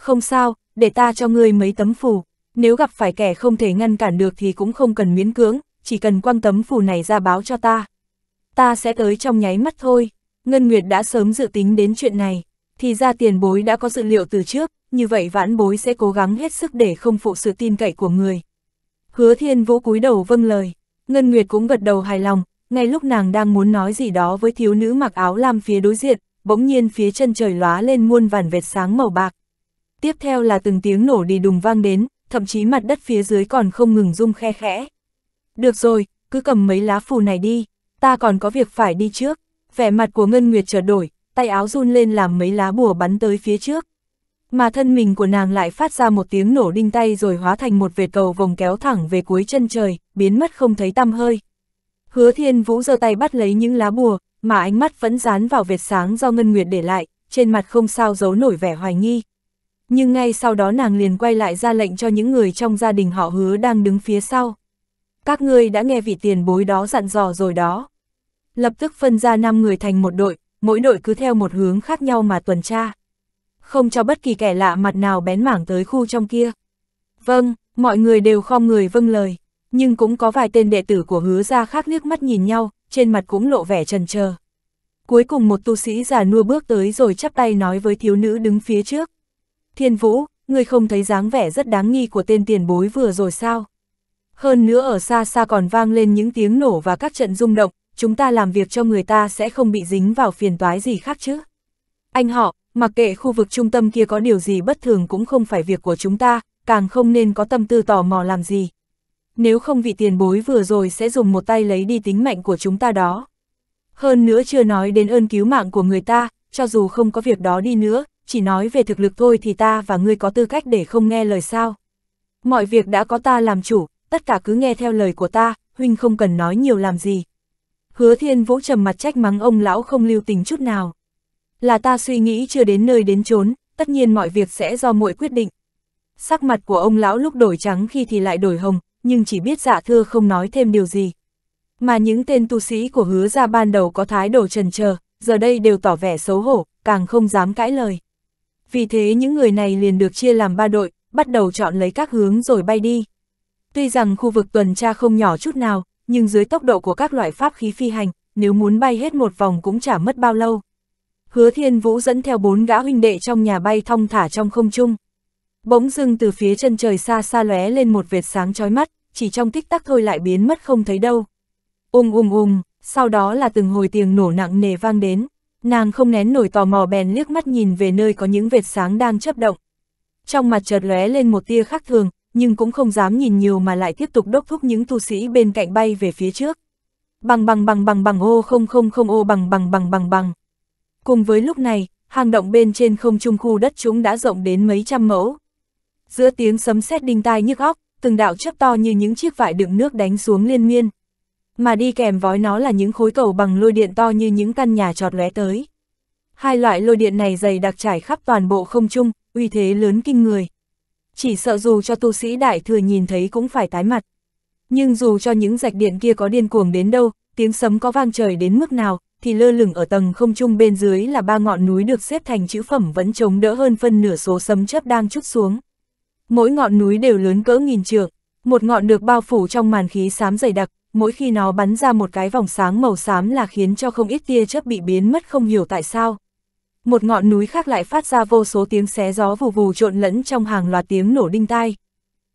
Không sao, để ta cho ngươi mấy tấm phù, nếu gặp phải kẻ không thể ngăn cản được thì cũng không cần miễn cưỡng, chỉ cần quăng tấm phù này ra báo cho ta. Ta sẽ tới trong nháy mắt thôi. Ngân Nguyệt đã sớm dự tính đến chuyện này, thì ra tiền bối đã có dự liệu từ trước, như vậy vãn bối sẽ cố gắng hết sức để không phụ sự tin cậy của người. Hứa Thiên Vũ cúi đầu vâng lời, Ngân Nguyệt cũng gật đầu hài lòng, ngay lúc nàng đang muốn nói gì đó với thiếu nữ mặc áo lam phía đối diện, bỗng nhiên phía chân trời lóa lên muôn vàn vệt sáng màu bạc tiếp theo là từng tiếng nổ đi đùng vang đến, thậm chí mặt đất phía dưới còn không ngừng rung khe khẽ. Được rồi, cứ cầm mấy lá phù này đi, ta còn có việc phải đi trước. Vẻ mặt của Ngân Nguyệt trở đổi, tay áo run lên làm mấy lá bùa bắn tới phía trước. Mà thân mình của nàng lại phát ra một tiếng nổ đinh tay rồi hóa thành một vệt cầu vòng kéo thẳng về cuối chân trời, biến mất không thấy tăm hơi. Hứa Thiên Vũ giơ tay bắt lấy những lá bùa, mà ánh mắt vẫn dán vào vệt sáng do Ngân Nguyệt để lại, trên mặt không sao giấu nổi vẻ hoài nghi nhưng ngay sau đó nàng liền quay lại ra lệnh cho những người trong gia đình họ hứa đang đứng phía sau. Các ngươi đã nghe vị tiền bối đó dặn dò rồi đó. Lập tức phân ra 5 người thành một đội, mỗi đội cứ theo một hướng khác nhau mà tuần tra. Không cho bất kỳ kẻ lạ mặt nào bén mảng tới khu trong kia. Vâng, mọi người đều khom người vâng lời, nhưng cũng có vài tên đệ tử của hứa ra khác liếc mắt nhìn nhau, trên mặt cũng lộ vẻ trần chờ Cuối cùng một tu sĩ già nua bước tới rồi chắp tay nói với thiếu nữ đứng phía trước. Thiên Vũ, ngươi không thấy dáng vẻ rất đáng nghi của tên tiền bối vừa rồi sao? Hơn nữa ở xa xa còn vang lên những tiếng nổ và các trận rung động, chúng ta làm việc cho người ta sẽ không bị dính vào phiền toái gì khác chứ. Anh họ, mặc kệ khu vực trung tâm kia có điều gì bất thường cũng không phải việc của chúng ta, càng không nên có tâm tư tò mò làm gì. Nếu không vị tiền bối vừa rồi sẽ dùng một tay lấy đi tính mạnh của chúng ta đó. Hơn nữa chưa nói đến ơn cứu mạng của người ta, cho dù không có việc đó đi nữa, chỉ nói về thực lực thôi thì ta và ngươi có tư cách để không nghe lời sao. Mọi việc đã có ta làm chủ, tất cả cứ nghe theo lời của ta, huynh không cần nói nhiều làm gì. Hứa thiên vũ trầm mặt trách mắng ông lão không lưu tình chút nào. Là ta suy nghĩ chưa đến nơi đến chốn, tất nhiên mọi việc sẽ do muội quyết định. Sắc mặt của ông lão lúc đổi trắng khi thì lại đổi hồng, nhưng chỉ biết dạ thưa không nói thêm điều gì. Mà những tên tu sĩ của hứa ra ban đầu có thái độ trần chờ giờ đây đều tỏ vẻ xấu hổ, càng không dám cãi lời vì thế những người này liền được chia làm ba đội, bắt đầu chọn lấy các hướng rồi bay đi. Tuy rằng khu vực tuần tra không nhỏ chút nào, nhưng dưới tốc độ của các loại pháp khí phi hành, nếu muốn bay hết một vòng cũng chả mất bao lâu. Hứa Thiên Vũ dẫn theo bốn gã huynh đệ trong nhà bay thong thả trong không trung. Bỗng dưng từ phía chân trời xa xa lóe lên một vệt sáng chói mắt, chỉ trong tích tắc thôi lại biến mất không thấy đâu. Ung um ung um ung, um, sau đó là từng hồi tiếng nổ nặng nề vang đến. Nàng không nén nổi tò mò bèn liếc mắt nhìn về nơi có những vệt sáng đang chấp động. Trong mặt chợt lóe lên một tia khác thường, nhưng cũng không dám nhìn nhiều mà lại tiếp tục đốc thúc những tu sĩ bên cạnh bay về phía trước. Bằng bằng bằng bằng bằng ô không không không ô bằng bằng bằng bằng bằng. Cùng với lúc này, hang động bên trên không trung khu đất chúng đã rộng đến mấy trăm mẫu. Giữa tiếng sấm sét đinh tai nhức óc, từng đạo chấp to như những chiếc vải đựng nước đánh xuống liên miên mà đi kèm vói nó là những khối cầu bằng lôi điện to như những căn nhà trọt lóe tới. Hai loại lôi điện này dày đặc trải khắp toàn bộ không trung, uy thế lớn kinh người. Chỉ sợ dù cho tu sĩ đại thừa nhìn thấy cũng phải tái mặt. Nhưng dù cho những rạch điện kia có điên cuồng đến đâu, tiếng sấm có vang trời đến mức nào, thì lơ lửng ở tầng không trung bên dưới là ba ngọn núi được xếp thành chữ phẩm vẫn chống đỡ hơn phân nửa số sấm chớp đang chút xuống. Mỗi ngọn núi đều lớn cỡ nghìn trượng, một ngọn được bao phủ trong màn khí xám dày đặc, mỗi khi nó bắn ra một cái vòng sáng màu xám là khiến cho không ít tia chớp bị biến mất không hiểu tại sao. Một ngọn núi khác lại phát ra vô số tiếng xé gió vù vù trộn lẫn trong hàng loạt tiếng nổ đinh tai.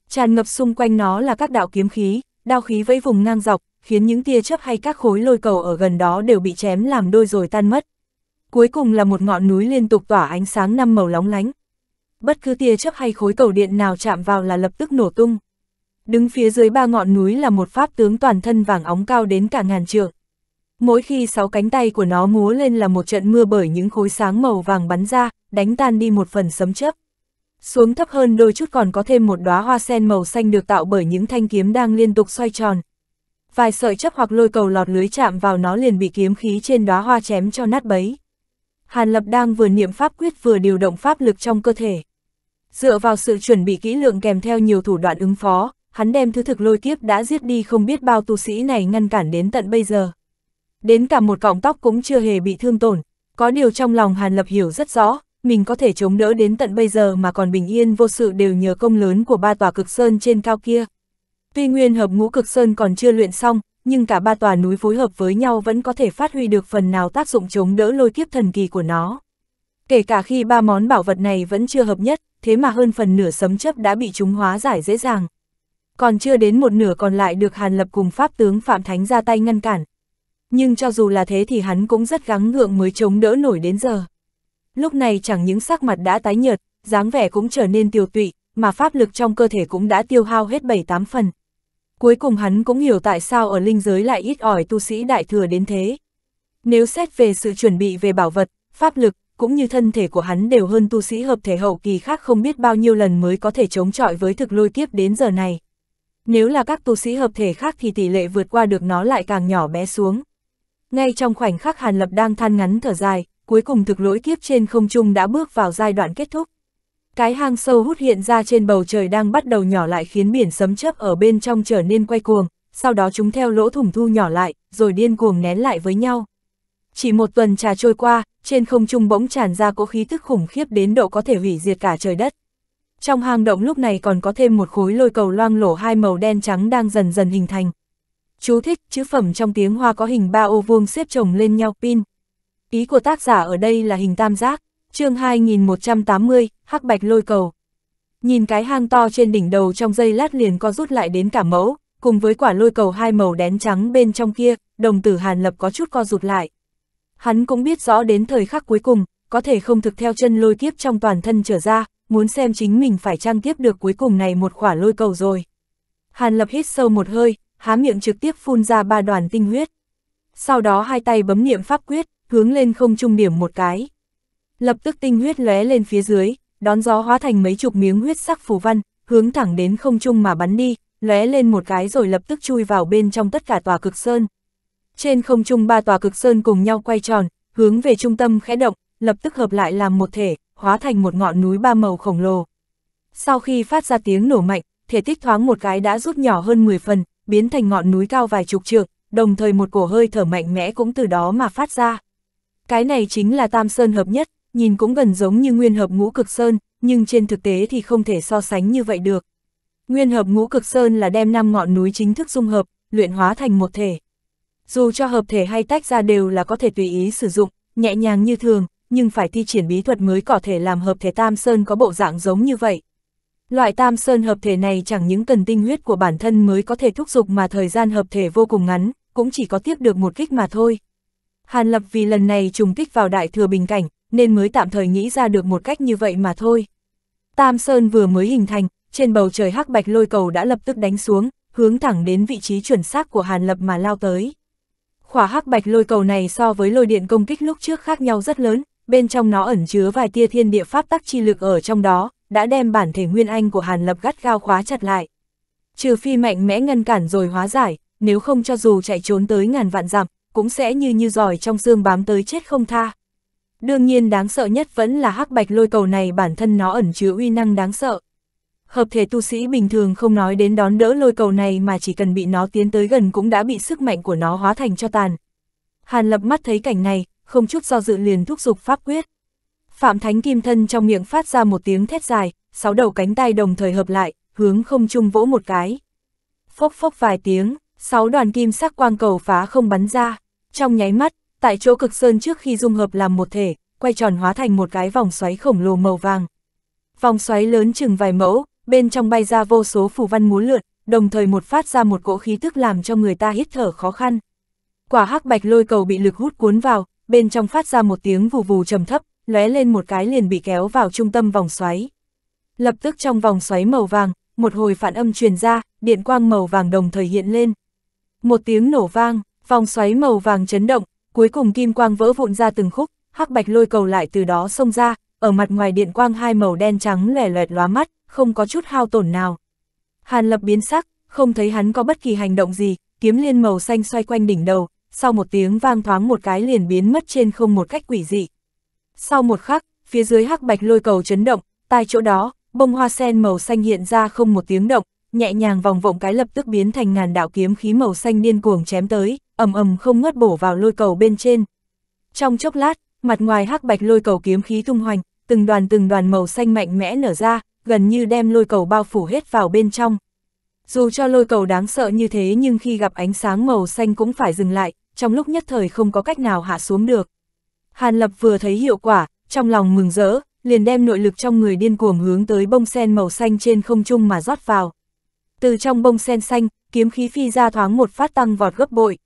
Tràn ngập xung quanh nó là các đạo kiếm khí, đao khí vẫy vùng ngang dọc, khiến những tia chớp hay các khối lôi cầu ở gần đó đều bị chém làm đôi rồi tan mất. Cuối cùng là một ngọn núi liên tục tỏa ánh sáng năm màu lóng lánh. Bất cứ tia chớp hay khối cầu điện nào chạm vào là lập tức nổ tung. Đứng phía dưới ba ngọn núi là một pháp tướng toàn thân vàng óng cao đến cả ngàn trượng. Mỗi khi sáu cánh tay của nó múa lên là một trận mưa bởi những khối sáng màu vàng bắn ra, đánh tan đi một phần sấm chớp. Xuống thấp hơn đôi chút còn có thêm một đóa hoa sen màu xanh được tạo bởi những thanh kiếm đang liên tục xoay tròn. Vài sợi chấp hoặc lôi cầu lọt lưới chạm vào nó liền bị kiếm khí trên đóa hoa chém cho nát bấy. Hàn Lập đang vừa niệm pháp quyết vừa điều động pháp lực trong cơ thể. Dựa vào sự chuẩn bị kỹ lượng kèm theo nhiều thủ đoạn ứng phó, hắn đem thứ thực lôi kiếp đã giết đi không biết bao tu sĩ này ngăn cản đến tận bây giờ. Đến cả một cọng tóc cũng chưa hề bị thương tổn, có điều trong lòng Hàn Lập hiểu rất rõ, mình có thể chống đỡ đến tận bây giờ mà còn bình yên vô sự đều nhờ công lớn của ba tòa cực sơn trên cao kia. Tuy nguyên hợp ngũ cực sơn còn chưa luyện xong, nhưng cả ba tòa núi phối hợp với nhau vẫn có thể phát huy được phần nào tác dụng chống đỡ lôi kiếp thần kỳ của nó. Kể cả khi ba món bảo vật này vẫn chưa hợp nhất, thế mà hơn phần nửa sấm chấp đã bị chúng hóa giải dễ dàng còn chưa đến một nửa còn lại được Hàn Lập cùng Pháp tướng Phạm Thánh ra tay ngăn cản. Nhưng cho dù là thế thì hắn cũng rất gắng gượng mới chống đỡ nổi đến giờ. Lúc này chẳng những sắc mặt đã tái nhợt, dáng vẻ cũng trở nên tiêu tụy, mà pháp lực trong cơ thể cũng đã tiêu hao hết 7-8 phần. Cuối cùng hắn cũng hiểu tại sao ở linh giới lại ít ỏi tu sĩ đại thừa đến thế. Nếu xét về sự chuẩn bị về bảo vật, pháp lực, cũng như thân thể của hắn đều hơn tu sĩ hợp thể hậu kỳ khác không biết bao nhiêu lần mới có thể chống chọi với thực lôi kiếp đến giờ này. Nếu là các tu sĩ hợp thể khác thì tỷ lệ vượt qua được nó lại càng nhỏ bé xuống. Ngay trong khoảnh khắc Hàn Lập đang than ngắn thở dài, cuối cùng thực lỗi kiếp trên không trung đã bước vào giai đoạn kết thúc. Cái hang sâu hút hiện ra trên bầu trời đang bắt đầu nhỏ lại khiến biển sấm chớp ở bên trong trở nên quay cuồng, sau đó chúng theo lỗ thủng thu nhỏ lại, rồi điên cuồng nén lại với nhau. Chỉ một tuần trà trôi qua, trên không trung bỗng tràn ra cỗ khí tức khủng khiếp đến độ có thể hủy diệt cả trời đất. Trong hang động lúc này còn có thêm một khối lôi cầu loang lổ hai màu đen trắng đang dần dần hình thành. Chú thích, chữ phẩm trong tiếng Hoa có hình ba ô vuông xếp chồng lên nhau, pin. Ý của tác giả ở đây là hình tam giác, chương 2180, hắc bạch lôi cầu. Nhìn cái hang to trên đỉnh đầu trong dây lát liền co rút lại đến cả mẫu, cùng với quả lôi cầu hai màu đen trắng bên trong kia, đồng tử Hàn Lập có chút co rụt lại. Hắn cũng biết rõ đến thời khắc cuối cùng, có thể không thực theo chân lôi kiếp trong toàn thân trở ra, muốn xem chính mình phải trang tiếp được cuối cùng này một khỏa lôi cầu rồi. Hàn Lập hít sâu một hơi, há miệng trực tiếp phun ra ba đoàn tinh huyết. Sau đó hai tay bấm niệm pháp quyết, hướng lên không trung điểm một cái. Lập tức tinh huyết lóe lên phía dưới, đón gió hóa thành mấy chục miếng huyết sắc phù văn, hướng thẳng đến không trung mà bắn đi, lóe lên một cái rồi lập tức chui vào bên trong tất cả tòa cực sơn. Trên không trung ba tòa cực sơn cùng nhau quay tròn, hướng về trung tâm khẽ động, lập tức hợp lại làm một thể, hóa thành một ngọn núi ba màu khổng lồ. Sau khi phát ra tiếng nổ mạnh, thể tích thoáng một cái đã rút nhỏ hơn 10 phần, biến thành ngọn núi cao vài chục trượng, đồng thời một cổ hơi thở mạnh mẽ cũng từ đó mà phát ra. Cái này chính là Tam Sơn hợp nhất, nhìn cũng gần giống như nguyên hợp ngũ cực sơn, nhưng trên thực tế thì không thể so sánh như vậy được. Nguyên hợp ngũ cực sơn là đem năm ngọn núi chính thức dung hợp, luyện hóa thành một thể. Dù cho hợp thể hay tách ra đều là có thể tùy ý sử dụng, nhẹ nhàng như thường, nhưng phải thi triển bí thuật mới có thể làm hợp thể tam sơn có bộ dạng giống như vậy. Loại tam sơn hợp thể này chẳng những cần tinh huyết của bản thân mới có thể thúc giục mà thời gian hợp thể vô cùng ngắn, cũng chỉ có tiếp được một kích mà thôi. Hàn Lập vì lần này trùng kích vào đại thừa bình cảnh, nên mới tạm thời nghĩ ra được một cách như vậy mà thôi. Tam Sơn vừa mới hình thành, trên bầu trời hắc bạch lôi cầu đã lập tức đánh xuống, hướng thẳng đến vị trí chuẩn xác của Hàn Lập mà lao tới. Khỏa hắc bạch lôi cầu này so với lôi điện công kích lúc trước khác nhau rất lớn, bên trong nó ẩn chứa vài tia thiên địa pháp tắc chi lực ở trong đó, đã đem bản thể nguyên anh của Hàn Lập gắt gao khóa chặt lại. Trừ phi mạnh mẽ ngăn cản rồi hóa giải, nếu không cho dù chạy trốn tới ngàn vạn dặm, cũng sẽ như như giỏi trong xương bám tới chết không tha. Đương nhiên đáng sợ nhất vẫn là hắc bạch lôi cầu này bản thân nó ẩn chứa uy năng đáng sợ. Hợp thể tu sĩ bình thường không nói đến đón đỡ lôi cầu này mà chỉ cần bị nó tiến tới gần cũng đã bị sức mạnh của nó hóa thành cho tàn. Hàn lập mắt thấy cảnh này, không chút do dự liền thúc giục pháp quyết. Phạm Thánh Kim Thân trong miệng phát ra một tiếng thét dài, sáu đầu cánh tay đồng thời hợp lại, hướng không trung vỗ một cái. Phốc phốc vài tiếng, sáu đoàn kim sắc quang cầu phá không bắn ra, trong nháy mắt, tại chỗ cực sơn trước khi dung hợp làm một thể, quay tròn hóa thành một cái vòng xoáy khổng lồ màu vàng. Vòng xoáy lớn chừng vài mẫu, bên trong bay ra vô số phù văn múa lượn, đồng thời một phát ra một cỗ khí tức làm cho người ta hít thở khó khăn. Quả hắc bạch lôi cầu bị lực hút cuốn vào, bên trong phát ra một tiếng vù vù trầm thấp, lóe lên một cái liền bị kéo vào trung tâm vòng xoáy. Lập tức trong vòng xoáy màu vàng, một hồi phản âm truyền ra, điện quang màu vàng đồng thời hiện lên. Một tiếng nổ vang, vòng xoáy màu vàng chấn động, cuối cùng kim quang vỡ vụn ra từng khúc, hắc bạch lôi cầu lại từ đó xông ra, ở mặt ngoài điện quang hai màu đen trắng lẻ loẹt lóa mắt, không có chút hao tổn nào. Hàn Lập biến sắc, không thấy hắn có bất kỳ hành động gì, kiếm liên màu xanh xoay quanh đỉnh đầu, sau một tiếng vang thoáng một cái liền biến mất trên không một cách quỷ dị. Sau một khắc, phía dưới hắc bạch lôi cầu chấn động, tại chỗ đó, bông hoa sen màu xanh hiện ra không một tiếng động, nhẹ nhàng vòng vọng cái lập tức biến thành ngàn đạo kiếm khí màu xanh điên cuồng chém tới, ầm ầm không ngớt bổ vào lôi cầu bên trên. Trong chốc lát, mặt ngoài hắc bạch lôi cầu kiếm khí tung hoành, từng đoàn từng đoàn màu xanh mạnh mẽ nở ra, gần như đem lôi cầu bao phủ hết vào bên trong. Dù cho lôi cầu đáng sợ như thế nhưng khi gặp ánh sáng màu xanh cũng phải dừng lại, trong lúc nhất thời không có cách nào hạ xuống được. Hàn Lập vừa thấy hiệu quả, trong lòng mừng rỡ, liền đem nội lực trong người điên cuồng hướng tới bông sen màu xanh trên không trung mà rót vào. Từ trong bông sen xanh, kiếm khí phi ra thoáng một phát tăng vọt gấp bội.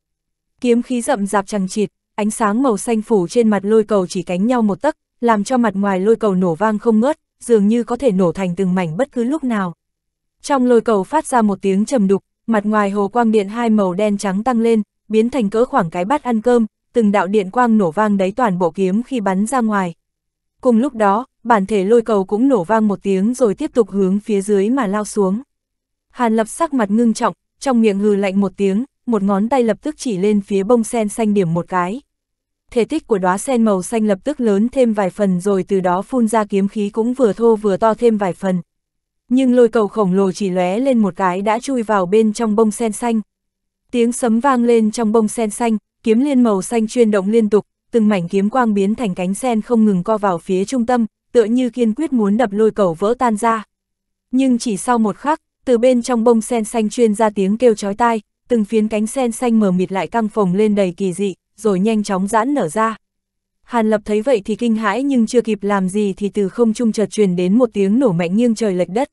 Kiếm khí rậm rạp chằng chịt, ánh sáng màu xanh phủ trên mặt lôi cầu chỉ cánh nhau một tấc, làm cho mặt ngoài lôi cầu nổ vang không ngớt, dường như có thể nổ thành từng mảnh bất cứ lúc nào. Trong lôi cầu phát ra một tiếng trầm đục, mặt ngoài hồ quang điện hai màu đen trắng tăng lên, biến thành cỡ khoảng cái bát ăn cơm, từng đạo điện quang nổ vang đấy toàn bộ kiếm khi bắn ra ngoài. Cùng lúc đó, bản thể lôi cầu cũng nổ vang một tiếng rồi tiếp tục hướng phía dưới mà lao xuống. Hàn lập sắc mặt ngưng trọng, trong miệng hừ lạnh một tiếng, một ngón tay lập tức chỉ lên phía bông sen xanh điểm một cái. Thể tích của đóa sen màu xanh lập tức lớn thêm vài phần rồi từ đó phun ra kiếm khí cũng vừa thô vừa to thêm vài phần. Nhưng lôi cầu khổng lồ chỉ lóe lên một cái đã chui vào bên trong bông sen xanh. Tiếng sấm vang lên trong bông sen xanh, kiếm liên màu xanh chuyên động liên tục, từng mảnh kiếm quang biến thành cánh sen không ngừng co vào phía trung tâm, tựa như kiên quyết muốn đập lôi cầu vỡ tan ra. Nhưng chỉ sau một khắc, từ bên trong bông sen xanh chuyên ra tiếng kêu chói tai, từng phiến cánh sen xanh mờ mịt lại căng phồng lên đầy kỳ dị, rồi nhanh chóng giãn nở ra. Hàn Lập thấy vậy thì kinh hãi nhưng chưa kịp làm gì thì từ không trung chợt truyền đến một tiếng nổ mạnh nghiêng trời lệch đất.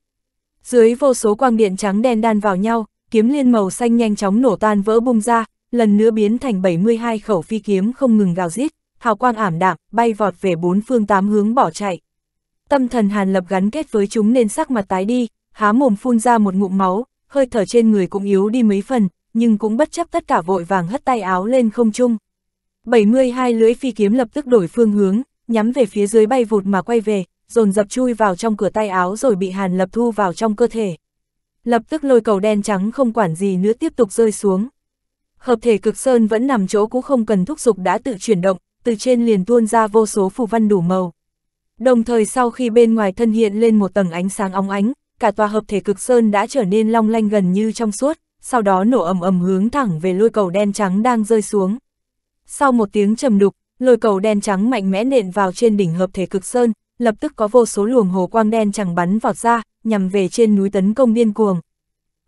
Dưới vô số quang điện trắng đen đan vào nhau, kiếm liên màu xanh nhanh chóng nổ tan vỡ bung ra, lần nữa biến thành 72 khẩu phi kiếm không ngừng gào rít, hào quang ảm đạm, bay vọt về bốn phương tám hướng bỏ chạy. Tâm thần Hàn Lập gắn kết với chúng nên sắc mặt tái đi, há mồm phun ra một ngụm máu, hơi thở trên người cũng yếu đi mấy phần, nhưng cũng bất chấp tất cả vội vàng hất tay áo lên không trung. 72 lưỡi phi kiếm lập tức đổi phương hướng, nhắm về phía dưới bay vụt mà quay về, dồn dập chui vào trong cửa tay áo rồi bị Hàn Lập thu vào trong cơ thể lập tức lôi cầu đen trắng không quản gì nữa tiếp tục rơi xuống. Hợp thể cực sơn vẫn nằm chỗ cũ không cần thúc giục đã tự chuyển động, từ trên liền tuôn ra vô số phù văn đủ màu. Đồng thời sau khi bên ngoài thân hiện lên một tầng ánh sáng óng ánh, cả tòa hợp thể cực sơn đã trở nên long lanh gần như trong suốt, sau đó nổ ầm ầm hướng thẳng về lôi cầu đen trắng đang rơi xuống. Sau một tiếng trầm đục, lôi cầu đen trắng mạnh mẽ nện vào trên đỉnh hợp thể cực sơn, lập tức có vô số luồng hồ quang đen chẳng bắn vọt ra, nhằm về trên núi tấn công điên cuồng.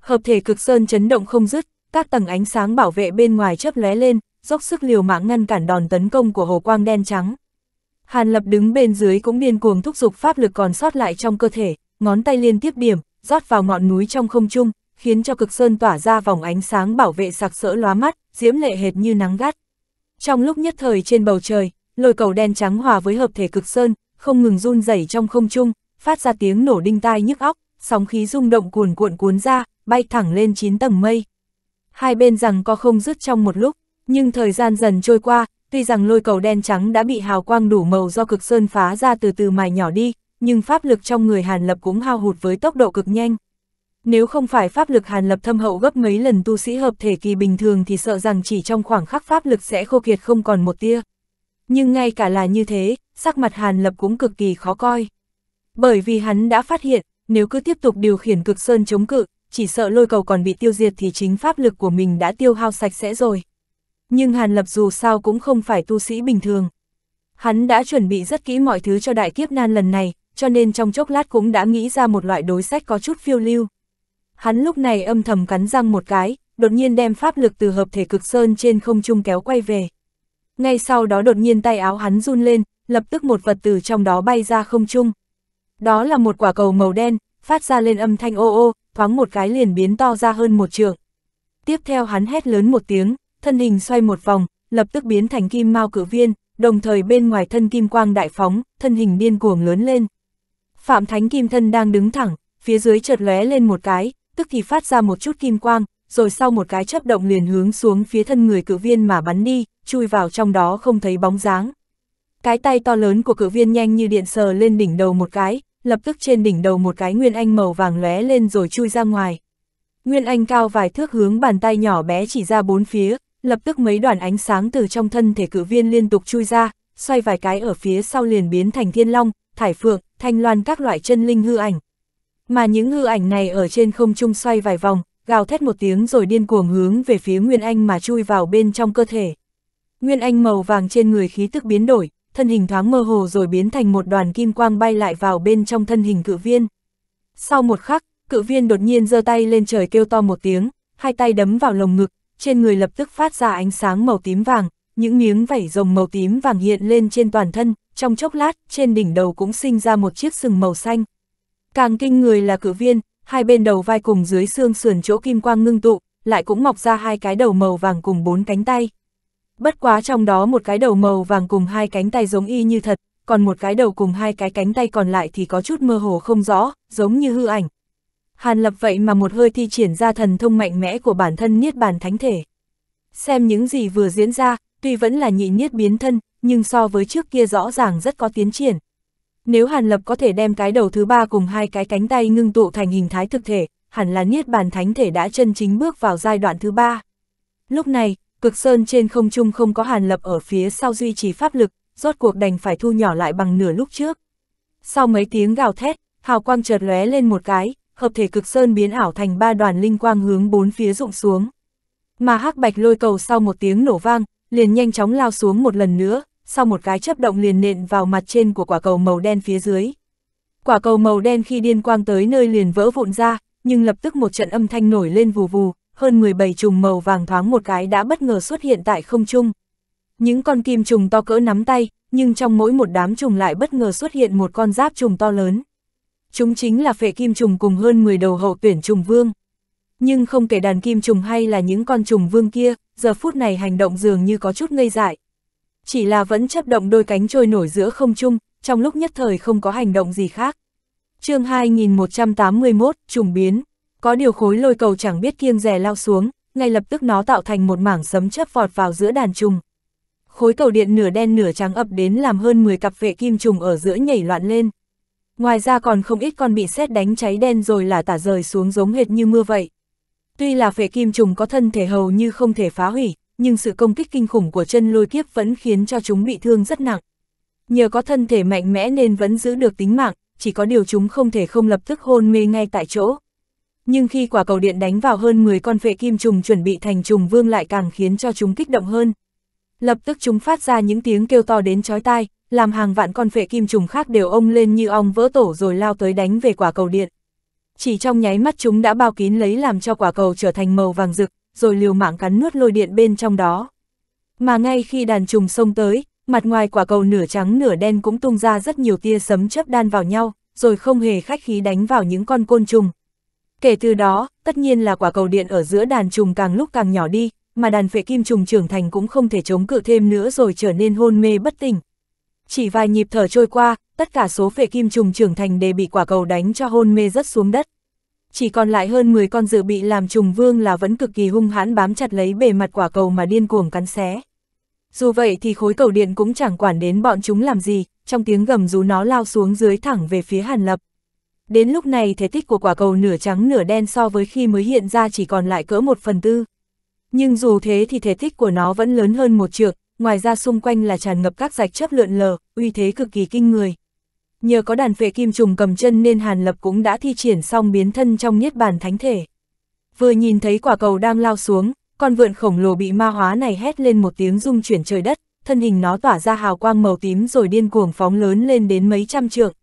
Hợp thể cực sơn chấn động không dứt, các tầng ánh sáng bảo vệ bên ngoài chớp lóe lên, dốc sức liều mạng ngăn cản đòn tấn công của hồ quang đen trắng. Hàn Lập đứng bên dưới cũng điên cuồng thúc giục pháp lực còn sót lại trong cơ thể, ngón tay liên tiếp điểm, rót vào ngọn núi trong không trung, khiến cho cực sơn tỏa ra vòng ánh sáng bảo vệ sặc sỡ lóa mắt, diễm lệ hệt như nắng gắt. Trong lúc nhất thời trên bầu trời, lôi cầu đen trắng hòa với hợp thể cực sơn, không ngừng run rẩy trong không trung, phát ra tiếng nổ đinh tai nhức óc, sóng khí rung động cuồn cuộn cuốn ra, bay thẳng lên chín tầng mây. Hai bên rằng có không dứt trong một lúc, nhưng thời gian dần trôi qua, tuy rằng lôi cầu đen trắng đã bị hào quang đủ màu do cực sơn phá ra từ từ mài nhỏ đi, nhưng pháp lực trong người Hàn Lập cũng hao hụt với tốc độ cực nhanh. Nếu không phải pháp lực Hàn Lập thâm hậu gấp mấy lần tu sĩ hợp thể kỳ bình thường thì sợ rằng chỉ trong khoảng khắc pháp lực sẽ khô kiệt không còn một tia. Nhưng ngay cả là như thế, sắc mặt Hàn Lập cũng cực kỳ khó coi. Bởi vì hắn đã phát hiện, nếu cứ tiếp tục điều khiển cực sơn chống cự, chỉ sợ lôi cầu còn bị tiêu diệt thì chính pháp lực của mình đã tiêu hao sạch sẽ rồi. Nhưng Hàn Lập dù sao cũng không phải tu sĩ bình thường. Hắn đã chuẩn bị rất kỹ mọi thứ cho đại kiếp nan lần này, cho nên trong chốc lát cũng đã nghĩ ra một loại đối sách có chút phiêu lưu. Hắn lúc này âm thầm cắn răng một cái, đột nhiên đem pháp lực từ hợp thể cực sơn trên không trung kéo quay về ngay sau đó đột nhiên tay áo hắn run lên, lập tức một vật từ trong đó bay ra không trung. Đó là một quả cầu màu đen, phát ra lên âm thanh ô ô, thoáng một cái liền biến to ra hơn một trường. Tiếp theo hắn hét lớn một tiếng, thân hình xoay một vòng, lập tức biến thành kim mao cử viên, đồng thời bên ngoài thân kim quang đại phóng, thân hình điên cuồng lớn lên. Phạm Thánh Kim Thân đang đứng thẳng, phía dưới chợt lóe lên một cái, tức thì phát ra một chút kim quang, rồi sau một cái chớp động liền hướng xuống phía thân người cử viên mà bắn đi, chui vào trong đó không thấy bóng dáng. Cái tay to lớn của cử viên nhanh như điện sờ lên đỉnh đầu một cái, lập tức trên đỉnh đầu một cái nguyên anh màu vàng lóe lên rồi chui ra ngoài. Nguyên anh cao vài thước hướng bàn tay nhỏ bé chỉ ra bốn phía, lập tức mấy đoàn ánh sáng từ trong thân thể cử viên liên tục chui ra, xoay vài cái ở phía sau liền biến thành thiên long, thải phượng, thanh loan các loại chân linh hư ảnh. Mà những hư ảnh này ở trên không trung xoay vài vòng, gào thét một tiếng rồi điên cuồng hướng về phía Nguyên Anh mà chui vào bên trong cơ thể. Nguyên anh màu vàng trên người khí tức biến đổi, thân hình thoáng mơ hồ rồi biến thành một đoàn kim quang bay lại vào bên trong thân hình cự viên. Sau một khắc, cự viên đột nhiên giơ tay lên trời kêu to một tiếng, hai tay đấm vào lồng ngực, trên người lập tức phát ra ánh sáng màu tím vàng, những miếng vảy rồng màu tím vàng hiện lên trên toàn thân, trong chốc lát, trên đỉnh đầu cũng sinh ra một chiếc sừng màu xanh. Càng kinh người là cự viên, hai bên đầu vai cùng dưới xương sườn chỗ kim quang ngưng tụ, lại cũng mọc ra hai cái đầu màu vàng cùng bốn cánh tay bất quá trong đó một cái đầu màu vàng cùng hai cánh tay giống y như thật, còn một cái đầu cùng hai cái cánh tay còn lại thì có chút mơ hồ không rõ, giống như hư ảnh. Hàn lập vậy mà một hơi thi triển ra thần thông mạnh mẽ của bản thân Niết Bàn Thánh Thể. Xem những gì vừa diễn ra, tuy vẫn là nhị Niết biến thân, nhưng so với trước kia rõ ràng rất có tiến triển. Nếu Hàn Lập có thể đem cái đầu thứ ba cùng hai cái cánh tay ngưng tụ thành hình thái thực thể, hẳn là Niết Bàn Thánh Thể đã chân chính bước vào giai đoạn thứ ba. Lúc này, cực sơn trên không trung không có hàn lập ở phía sau duy trì pháp lực, rốt cuộc đành phải thu nhỏ lại bằng nửa lúc trước. Sau mấy tiếng gào thét, hào quang chợt lóe lên một cái, hợp thể cực sơn biến ảo thành ba đoàn linh quang hướng bốn phía rụng xuống. Mà hắc bạch lôi cầu sau một tiếng nổ vang, liền nhanh chóng lao xuống một lần nữa, sau một cái chấp động liền nện vào mặt trên của quả cầu màu đen phía dưới. Quả cầu màu đen khi điên quang tới nơi liền vỡ vụn ra, nhưng lập tức một trận âm thanh nổi lên vù vù, hơn 17 trùng màu vàng thoáng một cái đã bất ngờ xuất hiện tại không trung. Những con kim trùng to cỡ nắm tay, nhưng trong mỗi một đám trùng lại bất ngờ xuất hiện một con giáp trùng to lớn. Chúng chính là phệ kim trùng cùng hơn 10 đầu hậu tuyển trùng vương. Nhưng không kể đàn kim trùng hay là những con trùng vương kia, giờ phút này hành động dường như có chút ngây dại. Chỉ là vẫn chấp động đôi cánh trôi nổi giữa không trung, trong lúc nhất thời không có hành động gì khác. chương 2181, trùng biến. Có điều khối lôi cầu chẳng biết kiêng rè lao xuống, ngay lập tức nó tạo thành một mảng sấm chớp vọt vào giữa đàn trùng. Khối cầu điện nửa đen nửa trắng ập đến làm hơn 10 cặp vệ kim trùng ở giữa nhảy loạn lên. Ngoài ra còn không ít con bị sét đánh cháy đen rồi là tả rời xuống giống hệt như mưa vậy. Tuy là phệ kim trùng có thân thể hầu như không thể phá hủy, nhưng sự công kích kinh khủng của chân lôi kiếp vẫn khiến cho chúng bị thương rất nặng. Nhờ có thân thể mạnh mẽ nên vẫn giữ được tính mạng, chỉ có điều chúng không thể không lập tức hôn mê ngay tại chỗ nhưng khi quả cầu điện đánh vào hơn 10 con vệ kim trùng chuẩn bị thành trùng vương lại càng khiến cho chúng kích động hơn. Lập tức chúng phát ra những tiếng kêu to đến chói tai, làm hàng vạn con vệ kim trùng khác đều ông lên như ong vỡ tổ rồi lao tới đánh về quả cầu điện. Chỉ trong nháy mắt chúng đã bao kín lấy làm cho quả cầu trở thành màu vàng rực, rồi liều mạng cắn nuốt lôi điện bên trong đó. Mà ngay khi đàn trùng xông tới, mặt ngoài quả cầu nửa trắng nửa đen cũng tung ra rất nhiều tia sấm chớp đan vào nhau, rồi không hề khách khí đánh vào những con côn trùng. Kể từ đó, tất nhiên là quả cầu điện ở giữa đàn trùng càng lúc càng nhỏ đi, mà đàn phệ kim trùng trưởng thành cũng không thể chống cự thêm nữa rồi trở nên hôn mê bất tỉnh. Chỉ vài nhịp thở trôi qua, tất cả số phệ kim trùng trưởng thành đều bị quả cầu đánh cho hôn mê rất xuống đất. Chỉ còn lại hơn 10 con dự bị làm trùng vương là vẫn cực kỳ hung hãn bám chặt lấy bề mặt quả cầu mà điên cuồng cắn xé. Dù vậy thì khối cầu điện cũng chẳng quản đến bọn chúng làm gì, trong tiếng gầm rú nó lao xuống dưới thẳng về phía Hàn Lập đến lúc này thể tích của quả cầu nửa trắng nửa đen so với khi mới hiện ra chỉ còn lại cỡ một phần tư. Nhưng dù thế thì thể tích của nó vẫn lớn hơn một trượng, ngoài ra xung quanh là tràn ngập các rạch chớp lượn lờ, uy thế cực kỳ kinh người. Nhờ có đàn vệ kim trùng cầm chân nên Hàn Lập cũng đã thi triển xong biến thân trong niết bàn thánh thể. Vừa nhìn thấy quả cầu đang lao xuống, con vượn khổng lồ bị ma hóa này hét lên một tiếng rung chuyển trời đất, thân hình nó tỏa ra hào quang màu tím rồi điên cuồng phóng lớn lên đến mấy trăm trượng,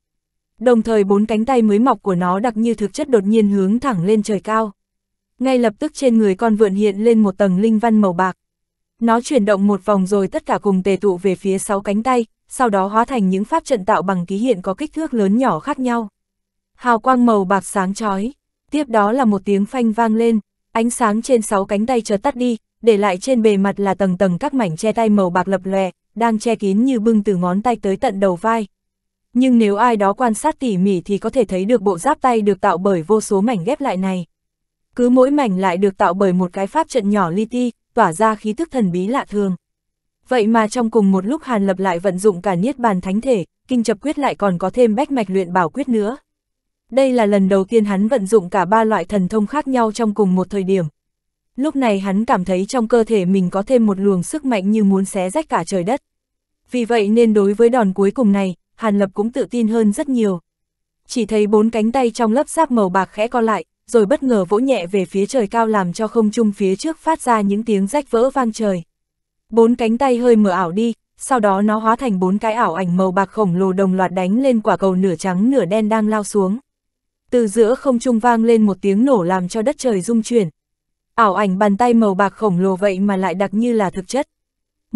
đồng thời bốn cánh tay mới mọc của nó đặc như thực chất đột nhiên hướng thẳng lên trời cao. Ngay lập tức trên người con vượn hiện lên một tầng linh văn màu bạc. Nó chuyển động một vòng rồi tất cả cùng tề tụ về phía sáu cánh tay, sau đó hóa thành những pháp trận tạo bằng ký hiện có kích thước lớn nhỏ khác nhau. Hào quang màu bạc sáng chói, tiếp đó là một tiếng phanh vang lên, ánh sáng trên sáu cánh tay chợt tắt đi, để lại trên bề mặt là tầng tầng các mảnh che tay màu bạc lập lòe, đang che kín như bưng từ ngón tay tới tận đầu vai, nhưng nếu ai đó quan sát tỉ mỉ thì có thể thấy được bộ giáp tay được tạo bởi vô số mảnh ghép lại này. Cứ mỗi mảnh lại được tạo bởi một cái pháp trận nhỏ li ti, tỏa ra khí thức thần bí lạ thường. Vậy mà trong cùng một lúc Hàn Lập lại vận dụng cả Niết Bàn Thánh Thể, Kinh Chập Quyết lại còn có thêm bách mạch luyện bảo quyết nữa. Đây là lần đầu tiên hắn vận dụng cả ba loại thần thông khác nhau trong cùng một thời điểm. Lúc này hắn cảm thấy trong cơ thể mình có thêm một luồng sức mạnh như muốn xé rách cả trời đất. Vì vậy nên đối với đòn cuối cùng này, Hàn Lập cũng tự tin hơn rất nhiều. Chỉ thấy bốn cánh tay trong lớp sáp màu bạc khẽ co lại, rồi bất ngờ vỗ nhẹ về phía trời cao làm cho không trung phía trước phát ra những tiếng rách vỡ vang trời. Bốn cánh tay hơi mở ảo đi, sau đó nó hóa thành bốn cái ảo ảnh màu bạc khổng lồ đồng loạt đánh lên quả cầu nửa trắng nửa đen đang lao xuống. Từ giữa không trung vang lên một tiếng nổ làm cho đất trời rung chuyển. Ảo ảnh bàn tay màu bạc khổng lồ vậy mà lại đặc như là thực chất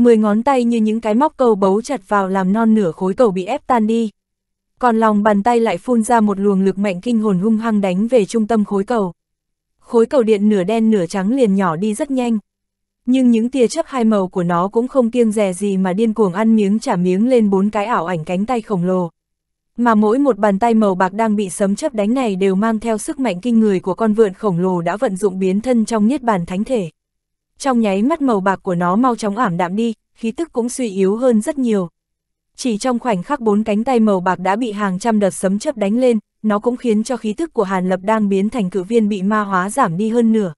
mười ngón tay như những cái móc cầu bấu chặt vào làm non nửa khối cầu bị ép tan đi. Còn lòng bàn tay lại phun ra một luồng lực mạnh kinh hồn hung hăng đánh về trung tâm khối cầu. Khối cầu điện nửa đen nửa trắng liền nhỏ đi rất nhanh. Nhưng những tia chấp hai màu của nó cũng không kiêng dè gì mà điên cuồng ăn miếng trả miếng lên bốn cái ảo ảnh cánh tay khổng lồ. Mà mỗi một bàn tay màu bạc đang bị sấm chấp đánh này đều mang theo sức mạnh kinh người của con vượn khổng lồ đã vận dụng biến thân trong niết bàn thánh thể trong nháy mắt màu bạc của nó mau chóng ảm đạm đi, khí tức cũng suy yếu hơn rất nhiều. Chỉ trong khoảnh khắc bốn cánh tay màu bạc đã bị hàng trăm đợt sấm chớp đánh lên, nó cũng khiến cho khí tức của Hàn Lập đang biến thành cử viên bị ma hóa giảm đi hơn nửa.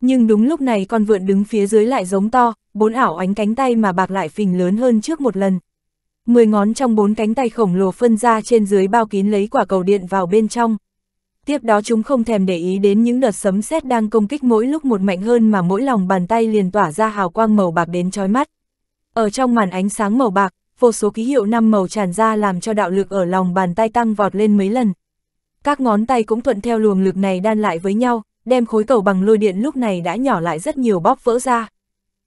Nhưng đúng lúc này con vượn đứng phía dưới lại giống to, bốn ảo ánh cánh tay mà bạc lại phình lớn hơn trước một lần. Mười ngón trong bốn cánh tay khổng lồ phân ra trên dưới bao kín lấy quả cầu điện vào bên trong. Tiếp đó chúng không thèm để ý đến những đợt sấm sét đang công kích mỗi lúc một mạnh hơn mà mỗi lòng bàn tay liền tỏa ra hào quang màu bạc đến chói mắt. Ở trong màn ánh sáng màu bạc, vô số ký hiệu năm màu tràn ra làm cho đạo lực ở lòng bàn tay tăng vọt lên mấy lần. Các ngón tay cũng thuận theo luồng lực này đan lại với nhau, đem khối cầu bằng lôi điện lúc này đã nhỏ lại rất nhiều bóp vỡ ra.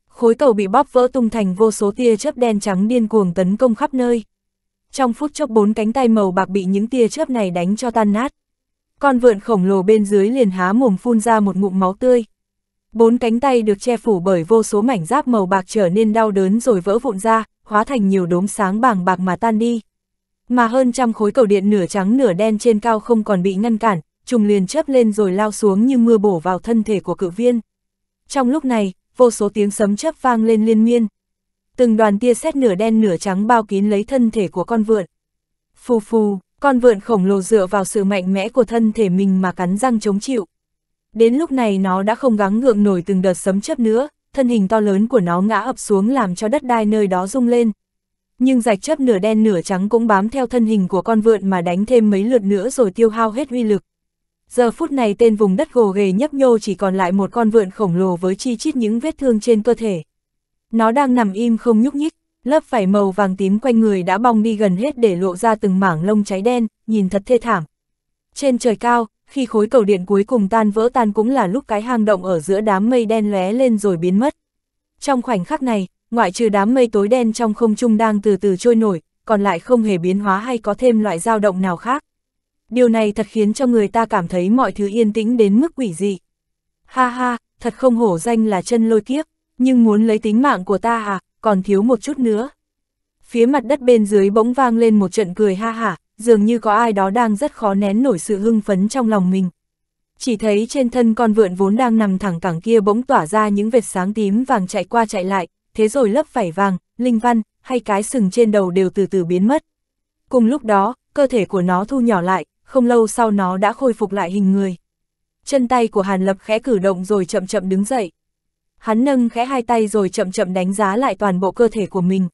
Khối cầu bị bóp vỡ tung thành vô số tia chớp đen trắng điên cuồng tấn công khắp nơi. Trong phút chốc bốn cánh tay màu bạc bị những tia chớp này đánh cho tan nát. Con vượn khổng lồ bên dưới liền há mồm phun ra một ngụm máu tươi. Bốn cánh tay được che phủ bởi vô số mảnh giáp màu bạc trở nên đau đớn rồi vỡ vụn ra, hóa thành nhiều đốm sáng bàng bạc mà tan đi. Mà hơn trăm khối cầu điện nửa trắng nửa đen trên cao không còn bị ngăn cản, trùng liền chớp lên rồi lao xuống như mưa bổ vào thân thể của cự viên. Trong lúc này, vô số tiếng sấm chớp vang lên liên miên. Từng đoàn tia sét nửa đen nửa trắng bao kín lấy thân thể của con vượn. Phù phù. Con vượn khổng lồ dựa vào sự mạnh mẽ của thân thể mình mà cắn răng chống chịu. Đến lúc này nó đã không gắng ngượng nổi từng đợt sấm chớp nữa, thân hình to lớn của nó ngã ập xuống làm cho đất đai nơi đó rung lên. Nhưng rạch chớp nửa đen nửa trắng cũng bám theo thân hình của con vượn mà đánh thêm mấy lượt nữa rồi tiêu hao hết uy lực. Giờ phút này tên vùng đất gồ ghề nhấp nhô chỉ còn lại một con vượn khổng lồ với chi chít những vết thương trên cơ thể. Nó đang nằm im không nhúc nhích, Lớp vải màu vàng tím quanh người đã bong đi gần hết để lộ ra từng mảng lông cháy đen, nhìn thật thê thảm. Trên trời cao, khi khối cầu điện cuối cùng tan vỡ tan cũng là lúc cái hang động ở giữa đám mây đen lóe lên rồi biến mất. Trong khoảnh khắc này, ngoại trừ đám mây tối đen trong không trung đang từ từ trôi nổi, còn lại không hề biến hóa hay có thêm loại dao động nào khác. Điều này thật khiến cho người ta cảm thấy mọi thứ yên tĩnh đến mức quỷ dị. Ha ha, thật không hổ danh là chân lôi kiếp, nhưng muốn lấy tính mạng của ta à, còn thiếu một chút nữa. Phía mặt đất bên dưới bỗng vang lên một trận cười ha hả, dường như có ai đó đang rất khó nén nổi sự hưng phấn trong lòng mình. Chỉ thấy trên thân con vượn vốn đang nằm thẳng cẳng kia bỗng tỏa ra những vệt sáng tím vàng chạy qua chạy lại, thế rồi lớp vảy vàng, linh văn, hay cái sừng trên đầu đều từ từ biến mất. Cùng lúc đó, cơ thể của nó thu nhỏ lại, không lâu sau nó đã khôi phục lại hình người. Chân tay của Hàn Lập khẽ cử động rồi chậm chậm đứng dậy hắn nâng khẽ hai tay rồi chậm chậm đánh giá lại toàn bộ cơ thể của mình.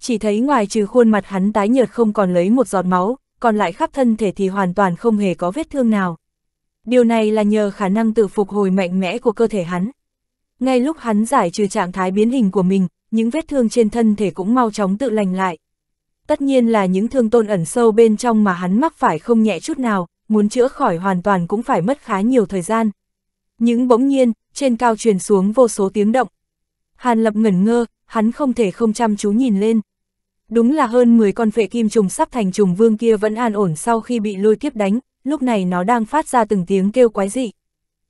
Chỉ thấy ngoài trừ khuôn mặt hắn tái nhợt không còn lấy một giọt máu, còn lại khắp thân thể thì hoàn toàn không hề có vết thương nào. Điều này là nhờ khả năng tự phục hồi mạnh mẽ của cơ thể hắn. Ngay lúc hắn giải trừ trạng thái biến hình của mình, những vết thương trên thân thể cũng mau chóng tự lành lại. Tất nhiên là những thương tôn ẩn sâu bên trong mà hắn mắc phải không nhẹ chút nào, muốn chữa khỏi hoàn toàn cũng phải mất khá nhiều thời gian, những bỗng nhiên, trên cao truyền xuống vô số tiếng động. Hàn Lập ngẩn ngơ, hắn không thể không chăm chú nhìn lên. Đúng là hơn 10 con vệ kim trùng sắp thành trùng vương kia vẫn an ổn sau khi bị lôi kiếp đánh, lúc này nó đang phát ra từng tiếng kêu quái dị.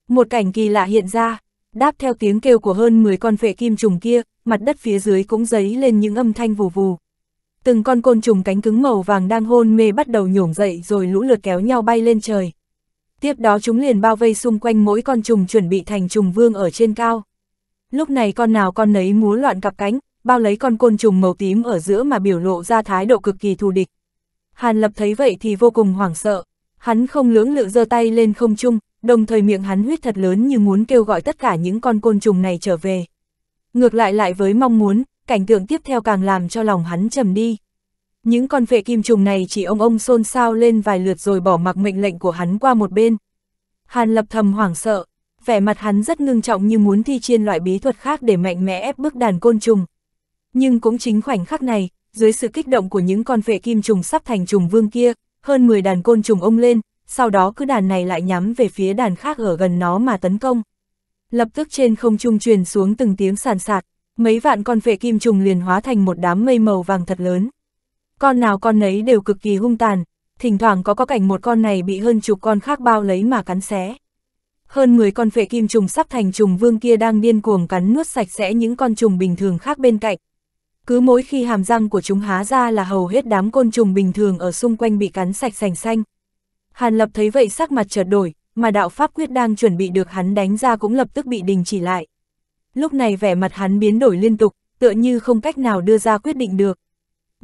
Một cảnh kỳ lạ hiện ra, đáp theo tiếng kêu của hơn 10 con vệ kim trùng kia, mặt đất phía dưới cũng dấy lên những âm thanh vù vù. Từng con côn trùng cánh cứng màu vàng đang hôn mê bắt đầu nhổm dậy rồi lũ lượt kéo nhau bay lên trời. Tiếp đó chúng liền bao vây xung quanh mỗi con trùng chuẩn bị thành trùng vương ở trên cao. Lúc này con nào con nấy múa loạn cặp cánh, bao lấy con côn trùng màu tím ở giữa mà biểu lộ ra thái độ cực kỳ thù địch. Hàn Lập thấy vậy thì vô cùng hoảng sợ, hắn không lưỡng lự giơ tay lên không trung, đồng thời miệng hắn huyết thật lớn như muốn kêu gọi tất cả những con côn trùng này trở về. Ngược lại lại với mong muốn, cảnh tượng tiếp theo càng làm cho lòng hắn trầm đi. Những con vệ kim trùng này chỉ ông ông xôn xao lên vài lượt rồi bỏ mặc mệnh lệnh của hắn qua một bên. Hàn lập thầm hoảng sợ, vẻ mặt hắn rất ngưng trọng như muốn thi chiên loại bí thuật khác để mạnh mẽ ép bức đàn côn trùng. Nhưng cũng chính khoảnh khắc này, dưới sự kích động của những con vệ kim trùng sắp thành trùng vương kia, hơn 10 đàn côn trùng ông lên, sau đó cứ đàn này lại nhắm về phía đàn khác ở gần nó mà tấn công. Lập tức trên không trung truyền xuống từng tiếng sàn sạt, mấy vạn con vệ kim trùng liền hóa thành một đám mây màu vàng thật lớn. Con nào con nấy đều cực kỳ hung tàn, thỉnh thoảng có có cảnh một con này bị hơn chục con khác bao lấy mà cắn xé. Hơn 10 con phệ kim trùng sắp thành trùng vương kia đang điên cuồng cắn nuốt sạch sẽ những con trùng bình thường khác bên cạnh. Cứ mỗi khi hàm răng của chúng há ra là hầu hết đám côn trùng bình thường ở xung quanh bị cắn sạch sành xanh. Hàn Lập thấy vậy sắc mặt chợt đổi, mà đạo pháp quyết đang chuẩn bị được hắn đánh ra cũng lập tức bị đình chỉ lại. Lúc này vẻ mặt hắn biến đổi liên tục, tựa như không cách nào đưa ra quyết định được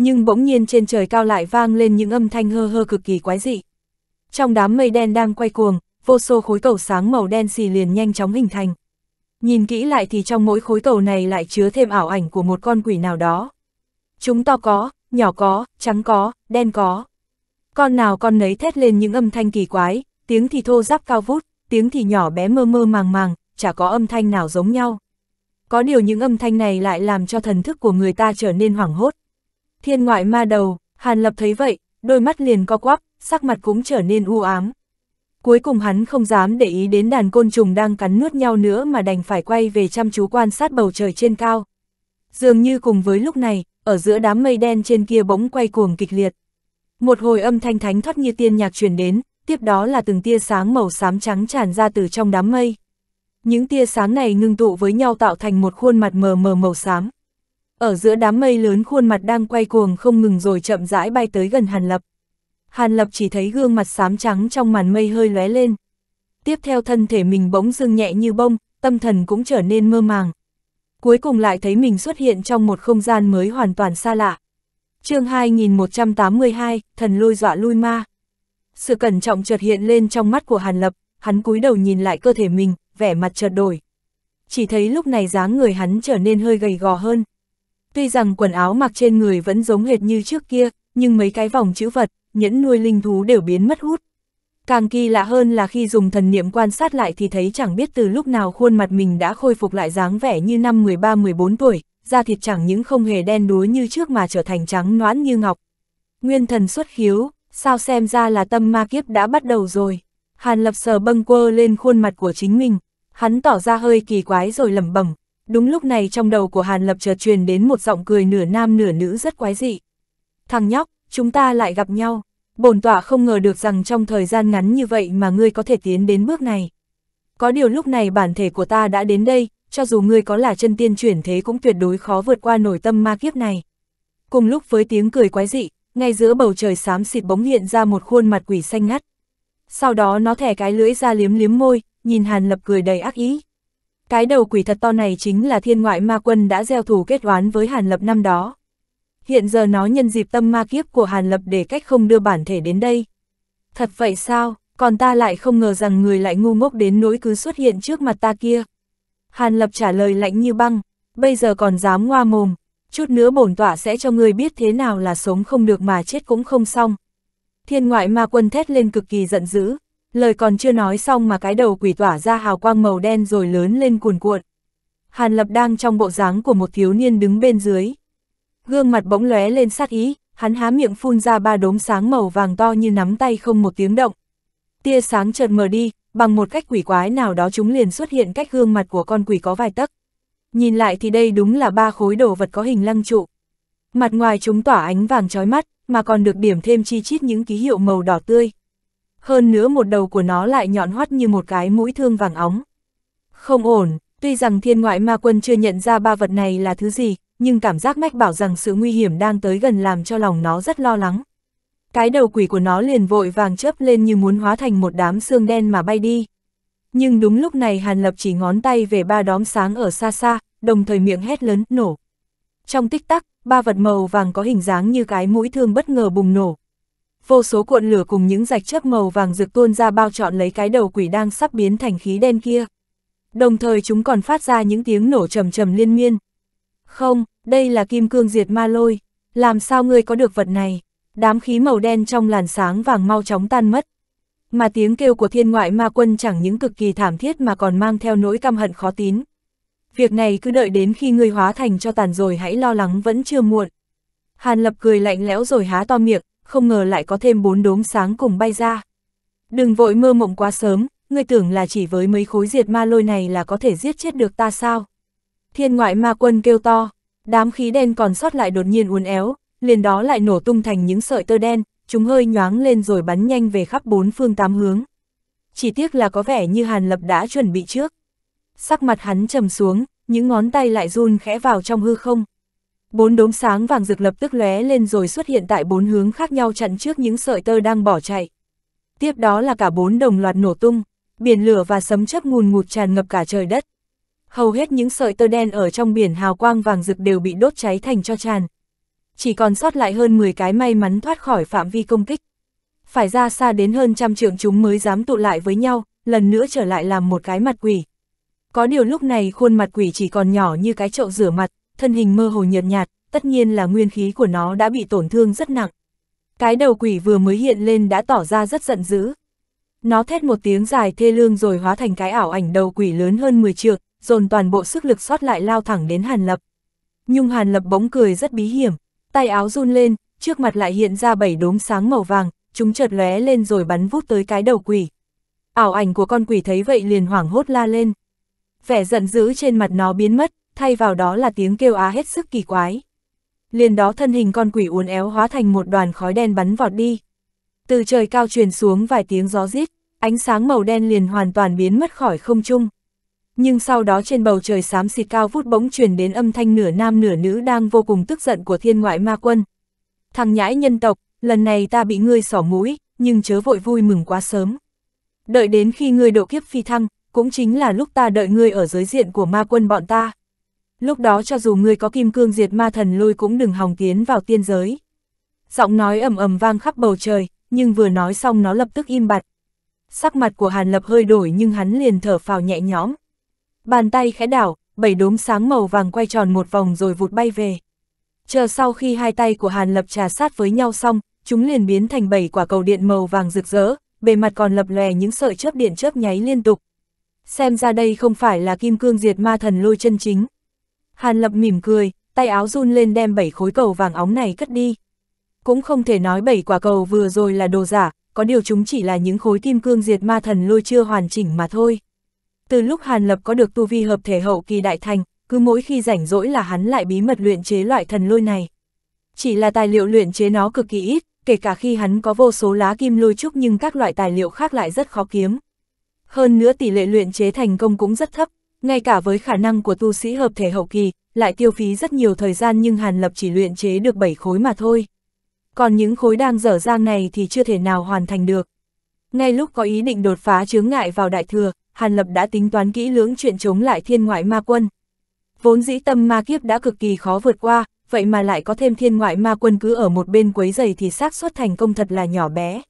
nhưng bỗng nhiên trên trời cao lại vang lên những âm thanh hơ hơ cực kỳ quái dị. Trong đám mây đen đang quay cuồng, vô số khối cầu sáng màu đen xì liền nhanh chóng hình thành. Nhìn kỹ lại thì trong mỗi khối cầu này lại chứa thêm ảo ảnh của một con quỷ nào đó. Chúng to có, nhỏ có, trắng có, đen có. Con nào con nấy thét lên những âm thanh kỳ quái, tiếng thì thô giáp cao vút, tiếng thì nhỏ bé mơ mơ màng màng, chả có âm thanh nào giống nhau. Có điều những âm thanh này lại làm cho thần thức của người ta trở nên hoảng hốt. Thiên ngoại ma đầu, Hàn Lập thấy vậy, đôi mắt liền co quắp, sắc mặt cũng trở nên u ám. Cuối cùng hắn không dám để ý đến đàn côn trùng đang cắn nuốt nhau nữa mà đành phải quay về chăm chú quan sát bầu trời trên cao. Dường như cùng với lúc này, ở giữa đám mây đen trên kia bỗng quay cuồng kịch liệt. Một hồi âm thanh thánh thoát như tiên nhạc truyền đến, tiếp đó là từng tia sáng màu xám trắng tràn ra từ trong đám mây. Những tia sáng này ngưng tụ với nhau tạo thành một khuôn mặt mờ mờ màu xám. Ở giữa đám mây lớn khuôn mặt đang quay cuồng không ngừng rồi chậm rãi bay tới gần Hàn Lập. Hàn Lập chỉ thấy gương mặt xám trắng trong màn mây hơi lóe lên. Tiếp theo thân thể mình bỗng dưng nhẹ như bông, tâm thần cũng trở nên mơ màng. Cuối cùng lại thấy mình xuất hiện trong một không gian mới hoàn toàn xa lạ. chương 2182, thần lôi dọa lui ma. Sự cẩn trọng chợt hiện lên trong mắt của Hàn Lập, hắn cúi đầu nhìn lại cơ thể mình, vẻ mặt chợt đổi. Chỉ thấy lúc này dáng người hắn trở nên hơi gầy gò hơn. Tuy rằng quần áo mặc trên người vẫn giống hệt như trước kia, nhưng mấy cái vòng chữ vật, nhẫn nuôi linh thú đều biến mất hút. Càng kỳ lạ hơn là khi dùng thần niệm quan sát lại thì thấy chẳng biết từ lúc nào khuôn mặt mình đã khôi phục lại dáng vẻ như năm 13-14 tuổi, da thịt chẳng những không hề đen đúa như trước mà trở thành trắng noãn như ngọc. Nguyên thần xuất khiếu, sao xem ra là tâm ma kiếp đã bắt đầu rồi. Hàn lập sờ bâng quơ lên khuôn mặt của chính mình, hắn tỏ ra hơi kỳ quái rồi lẩm bẩm, Đúng lúc này trong đầu của Hàn Lập chợt truyền đến một giọng cười nửa nam nửa nữ rất quái dị. Thằng nhóc, chúng ta lại gặp nhau. Bổn tọa không ngờ được rằng trong thời gian ngắn như vậy mà ngươi có thể tiến đến bước này. Có điều lúc này bản thể của ta đã đến đây, cho dù ngươi có là chân tiên chuyển thế cũng tuyệt đối khó vượt qua nổi tâm ma kiếp này. Cùng lúc với tiếng cười quái dị, ngay giữa bầu trời xám xịt bóng hiện ra một khuôn mặt quỷ xanh ngắt. Sau đó nó thẻ cái lưỡi ra liếm liếm môi, nhìn Hàn Lập cười đầy ác ý. Cái đầu quỷ thật to này chính là thiên ngoại ma quân đã gieo thù kết oán với Hàn Lập năm đó. Hiện giờ nó nhân dịp tâm ma kiếp của Hàn Lập để cách không đưa bản thể đến đây. Thật vậy sao, còn ta lại không ngờ rằng người lại ngu ngốc đến nỗi cứ xuất hiện trước mặt ta kia. Hàn Lập trả lời lạnh như băng, bây giờ còn dám ngoa mồm, chút nữa bổn tọa sẽ cho ngươi biết thế nào là sống không được mà chết cũng không xong. Thiên ngoại ma quân thét lên cực kỳ giận dữ, Lời còn chưa nói xong mà cái đầu quỷ tỏa ra hào quang màu đen rồi lớn lên cuồn cuộn. Hàn Lập đang trong bộ dáng của một thiếu niên đứng bên dưới. Gương mặt bỗng lóe lên sát ý, hắn há miệng phun ra ba đốm sáng màu vàng to như nắm tay không một tiếng động. Tia sáng chợt mờ đi, bằng một cách quỷ quái nào đó chúng liền xuất hiện cách gương mặt của con quỷ có vài tấc. Nhìn lại thì đây đúng là ba khối đồ vật có hình lăng trụ. Mặt ngoài chúng tỏa ánh vàng chói mắt, mà còn được điểm thêm chi chít những ký hiệu màu đỏ tươi hơn nữa một đầu của nó lại nhọn hoắt như một cái mũi thương vàng óng. Không ổn, tuy rằng thiên ngoại ma quân chưa nhận ra ba vật này là thứ gì, nhưng cảm giác mách bảo rằng sự nguy hiểm đang tới gần làm cho lòng nó rất lo lắng. Cái đầu quỷ của nó liền vội vàng chớp lên như muốn hóa thành một đám xương đen mà bay đi. Nhưng đúng lúc này Hàn Lập chỉ ngón tay về ba đóm sáng ở xa xa, đồng thời miệng hét lớn, nổ. Trong tích tắc, ba vật màu vàng có hình dáng như cái mũi thương bất ngờ bùng nổ, vô số cuộn lửa cùng những rạch chớp màu vàng rực tuôn ra bao trọn lấy cái đầu quỷ đang sắp biến thành khí đen kia. Đồng thời chúng còn phát ra những tiếng nổ trầm trầm liên miên. Không, đây là kim cương diệt ma lôi, làm sao ngươi có được vật này? Đám khí màu đen trong làn sáng vàng mau chóng tan mất. Mà tiếng kêu của thiên ngoại ma quân chẳng những cực kỳ thảm thiết mà còn mang theo nỗi căm hận khó tín. Việc này cứ đợi đến khi ngươi hóa thành cho tàn rồi hãy lo lắng vẫn chưa muộn. Hàn lập cười lạnh lẽo rồi há to miệng, không ngờ lại có thêm bốn đốm sáng cùng bay ra. Đừng vội mơ mộng quá sớm, ngươi tưởng là chỉ với mấy khối diệt ma lôi này là có thể giết chết được ta sao? Thiên ngoại ma quân kêu to, đám khí đen còn sót lại đột nhiên uốn éo, liền đó lại nổ tung thành những sợi tơ đen, chúng hơi nhoáng lên rồi bắn nhanh về khắp bốn phương tám hướng. Chỉ tiếc là có vẻ như Hàn Lập đã chuẩn bị trước. Sắc mặt hắn trầm xuống, những ngón tay lại run khẽ vào trong hư không, Bốn đốm sáng vàng rực lập tức lóe lên rồi xuất hiện tại bốn hướng khác nhau chặn trước những sợi tơ đang bỏ chạy. Tiếp đó là cả bốn đồng loạt nổ tung, biển lửa và sấm chớp ngùn ngụt tràn ngập cả trời đất. Hầu hết những sợi tơ đen ở trong biển hào quang vàng rực đều bị đốt cháy thành cho tràn. Chỉ còn sót lại hơn 10 cái may mắn thoát khỏi phạm vi công kích. Phải ra xa đến hơn trăm trượng chúng mới dám tụ lại với nhau, lần nữa trở lại làm một cái mặt quỷ. Có điều lúc này khuôn mặt quỷ chỉ còn nhỏ như cái chậu rửa mặt, thân hình mơ hồ nhợt nhạt, tất nhiên là nguyên khí của nó đã bị tổn thương rất nặng. Cái đầu quỷ vừa mới hiện lên đã tỏ ra rất giận dữ. Nó thét một tiếng dài thê lương rồi hóa thành cái ảo ảnh đầu quỷ lớn hơn 10 trượng, dồn toàn bộ sức lực sót lại lao thẳng đến Hàn Lập. Nhung Hàn Lập bỗng cười rất bí hiểm, tay áo run lên, trước mặt lại hiện ra bảy đốm sáng màu vàng, chúng chợt lóe lên rồi bắn vút tới cái đầu quỷ. Ảo ảnh của con quỷ thấy vậy liền hoảng hốt la lên. Vẻ giận dữ trên mặt nó biến mất, thay vào đó là tiếng kêu á hết sức kỳ quái. Liền đó thân hình con quỷ uốn éo hóa thành một đoàn khói đen bắn vọt đi. Từ trời cao truyền xuống vài tiếng gió rít, ánh sáng màu đen liền hoàn toàn biến mất khỏi không trung. Nhưng sau đó trên bầu trời xám xịt cao vút bỗng truyền đến âm thanh nửa nam nửa nữ đang vô cùng tức giận của thiên ngoại ma quân. Thằng nhãi nhân tộc, lần này ta bị ngươi sỏ mũi, nhưng chớ vội vui mừng quá sớm. Đợi đến khi ngươi độ kiếp phi thăng, cũng chính là lúc ta đợi ngươi ở giới diện của ma quân bọn ta lúc đó cho dù ngươi có kim cương diệt ma thần lôi cũng đừng hòng tiến vào tiên giới. Giọng nói ầm ầm vang khắp bầu trời, nhưng vừa nói xong nó lập tức im bặt. Sắc mặt của Hàn Lập hơi đổi nhưng hắn liền thở phào nhẹ nhõm. Bàn tay khẽ đảo, bảy đốm sáng màu vàng quay tròn một vòng rồi vụt bay về. Chờ sau khi hai tay của Hàn Lập trà sát với nhau xong, chúng liền biến thành bảy quả cầu điện màu vàng rực rỡ, bề mặt còn lập lòe những sợi chớp điện chớp nháy liên tục. Xem ra đây không phải là kim cương diệt ma thần lôi chân chính, Hàn Lập mỉm cười, tay áo run lên đem bảy khối cầu vàng óng này cất đi. Cũng không thể nói bảy quả cầu vừa rồi là đồ giả, có điều chúng chỉ là những khối kim cương diệt ma thần lôi chưa hoàn chỉnh mà thôi. Từ lúc Hàn Lập có được tu vi hợp thể hậu kỳ đại thành, cứ mỗi khi rảnh rỗi là hắn lại bí mật luyện chế loại thần lôi này. Chỉ là tài liệu luyện chế nó cực kỳ ít, kể cả khi hắn có vô số lá kim lôi trúc nhưng các loại tài liệu khác lại rất khó kiếm. Hơn nữa tỷ lệ luyện chế thành công cũng rất thấp, ngay cả với khả năng của tu sĩ hợp thể hậu kỳ, lại tiêu phí rất nhiều thời gian nhưng Hàn Lập chỉ luyện chế được 7 khối mà thôi. Còn những khối đang dở dang này thì chưa thể nào hoàn thành được. Ngay lúc có ý định đột phá chướng ngại vào đại thừa, Hàn Lập đã tính toán kỹ lưỡng chuyện chống lại thiên ngoại ma quân. Vốn dĩ tâm ma kiếp đã cực kỳ khó vượt qua, vậy mà lại có thêm thiên ngoại ma quân cứ ở một bên quấy giày thì xác suất thành công thật là nhỏ bé.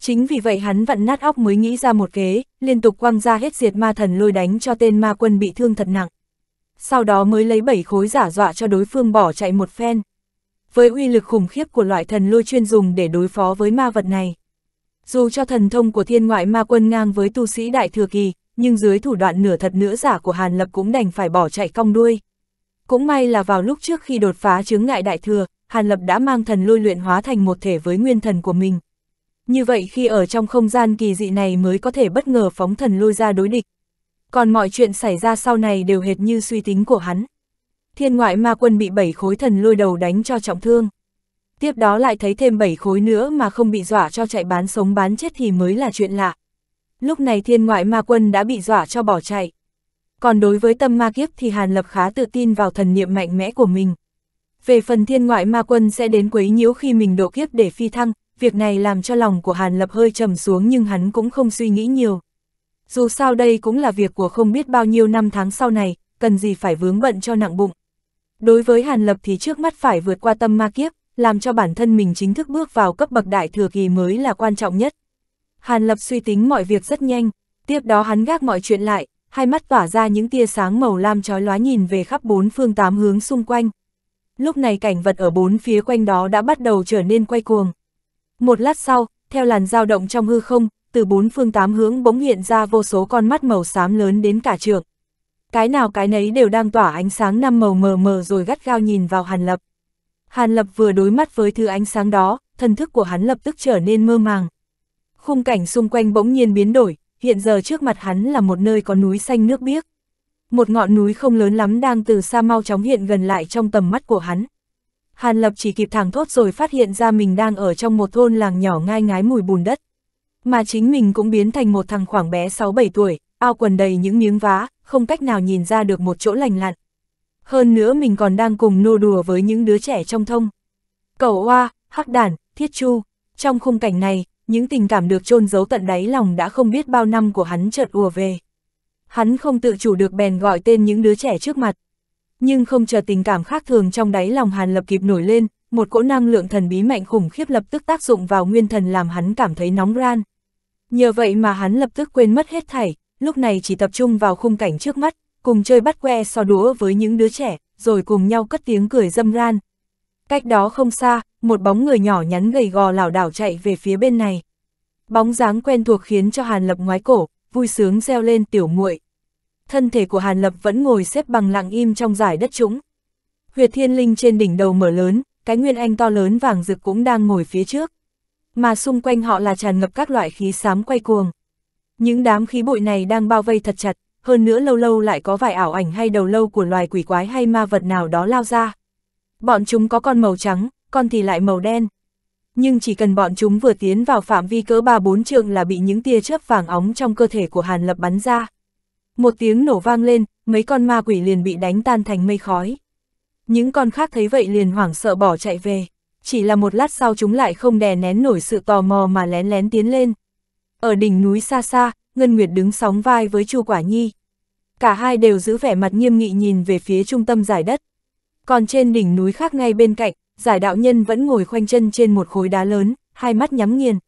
Chính vì vậy hắn vặn nát óc mới nghĩ ra một kế, liên tục quăng ra hết diệt ma thần lôi đánh cho tên ma quân bị thương thật nặng. Sau đó mới lấy bảy khối giả dọa cho đối phương bỏ chạy một phen. Với uy lực khủng khiếp của loại thần lôi chuyên dùng để đối phó với ma vật này. Dù cho thần thông của thiên ngoại ma quân ngang với tu sĩ đại thừa kỳ, nhưng dưới thủ đoạn nửa thật nửa giả của Hàn Lập cũng đành phải bỏ chạy cong đuôi. Cũng may là vào lúc trước khi đột phá chứng ngại đại thừa, Hàn Lập đã mang thần lôi luyện hóa thành một thể với nguyên thần của mình như vậy khi ở trong không gian kỳ dị này mới có thể bất ngờ phóng thần lôi ra đối địch. Còn mọi chuyện xảy ra sau này đều hệt như suy tính của hắn. Thiên ngoại ma quân bị bảy khối thần lôi đầu đánh cho trọng thương. Tiếp đó lại thấy thêm bảy khối nữa mà không bị dọa cho chạy bán sống bán chết thì mới là chuyện lạ. Lúc này thiên ngoại ma quân đã bị dọa cho bỏ chạy. Còn đối với tâm ma kiếp thì Hàn Lập khá tự tin vào thần niệm mạnh mẽ của mình. Về phần thiên ngoại ma quân sẽ đến quấy nhiễu khi mình độ kiếp để phi thăng, việc này làm cho lòng của Hàn Lập hơi trầm xuống nhưng hắn cũng không suy nghĩ nhiều. Dù sao đây cũng là việc của không biết bao nhiêu năm tháng sau này, cần gì phải vướng bận cho nặng bụng. Đối với Hàn Lập thì trước mắt phải vượt qua tâm ma kiếp, làm cho bản thân mình chính thức bước vào cấp bậc đại thừa kỳ mới là quan trọng nhất. Hàn Lập suy tính mọi việc rất nhanh, tiếp đó hắn gác mọi chuyện lại, hai mắt tỏa ra những tia sáng màu lam trói lóa nhìn về khắp bốn phương tám hướng xung quanh. Lúc này cảnh vật ở bốn phía quanh đó đã bắt đầu trở nên quay cuồng. Một lát sau, theo làn dao động trong hư không, từ bốn phương tám hướng bỗng hiện ra vô số con mắt màu xám lớn đến cả trường. Cái nào cái nấy đều đang tỏa ánh sáng năm màu mờ mờ rồi gắt gao nhìn vào Hàn Lập. Hàn Lập vừa đối mắt với thứ ánh sáng đó, thần thức của hắn lập tức trở nên mơ màng. Khung cảnh xung quanh bỗng nhiên biến đổi, hiện giờ trước mặt hắn là một nơi có núi xanh nước biếc. Một ngọn núi không lớn lắm đang từ xa mau chóng hiện gần lại trong tầm mắt của hắn. Hàn Lập chỉ kịp thẳng thốt rồi phát hiện ra mình đang ở trong một thôn làng nhỏ ngai ngái mùi bùn đất. Mà chính mình cũng biến thành một thằng khoảng bé 6-7 tuổi, ao quần đầy những miếng vá, không cách nào nhìn ra được một chỗ lành lặn. Hơn nữa mình còn đang cùng nô đùa với những đứa trẻ trong thông. Cậu hoa, hắc đản, thiết chu. Trong khung cảnh này, những tình cảm được chôn giấu tận đáy lòng đã không biết bao năm của hắn chợt ùa về. Hắn không tự chủ được bèn gọi tên những đứa trẻ trước mặt nhưng không chờ tình cảm khác thường trong đáy lòng Hàn Lập kịp nổi lên, một cỗ năng lượng thần bí mạnh khủng khiếp lập tức tác dụng vào nguyên thần làm hắn cảm thấy nóng ran. Nhờ vậy mà hắn lập tức quên mất hết thảy, lúc này chỉ tập trung vào khung cảnh trước mắt, cùng chơi bắt que so đũa với những đứa trẻ, rồi cùng nhau cất tiếng cười dâm ran. Cách đó không xa, một bóng người nhỏ nhắn gầy gò lảo đảo chạy về phía bên này. Bóng dáng quen thuộc khiến cho Hàn Lập ngoái cổ, vui sướng reo lên tiểu muội, thân thể của Hàn Lập vẫn ngồi xếp bằng lặng im trong giải đất chúng Huyệt thiên linh trên đỉnh đầu mở lớn, cái nguyên anh to lớn vàng rực cũng đang ngồi phía trước. Mà xung quanh họ là tràn ngập các loại khí xám quay cuồng. Những đám khí bụi này đang bao vây thật chặt, hơn nữa lâu lâu lại có vài ảo ảnh hay đầu lâu của loài quỷ quái hay ma vật nào đó lao ra. Bọn chúng có con màu trắng, con thì lại màu đen. Nhưng chỉ cần bọn chúng vừa tiến vào phạm vi cỡ 3-4 trường là bị những tia chớp vàng óng trong cơ thể của Hàn Lập bắn ra một tiếng nổ vang lên, mấy con ma quỷ liền bị đánh tan thành mây khói. Những con khác thấy vậy liền hoảng sợ bỏ chạy về, chỉ là một lát sau chúng lại không đè nén nổi sự tò mò mà lén lén tiến lên. Ở đỉnh núi xa xa, Ngân Nguyệt đứng sóng vai với Chu Quả Nhi. Cả hai đều giữ vẻ mặt nghiêm nghị nhìn về phía trung tâm giải đất. Còn trên đỉnh núi khác ngay bên cạnh, giải đạo nhân vẫn ngồi khoanh chân trên một khối đá lớn, hai mắt nhắm nghiền.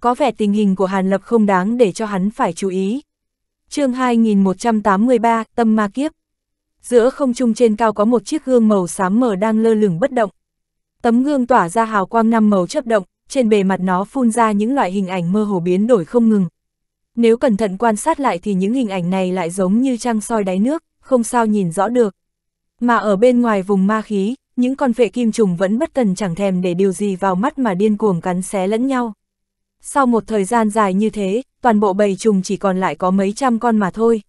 Có vẻ tình hình của Hàn Lập không đáng để cho hắn phải chú ý chương 2183, tâm ma kiếp. Giữa không trung trên cao có một chiếc gương màu xám mờ đang lơ lửng bất động. Tấm gương tỏa ra hào quang năm màu chớp động, trên bề mặt nó phun ra những loại hình ảnh mơ hồ biến đổi không ngừng. Nếu cẩn thận quan sát lại thì những hình ảnh này lại giống như trăng soi đáy nước, không sao nhìn rõ được. Mà ở bên ngoài vùng ma khí, những con vệ kim trùng vẫn bất cần chẳng thèm để điều gì vào mắt mà điên cuồng cắn xé lẫn nhau. Sau một thời gian dài như thế, toàn bộ bầy trùng chỉ còn lại có mấy trăm con mà thôi.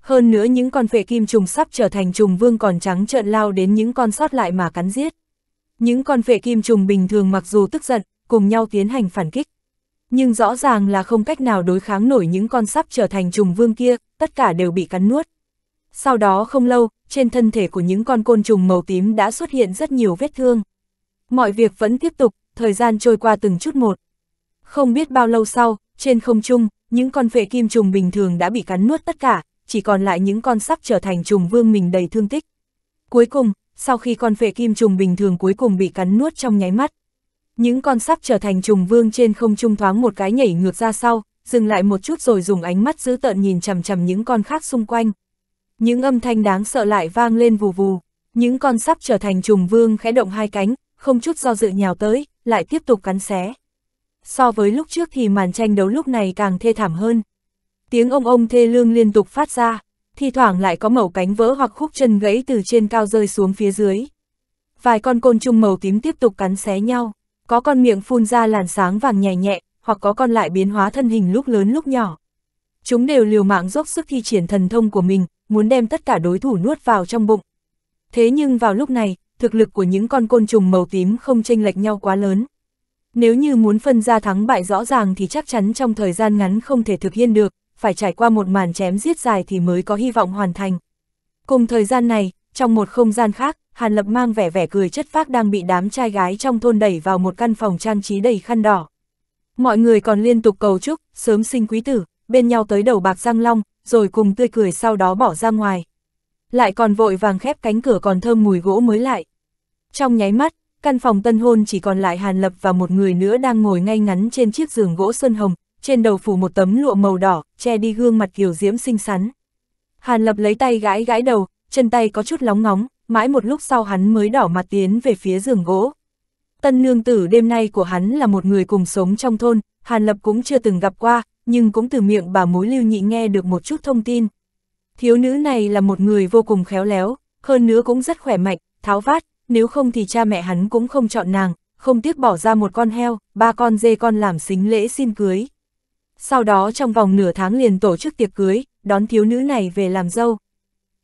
Hơn nữa những con phệ kim trùng sắp trở thành trùng vương còn trắng trợn lao đến những con sót lại mà cắn giết. Những con phệ kim trùng bình thường mặc dù tức giận, cùng nhau tiến hành phản kích. Nhưng rõ ràng là không cách nào đối kháng nổi những con sắp trở thành trùng vương kia, tất cả đều bị cắn nuốt. Sau đó không lâu, trên thân thể của những con côn trùng màu tím đã xuất hiện rất nhiều vết thương. Mọi việc vẫn tiếp tục, thời gian trôi qua từng chút một. Không biết bao lâu sau, trên không trung, những con phệ kim trùng bình thường đã bị cắn nuốt tất cả, chỉ còn lại những con sắp trở thành trùng vương mình đầy thương tích. Cuối cùng, sau khi con phệ kim trùng bình thường cuối cùng bị cắn nuốt trong nháy mắt, những con sắp trở thành trùng vương trên không trung thoáng một cái nhảy ngược ra sau, dừng lại một chút rồi dùng ánh mắt dữ tợn nhìn chằm chằm những con khác xung quanh. Những âm thanh đáng sợ lại vang lên vù vù, những con sắp trở thành trùng vương khẽ động hai cánh, không chút do dự nhào tới, lại tiếp tục cắn xé so với lúc trước thì màn tranh đấu lúc này càng thê thảm hơn. Tiếng ông ông thê lương liên tục phát ra, thi thoảng lại có mẩu cánh vỡ hoặc khúc chân gãy từ trên cao rơi xuống phía dưới. Vài con côn trùng màu tím tiếp tục cắn xé nhau, có con miệng phun ra làn sáng vàng nhẹ nhẹ, hoặc có con lại biến hóa thân hình lúc lớn lúc nhỏ. Chúng đều liều mạng dốc sức thi triển thần thông của mình, muốn đem tất cả đối thủ nuốt vào trong bụng. Thế nhưng vào lúc này, thực lực của những con côn trùng màu tím không chênh lệch nhau quá lớn. Nếu như muốn phân ra thắng bại rõ ràng thì chắc chắn trong thời gian ngắn không thể thực hiện được, phải trải qua một màn chém giết dài thì mới có hy vọng hoàn thành. Cùng thời gian này, trong một không gian khác, Hàn Lập mang vẻ vẻ cười chất phác đang bị đám trai gái trong thôn đẩy vào một căn phòng trang trí đầy khăn đỏ. Mọi người còn liên tục cầu chúc, sớm sinh quý tử, bên nhau tới đầu bạc răng long, rồi cùng tươi cười sau đó bỏ ra ngoài. Lại còn vội vàng khép cánh cửa còn thơm mùi gỗ mới lại. Trong nháy mắt, căn phòng tân hôn chỉ còn lại Hàn Lập và một người nữa đang ngồi ngay ngắn trên chiếc giường gỗ sơn hồng, trên đầu phủ một tấm lụa màu đỏ, che đi gương mặt kiều diễm xinh xắn. Hàn Lập lấy tay gãi gãi đầu, chân tay có chút lóng ngóng, mãi một lúc sau hắn mới đỏ mặt tiến về phía giường gỗ. Tân nương tử đêm nay của hắn là một người cùng sống trong thôn, Hàn Lập cũng chưa từng gặp qua, nhưng cũng từ miệng bà mối lưu nhị nghe được một chút thông tin. Thiếu nữ này là một người vô cùng khéo léo, hơn nữa cũng rất khỏe mạnh, tháo vát, nếu không thì cha mẹ hắn cũng không chọn nàng, không tiếc bỏ ra một con heo, ba con dê con làm xính lễ xin cưới. Sau đó trong vòng nửa tháng liền tổ chức tiệc cưới, đón thiếu nữ này về làm dâu.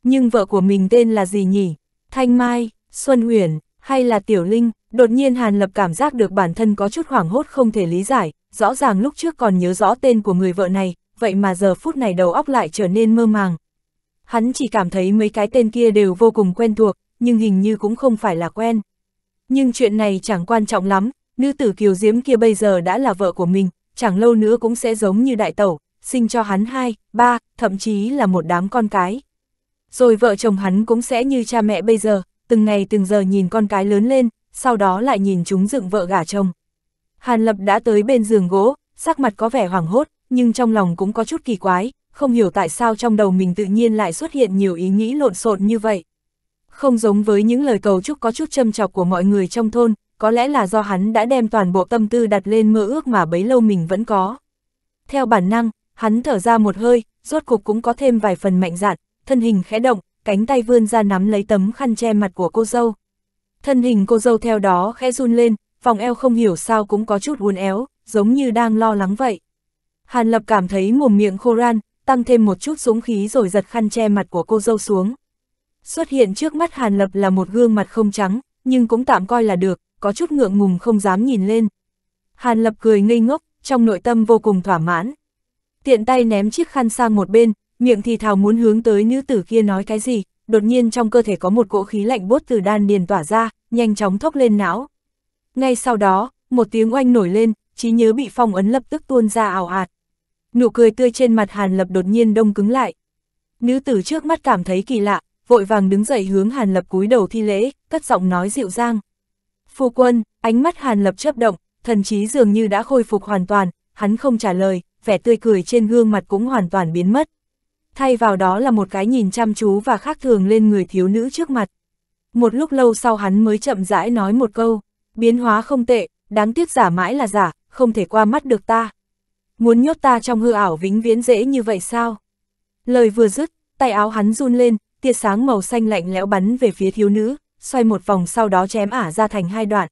Nhưng vợ của mình tên là gì nhỉ? Thanh Mai, Xuân Uyển, hay là Tiểu Linh? Đột nhiên Hàn Lập cảm giác được bản thân có chút hoảng hốt không thể lý giải, rõ ràng lúc trước còn nhớ rõ tên của người vợ này, vậy mà giờ phút này đầu óc lại trở nên mơ màng. Hắn chỉ cảm thấy mấy cái tên kia đều vô cùng quen thuộc, nhưng hình như cũng không phải là quen. Nhưng chuyện này chẳng quan trọng lắm, nữ tử kiều diễm kia bây giờ đã là vợ của mình, chẳng lâu nữa cũng sẽ giống như đại tẩu, sinh cho hắn hai, ba, thậm chí là một đám con cái. Rồi vợ chồng hắn cũng sẽ như cha mẹ bây giờ, từng ngày từng giờ nhìn con cái lớn lên, sau đó lại nhìn chúng dựng vợ gả chồng. Hàn Lập đã tới bên giường gỗ, sắc mặt có vẻ hoảng hốt, nhưng trong lòng cũng có chút kỳ quái, không hiểu tại sao trong đầu mình tự nhiên lại xuất hiện nhiều ý nghĩ lộn xộn như vậy. Không giống với những lời cầu chúc có chút châm chọc của mọi người trong thôn, có lẽ là do hắn đã đem toàn bộ tâm tư đặt lên mơ ước mà bấy lâu mình vẫn có. Theo bản năng, hắn thở ra một hơi, rốt cục cũng có thêm vài phần mạnh dạn, thân hình khẽ động, cánh tay vươn ra nắm lấy tấm khăn che mặt của cô dâu. Thân hình cô dâu theo đó khẽ run lên, vòng eo không hiểu sao cũng có chút uốn éo, giống như đang lo lắng vậy. Hàn Lập cảm thấy mồm miệng khô ran, tăng thêm một chút súng khí rồi giật khăn che mặt của cô dâu xuống. Xuất hiện trước mắt Hàn Lập là một gương mặt không trắng, nhưng cũng tạm coi là được, có chút ngượng ngùng không dám nhìn lên. Hàn Lập cười ngây ngốc, trong nội tâm vô cùng thỏa mãn. Tiện tay ném chiếc khăn sang một bên, miệng thì thào muốn hướng tới nữ tử kia nói cái gì, đột nhiên trong cơ thể có một cỗ khí lạnh bốt từ đan điền tỏa ra, nhanh chóng thốc lên não. Ngay sau đó, một tiếng oanh nổi lên, trí nhớ bị phong ấn lập tức tuôn ra ảo ạt. Nụ cười tươi trên mặt Hàn Lập đột nhiên đông cứng lại. Nữ tử trước mắt cảm thấy kỳ lạ, vội vàng đứng dậy hướng Hàn Lập cúi đầu thi lễ, cất giọng nói dịu dàng Phu quân, ánh mắt Hàn Lập chớp động, thần trí dường như đã khôi phục hoàn toàn, hắn không trả lời, vẻ tươi cười trên gương mặt cũng hoàn toàn biến mất. Thay vào đó là một cái nhìn chăm chú và khác thường lên người thiếu nữ trước mặt. Một lúc lâu sau hắn mới chậm rãi nói một câu, biến hóa không tệ, đáng tiếc giả mãi là giả, không thể qua mắt được ta. Muốn nhốt ta trong hư ảo vĩnh viễn dễ như vậy sao? Lời vừa dứt, tay áo hắn run lên, tia sáng màu xanh lạnh lẽo bắn về phía thiếu nữ, xoay một vòng sau đó chém ả ra thành hai đoạn.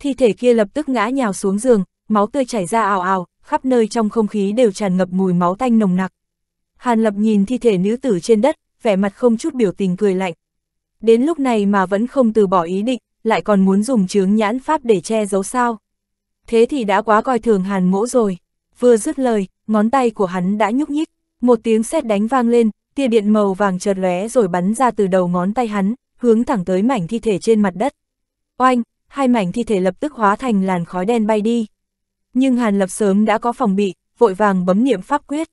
Thi thể kia lập tức ngã nhào xuống giường, máu tươi chảy ra ào ào, khắp nơi trong không khí đều tràn ngập mùi máu tanh nồng nặc. Hàn Lập nhìn thi thể nữ tử trên đất, vẻ mặt không chút biểu tình cười lạnh. Đến lúc này mà vẫn không từ bỏ ý định, lại còn muốn dùng chướng nhãn pháp để che giấu sao. Thế thì đã quá coi thường Hàn mỗ rồi. Vừa dứt lời, ngón tay của hắn đã nhúc nhích, một tiếng sét đánh vang lên, tia điện màu vàng chợt lóe rồi bắn ra từ đầu ngón tay hắn, hướng thẳng tới mảnh thi thể trên mặt đất. Oanh, hai mảnh thi thể lập tức hóa thành làn khói đen bay đi. Nhưng Hàn Lập sớm đã có phòng bị, vội vàng bấm niệm pháp quyết.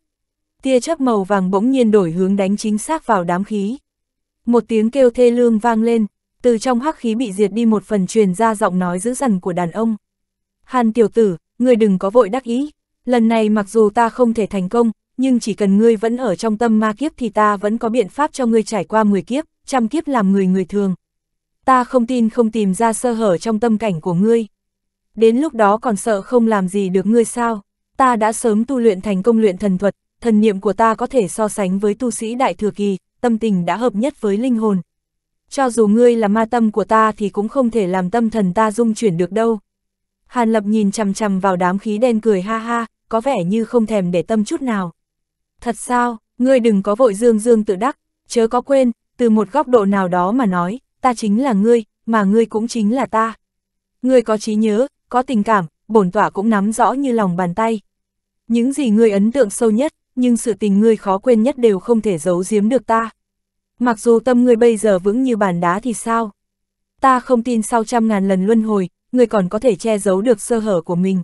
Tia chớp màu vàng bỗng nhiên đổi hướng đánh chính xác vào đám khí. Một tiếng kêu thê lương vang lên, từ trong hắc khí bị diệt đi một phần truyền ra giọng nói dữ dằn của đàn ông. Hàn tiểu tử, người đừng có vội đắc ý, lần này mặc dù ta không thể thành công, nhưng chỉ cần ngươi vẫn ở trong tâm ma kiếp thì ta vẫn có biện pháp cho ngươi trải qua 10 kiếp, trăm kiếp làm người người thường. Ta không tin không tìm ra sơ hở trong tâm cảnh của ngươi. Đến lúc đó còn sợ không làm gì được ngươi sao? Ta đã sớm tu luyện thành công luyện thần thuật, thần niệm của ta có thể so sánh với tu sĩ đại thừa kỳ, tâm tình đã hợp nhất với linh hồn. Cho dù ngươi là ma tâm của ta thì cũng không thể làm tâm thần ta dung chuyển được đâu. Hàn Lập nhìn chằm chằm vào đám khí đen cười ha ha, có vẻ như không thèm để tâm chút nào. Thật sao, ngươi đừng có vội dương dương tự đắc, chớ có quên, từ một góc độ nào đó mà nói, ta chính là ngươi, mà ngươi cũng chính là ta. Ngươi có trí nhớ, có tình cảm, bổn tỏa cũng nắm rõ như lòng bàn tay. Những gì ngươi ấn tượng sâu nhất, nhưng sự tình ngươi khó quên nhất đều không thể giấu giếm được ta. Mặc dù tâm ngươi bây giờ vững như bàn đá thì sao? Ta không tin sau trăm ngàn lần luân hồi, ngươi còn có thể che giấu được sơ hở của mình.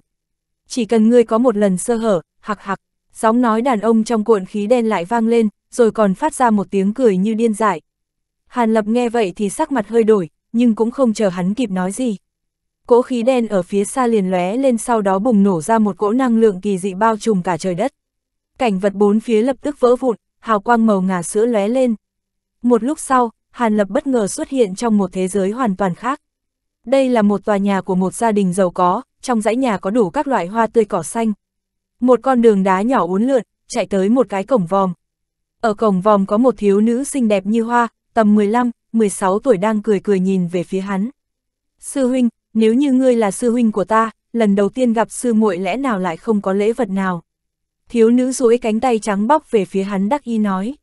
Chỉ cần ngươi có một lần sơ hở, hạc hạc, Gióng nói đàn ông trong cuộn khí đen lại vang lên, rồi còn phát ra một tiếng cười như điên dại. Hàn Lập nghe vậy thì sắc mặt hơi đổi, nhưng cũng không chờ hắn kịp nói gì. Cỗ khí đen ở phía xa liền lóe lên sau đó bùng nổ ra một cỗ năng lượng kỳ dị bao trùm cả trời đất. Cảnh vật bốn phía lập tức vỡ vụn, hào quang màu ngà sữa lóe lên. Một lúc sau, Hàn Lập bất ngờ xuất hiện trong một thế giới hoàn toàn khác. Đây là một tòa nhà của một gia đình giàu có, trong dãy nhà có đủ các loại hoa tươi cỏ xanh, một con đường đá nhỏ uốn lượn, chạy tới một cái cổng vòm. Ở cổng vòm có một thiếu nữ xinh đẹp như hoa, tầm 15, 16 tuổi đang cười cười nhìn về phía hắn. Sư huynh, nếu như ngươi là sư huynh của ta, lần đầu tiên gặp sư muội lẽ nào lại không có lễ vật nào. Thiếu nữ duỗi cánh tay trắng bóc về phía hắn đắc y nói.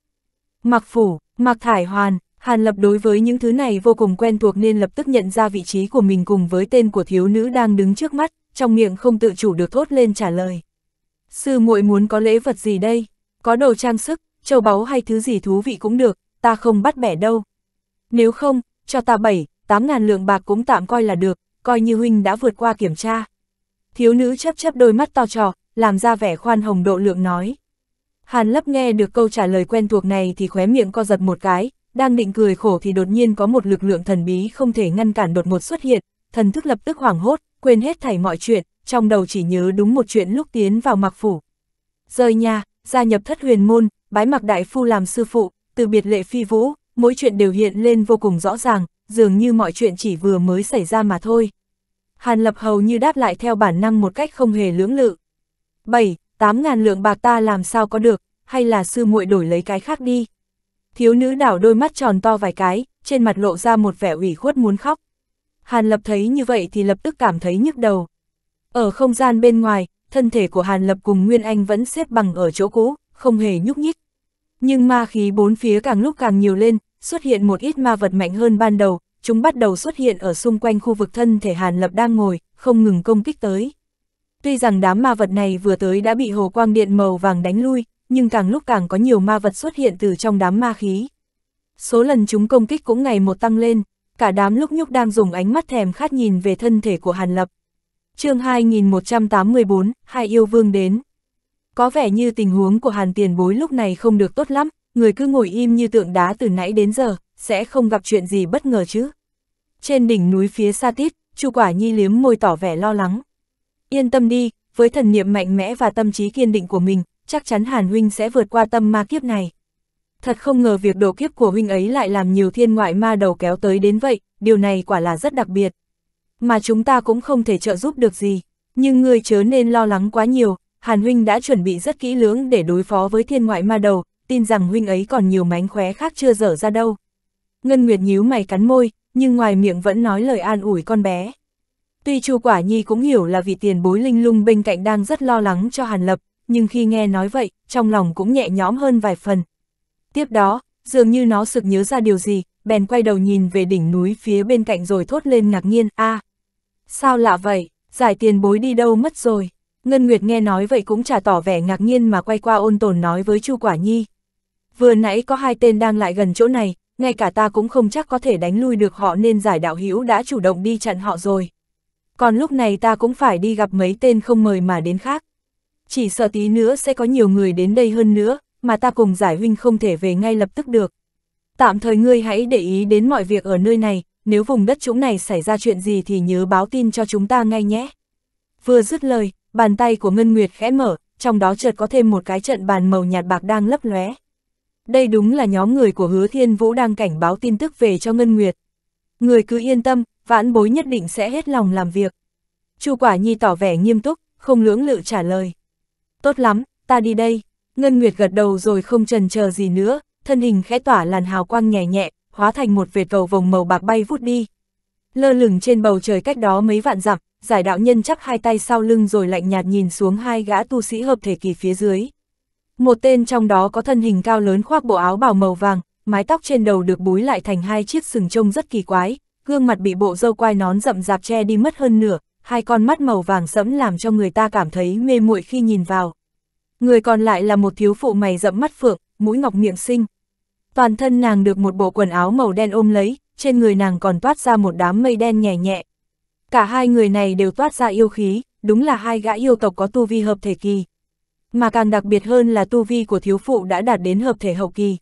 Mặc phủ, mặc thải hoàn, Hàn Lập đối với những thứ này vô cùng quen thuộc nên lập tức nhận ra vị trí của mình cùng với tên của thiếu nữ đang đứng trước mắt, trong miệng không tự chủ được thốt lên trả lời. Sư muội muốn có lễ vật gì đây? Có đồ trang sức, châu báu hay thứ gì thú vị cũng được, ta không bắt bẻ đâu. Nếu không, cho ta bảy, tám ngàn lượng bạc cũng tạm coi là được, coi như huynh đã vượt qua kiểm tra. Thiếu nữ chấp chấp đôi mắt to trò, làm ra vẻ khoan hồng độ lượng nói. Hàn lấp nghe được câu trả lời quen thuộc này thì khóe miệng co giật một cái, đang định cười khổ thì đột nhiên có một lực lượng thần bí không thể ngăn cản đột ngột xuất hiện, thần thức lập tức hoảng hốt, quên hết thảy mọi chuyện, trong đầu chỉ nhớ đúng một chuyện lúc tiến vào mặc phủ. Rời nhà, gia nhập thất huyền môn, bái mặc đại phu làm sư phụ, từ biệt lệ phi vũ, mỗi chuyện đều hiện lên vô cùng rõ ràng, dường như mọi chuyện chỉ vừa mới xảy ra mà thôi. Hàn lập hầu như đáp lại theo bản năng một cách không hề lưỡng lự. 7. Tám ngàn lượng bạc ta làm sao có được, hay là sư muội đổi lấy cái khác đi. Thiếu nữ đảo đôi mắt tròn to vài cái, trên mặt lộ ra một vẻ ủy khuất muốn khóc. Hàn lập thấy như vậy thì lập tức cảm thấy nhức đầu. Ở không gian bên ngoài, thân thể của Hàn Lập cùng Nguyên Anh vẫn xếp bằng ở chỗ cũ, không hề nhúc nhích. Nhưng ma khí bốn phía càng lúc càng nhiều lên, xuất hiện một ít ma vật mạnh hơn ban đầu, chúng bắt đầu xuất hiện ở xung quanh khu vực thân thể Hàn Lập đang ngồi, không ngừng công kích tới. Tuy rằng đám ma vật này vừa tới đã bị hồ quang điện màu vàng đánh lui, nhưng càng lúc càng có nhiều ma vật xuất hiện từ trong đám ma khí. Số lần chúng công kích cũng ngày một tăng lên, cả đám lúc nhúc đang dùng ánh mắt thèm khát nhìn về thân thể của Hàn Lập chương 2184, hai yêu vương đến. Có vẻ như tình huống của hàn tiền bối lúc này không được tốt lắm, người cứ ngồi im như tượng đá từ nãy đến giờ, sẽ không gặp chuyện gì bất ngờ chứ. Trên đỉnh núi phía xa tít, chu quả nhi liếm môi tỏ vẻ lo lắng. Yên tâm đi, với thần niệm mạnh mẽ và tâm trí kiên định của mình, chắc chắn hàn huynh sẽ vượt qua tâm ma kiếp này. Thật không ngờ việc độ kiếp của huynh ấy lại làm nhiều thiên ngoại ma đầu kéo tới đến vậy, điều này quả là rất đặc biệt mà chúng ta cũng không thể trợ giúp được gì. Nhưng ngươi chớ nên lo lắng quá nhiều, Hàn Huynh đã chuẩn bị rất kỹ lưỡng để đối phó với thiên ngoại ma đầu, tin rằng Huynh ấy còn nhiều mánh khóe khác chưa dở ra đâu. Ngân Nguyệt nhíu mày cắn môi, nhưng ngoài miệng vẫn nói lời an ủi con bé. Tuy Chu Quả Nhi cũng hiểu là vị tiền bối linh lung bên cạnh đang rất lo lắng cho Hàn Lập, nhưng khi nghe nói vậy, trong lòng cũng nhẹ nhõm hơn vài phần. Tiếp đó, dường như nó sực nhớ ra điều gì, bèn quay đầu nhìn về đỉnh núi phía bên cạnh rồi thốt lên ngạc nhiên, a à, Sao lạ vậy, giải tiền bối đi đâu mất rồi. Ngân Nguyệt nghe nói vậy cũng chả tỏ vẻ ngạc nhiên mà quay qua ôn tồn nói với Chu Quả Nhi. Vừa nãy có hai tên đang lại gần chỗ này, ngay cả ta cũng không chắc có thể đánh lui được họ nên giải đạo hữu đã chủ động đi chặn họ rồi. Còn lúc này ta cũng phải đi gặp mấy tên không mời mà đến khác. Chỉ sợ tí nữa sẽ có nhiều người đến đây hơn nữa, mà ta cùng giải huynh không thể về ngay lập tức được. Tạm thời ngươi hãy để ý đến mọi việc ở nơi này, nếu vùng đất chúng này xảy ra chuyện gì thì nhớ báo tin cho chúng ta ngay nhé. Vừa dứt lời, bàn tay của Ngân Nguyệt khẽ mở, trong đó chợt có thêm một cái trận bàn màu nhạt bạc đang lấp lóe. Đây đúng là nhóm người của Hứa Thiên Vũ đang cảnh báo tin tức về cho Ngân Nguyệt. Người cứ yên tâm, vãn bối nhất định sẽ hết lòng làm việc. Chu Quả Nhi tỏ vẻ nghiêm túc, không lưỡng lự trả lời. Tốt lắm, ta đi đây. Ngân Nguyệt gật đầu rồi không trần chờ gì nữa, thân hình khẽ tỏa làn hào quang nhẹ nhẹ, hóa thành một vệt cầu vồng màu bạc bay vút đi. Lơ lửng trên bầu trời cách đó mấy vạn dặm, giải đạo nhân chắp hai tay sau lưng rồi lạnh nhạt nhìn xuống hai gã tu sĩ hợp thể kỳ phía dưới. Một tên trong đó có thân hình cao lớn khoác bộ áo bào màu vàng, mái tóc trên đầu được búi lại thành hai chiếc sừng trông rất kỳ quái, gương mặt bị bộ dâu quai nón rậm rạp che đi mất hơn nửa, hai con mắt màu vàng sẫm làm cho người ta cảm thấy mê muội khi nhìn vào. Người còn lại là một thiếu phụ mày rậm mắt phượng, mũi ngọc miệng xinh, Toàn thân nàng được một bộ quần áo màu đen ôm lấy, trên người nàng còn toát ra một đám mây đen nhẹ nhẹ. Cả hai người này đều toát ra yêu khí, đúng là hai gã yêu tộc có tu vi hợp thể kỳ. Mà càng đặc biệt hơn là tu vi của thiếu phụ đã đạt đến hợp thể hậu kỳ.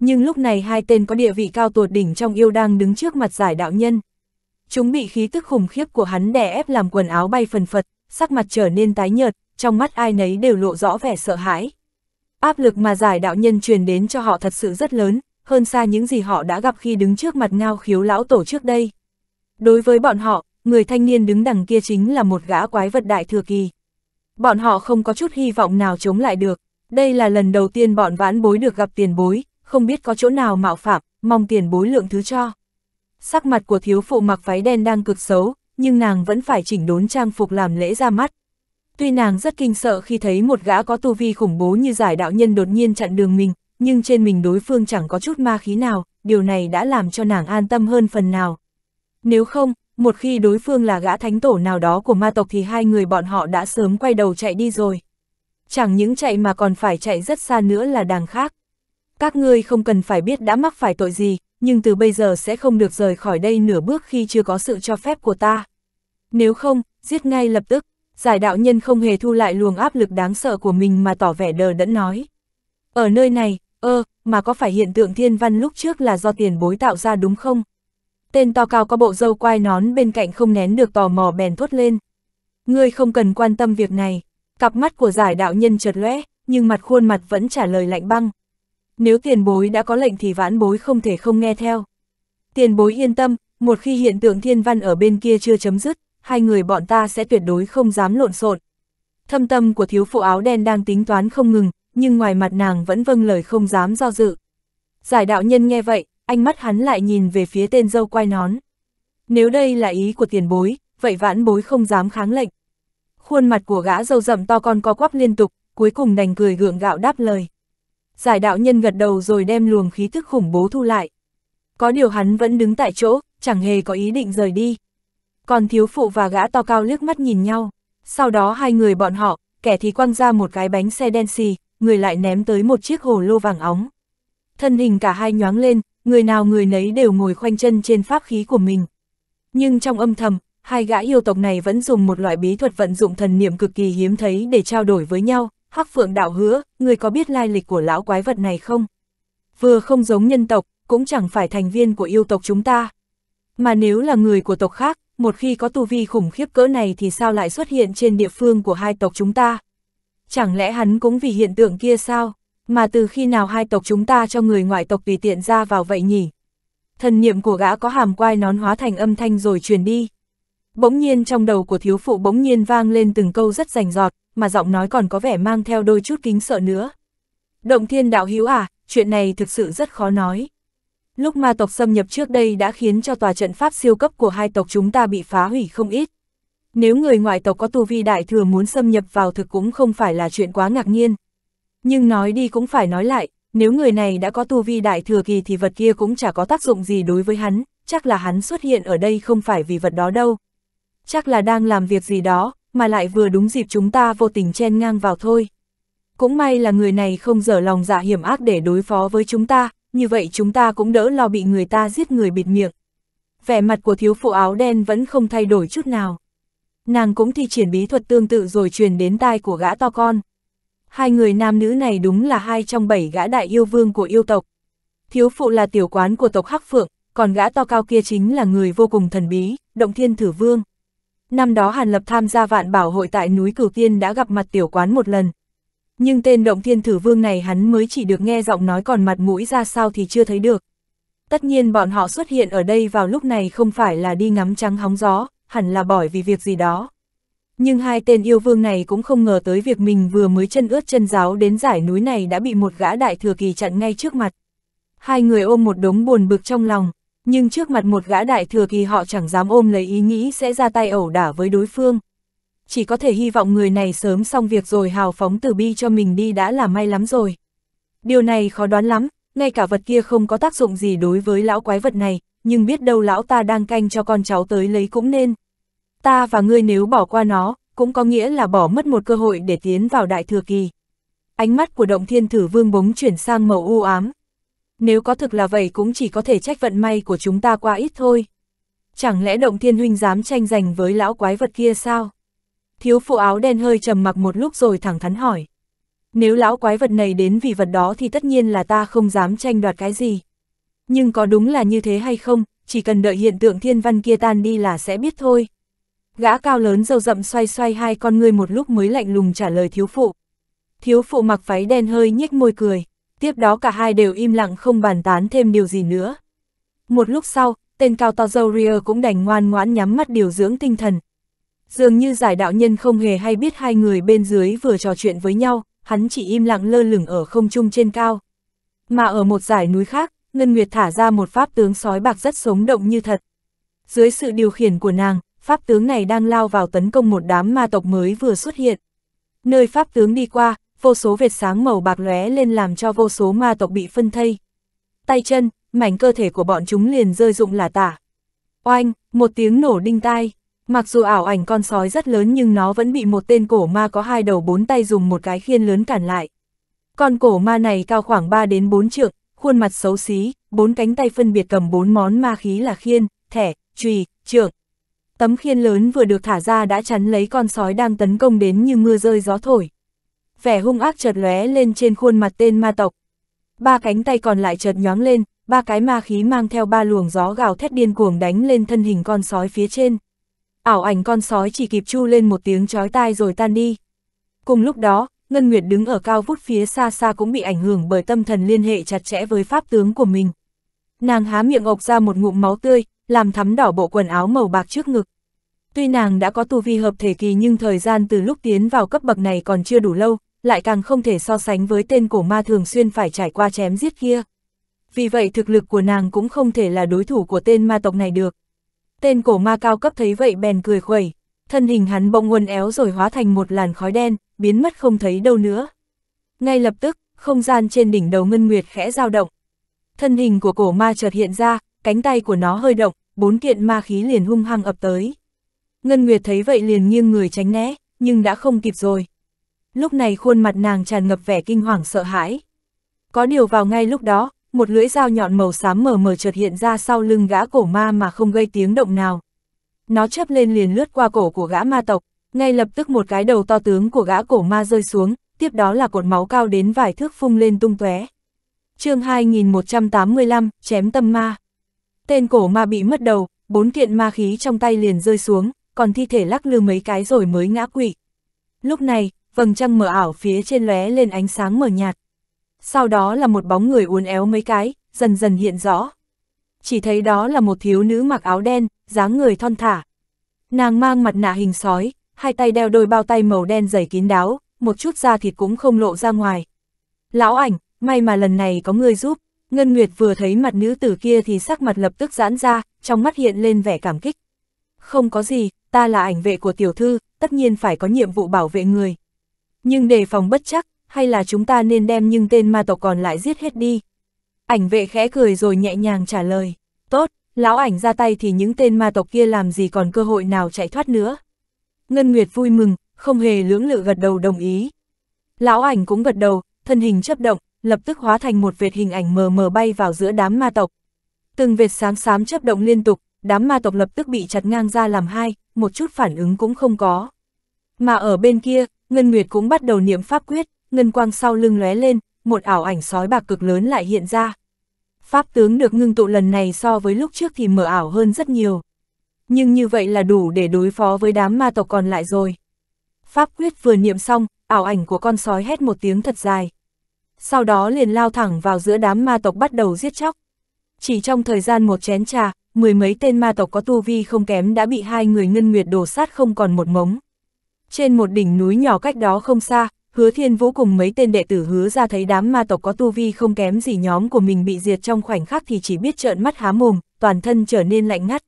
Nhưng lúc này hai tên có địa vị cao tột đỉnh trong yêu đang đứng trước mặt giải đạo nhân. Chúng bị khí tức khủng khiếp của hắn đè ép làm quần áo bay phần phật, sắc mặt trở nên tái nhợt, trong mắt ai nấy đều lộ rõ vẻ sợ hãi. Áp lực mà giải đạo nhân truyền đến cho họ thật sự rất lớn, hơn xa những gì họ đã gặp khi đứng trước mặt ngao khiếu lão tổ trước đây. Đối với bọn họ, người thanh niên đứng đằng kia chính là một gã quái vật đại thừa kỳ. Bọn họ không có chút hy vọng nào chống lại được, đây là lần đầu tiên bọn vãn bối được gặp tiền bối, không biết có chỗ nào mạo phạm, mong tiền bối lượng thứ cho. Sắc mặt của thiếu phụ mặc váy đen đang cực xấu, nhưng nàng vẫn phải chỉnh đốn trang phục làm lễ ra mắt, Tuy nàng rất kinh sợ khi thấy một gã có tu vi khủng bố như giải đạo nhân đột nhiên chặn đường mình, nhưng trên mình đối phương chẳng có chút ma khí nào, điều này đã làm cho nàng an tâm hơn phần nào. Nếu không, một khi đối phương là gã thánh tổ nào đó của ma tộc thì hai người bọn họ đã sớm quay đầu chạy đi rồi. Chẳng những chạy mà còn phải chạy rất xa nữa là đàng khác. Các ngươi không cần phải biết đã mắc phải tội gì, nhưng từ bây giờ sẽ không được rời khỏi đây nửa bước khi chưa có sự cho phép của ta. Nếu không, giết ngay lập tức giải đạo nhân không hề thu lại luồng áp lực đáng sợ của mình mà tỏ vẻ đờ đẫn nói. Ở nơi này, ơ, mà có phải hiện tượng thiên văn lúc trước là do tiền bối tạo ra đúng không? Tên to cao có bộ dâu quai nón bên cạnh không nén được tò mò bèn thốt lên. Ngươi không cần quan tâm việc này. Cặp mắt của giải đạo nhân chợt lóe, nhưng mặt khuôn mặt vẫn trả lời lạnh băng. Nếu tiền bối đã có lệnh thì vãn bối không thể không nghe theo. Tiền bối yên tâm, một khi hiện tượng thiên văn ở bên kia chưa chấm dứt, hai người bọn ta sẽ tuyệt đối không dám lộn xộn. Thâm tâm của thiếu phụ áo đen đang tính toán không ngừng, nhưng ngoài mặt nàng vẫn vâng lời không dám do dự. Giải đạo nhân nghe vậy, ánh mắt hắn lại nhìn về phía tên dâu quay nón. Nếu đây là ý của tiền bối, vậy vãn bối không dám kháng lệnh. Khuôn mặt của gã dâu rậm to con co quắp liên tục, cuối cùng đành cười gượng gạo đáp lời. Giải đạo nhân gật đầu rồi đem luồng khí thức khủng bố thu lại. Có điều hắn vẫn đứng tại chỗ, chẳng hề có ý định rời đi. Còn thiếu phụ và gã to cao liếc mắt nhìn nhau, sau đó hai người bọn họ, kẻ thì quăng ra một cái bánh xe đen xì, người lại ném tới một chiếc hồ lô vàng óng. Thân hình cả hai nhoáng lên, người nào người nấy đều ngồi khoanh chân trên pháp khí của mình. Nhưng trong âm thầm, hai gã yêu tộc này vẫn dùng một loại bí thuật vận dụng thần niệm cực kỳ hiếm thấy để trao đổi với nhau. Hắc Phượng đạo hứa, người có biết lai lịch của lão quái vật này không? Vừa không giống nhân tộc, cũng chẳng phải thành viên của yêu tộc chúng ta. Mà nếu là người của tộc khác, một khi có tu vi khủng khiếp cỡ này thì sao lại xuất hiện trên địa phương của hai tộc chúng ta? Chẳng lẽ hắn cũng vì hiện tượng kia sao? Mà từ khi nào hai tộc chúng ta cho người ngoại tộc tùy tiện ra vào vậy nhỉ? Thần niệm của gã có hàm quai nón hóa thành âm thanh rồi truyền đi. Bỗng nhiên trong đầu của thiếu phụ bỗng nhiên vang lên từng câu rất rành giọt, mà giọng nói còn có vẻ mang theo đôi chút kính sợ nữa. Động thiên đạo hữu à, chuyện này thực sự rất khó nói. Lúc ma tộc xâm nhập trước đây đã khiến cho tòa trận pháp siêu cấp của hai tộc chúng ta bị phá hủy không ít. Nếu người ngoại tộc có tu vi đại thừa muốn xâm nhập vào thực cũng không phải là chuyện quá ngạc nhiên. Nhưng nói đi cũng phải nói lại, nếu người này đã có tu vi đại thừa kỳ thì vật kia cũng chả có tác dụng gì đối với hắn, chắc là hắn xuất hiện ở đây không phải vì vật đó đâu. Chắc là đang làm việc gì đó, mà lại vừa đúng dịp chúng ta vô tình chen ngang vào thôi. Cũng may là người này không dở lòng dạ hiểm ác để đối phó với chúng ta, như vậy chúng ta cũng đỡ lo bị người ta giết người bịt miệng. Vẻ mặt của thiếu phụ áo đen vẫn không thay đổi chút nào. Nàng cũng thi triển bí thuật tương tự rồi truyền đến tai của gã to con. Hai người nam nữ này đúng là hai trong bảy gã đại yêu vương của yêu tộc. Thiếu phụ là tiểu quán của tộc Hắc Phượng, còn gã to cao kia chính là người vô cùng thần bí, động thiên thử vương. Năm đó Hàn Lập tham gia vạn bảo hội tại núi Cửu Tiên đã gặp mặt tiểu quán một lần, nhưng tên động thiên thử vương này hắn mới chỉ được nghe giọng nói còn mặt mũi ra sao thì chưa thấy được. Tất nhiên bọn họ xuất hiện ở đây vào lúc này không phải là đi ngắm trắng hóng gió, hẳn là bỏi vì việc gì đó. Nhưng hai tên yêu vương này cũng không ngờ tới việc mình vừa mới chân ướt chân giáo đến giải núi này đã bị một gã đại thừa kỳ chặn ngay trước mặt. Hai người ôm một đống buồn bực trong lòng, nhưng trước mặt một gã đại thừa kỳ họ chẳng dám ôm lấy ý nghĩ sẽ ra tay ẩu đả với đối phương chỉ có thể hy vọng người này sớm xong việc rồi hào phóng từ bi cho mình đi đã là may lắm rồi. Điều này khó đoán lắm, ngay cả vật kia không có tác dụng gì đối với lão quái vật này, nhưng biết đâu lão ta đang canh cho con cháu tới lấy cũng nên. Ta và ngươi nếu bỏ qua nó, cũng có nghĩa là bỏ mất một cơ hội để tiến vào đại thừa kỳ. Ánh mắt của động thiên thử vương bóng chuyển sang màu u ám. Nếu có thực là vậy cũng chỉ có thể trách vận may của chúng ta quá ít thôi. Chẳng lẽ động thiên huynh dám tranh giành với lão quái vật kia sao? thiếu phụ áo đen hơi trầm mặc một lúc rồi thẳng thắn hỏi. Nếu lão quái vật này đến vì vật đó thì tất nhiên là ta không dám tranh đoạt cái gì. Nhưng có đúng là như thế hay không, chỉ cần đợi hiện tượng thiên văn kia tan đi là sẽ biết thôi. Gã cao lớn dâu rậm xoay xoay hai con ngươi một lúc mới lạnh lùng trả lời thiếu phụ. Thiếu phụ mặc váy đen hơi nhếch môi cười, tiếp đó cả hai đều im lặng không bàn tán thêm điều gì nữa. Một lúc sau, tên cao to dâu Ria cũng đành ngoan ngoãn nhắm mắt điều dưỡng tinh thần, Dường như giải đạo nhân không hề hay biết hai người bên dưới vừa trò chuyện với nhau, hắn chỉ im lặng lơ lửng ở không trung trên cao. Mà ở một giải núi khác, Ngân Nguyệt thả ra một pháp tướng sói bạc rất sống động như thật. Dưới sự điều khiển của nàng, pháp tướng này đang lao vào tấn công một đám ma tộc mới vừa xuất hiện. Nơi pháp tướng đi qua, vô số vệt sáng màu bạc lóe lên làm cho vô số ma tộc bị phân thây. Tay chân, mảnh cơ thể của bọn chúng liền rơi rụng là tả. Oanh, một tiếng nổ đinh tai. Mặc dù ảo ảnh con sói rất lớn nhưng nó vẫn bị một tên cổ ma có hai đầu bốn tay dùng một cái khiên lớn cản lại. Con cổ ma này cao khoảng 3 đến 4 trượng, khuôn mặt xấu xí, bốn cánh tay phân biệt cầm bốn món ma khí là khiên, thẻ, chùy, trượng. Tấm khiên lớn vừa được thả ra đã chắn lấy con sói đang tấn công đến như mưa rơi gió thổi. Vẻ hung ác chợt lóe lên trên khuôn mặt tên ma tộc. Ba cánh tay còn lại chợt nhoáng lên, ba cái ma khí mang theo ba luồng gió gào thét điên cuồng đánh lên thân hình con sói phía trên ảo ảnh con sói chỉ kịp chu lên một tiếng chói tai rồi tan đi. Cùng lúc đó, Ngân Nguyệt đứng ở cao vút phía xa xa cũng bị ảnh hưởng bởi tâm thần liên hệ chặt chẽ với pháp tướng của mình. Nàng há miệng ộc ra một ngụm máu tươi, làm thắm đỏ bộ quần áo màu bạc trước ngực. Tuy nàng đã có tu vi hợp thể kỳ nhưng thời gian từ lúc tiến vào cấp bậc này còn chưa đủ lâu, lại càng không thể so sánh với tên cổ ma thường xuyên phải trải qua chém giết kia. Vì vậy thực lực của nàng cũng không thể là đối thủ của tên ma tộc này được. Tên cổ ma cao cấp thấy vậy bèn cười khuẩy, thân hình hắn bỗng nguồn éo rồi hóa thành một làn khói đen, biến mất không thấy đâu nữa. Ngay lập tức, không gian trên đỉnh đầu Ngân Nguyệt khẽ dao động. Thân hình của cổ ma chợt hiện ra, cánh tay của nó hơi động, bốn kiện ma khí liền hung hăng ập tới. Ngân Nguyệt thấy vậy liền nghiêng người tránh né, nhưng đã không kịp rồi. Lúc này khuôn mặt nàng tràn ngập vẻ kinh hoàng sợ hãi. Có điều vào ngay lúc đó, một lưỡi dao nhọn màu xám mờ mờ chợt hiện ra sau lưng gã cổ ma mà không gây tiếng động nào. Nó chớp lên liền lướt qua cổ của gã ma tộc, ngay lập tức một cái đầu to tướng của gã cổ ma rơi xuống, tiếp đó là cột máu cao đến vài thước phung lên tung tóe. Chương 2185, chém tâm ma. Tên cổ ma bị mất đầu, bốn kiện ma khí trong tay liền rơi xuống, còn thi thể lắc lư mấy cái rồi mới ngã quỵ. Lúc này, vầng trăng mờ ảo phía trên lóe lên ánh sáng mờ nhạt, sau đó là một bóng người uốn éo mấy cái, dần dần hiện rõ. Chỉ thấy đó là một thiếu nữ mặc áo đen, dáng người thon thả. Nàng mang mặt nạ hình sói, hai tay đeo đôi bao tay màu đen dày kín đáo, một chút da thịt cũng không lộ ra ngoài. Lão ảnh, may mà lần này có người giúp, Ngân Nguyệt vừa thấy mặt nữ tử kia thì sắc mặt lập tức giãn ra, trong mắt hiện lên vẻ cảm kích. Không có gì, ta là ảnh vệ của tiểu thư, tất nhiên phải có nhiệm vụ bảo vệ người. Nhưng đề phòng bất chắc, hay là chúng ta nên đem nhưng tên ma tộc còn lại giết hết đi. Ảnh vệ khẽ cười rồi nhẹ nhàng trả lời, tốt, lão ảnh ra tay thì những tên ma tộc kia làm gì còn cơ hội nào chạy thoát nữa. Ngân Nguyệt vui mừng, không hề lưỡng lự gật đầu đồng ý. Lão ảnh cũng gật đầu, thân hình chấp động, lập tức hóa thành một vệt hình ảnh mờ mờ bay vào giữa đám ma tộc. Từng vệt sáng sám chấp động liên tục, đám ma tộc lập tức bị chặt ngang ra làm hai, một chút phản ứng cũng không có. Mà ở bên kia, Ngân Nguyệt cũng bắt đầu niệm pháp quyết, ngân quang sau lưng lóe lên, một ảo ảnh sói bạc cực lớn lại hiện ra. Pháp tướng được ngưng tụ lần này so với lúc trước thì mở ảo hơn rất nhiều. Nhưng như vậy là đủ để đối phó với đám ma tộc còn lại rồi. Pháp quyết vừa niệm xong, ảo ảnh của con sói hét một tiếng thật dài. Sau đó liền lao thẳng vào giữa đám ma tộc bắt đầu giết chóc. Chỉ trong thời gian một chén trà, mười mấy tên ma tộc có tu vi không kém đã bị hai người ngân nguyệt đổ sát không còn một mống. Trên một đỉnh núi nhỏ cách đó không xa, hứa thiên vũ cùng mấy tên đệ tử hứa ra thấy đám ma tộc có tu vi không kém gì nhóm của mình bị diệt trong khoảnh khắc thì chỉ biết trợn mắt há mồm, toàn thân trở nên lạnh ngắt.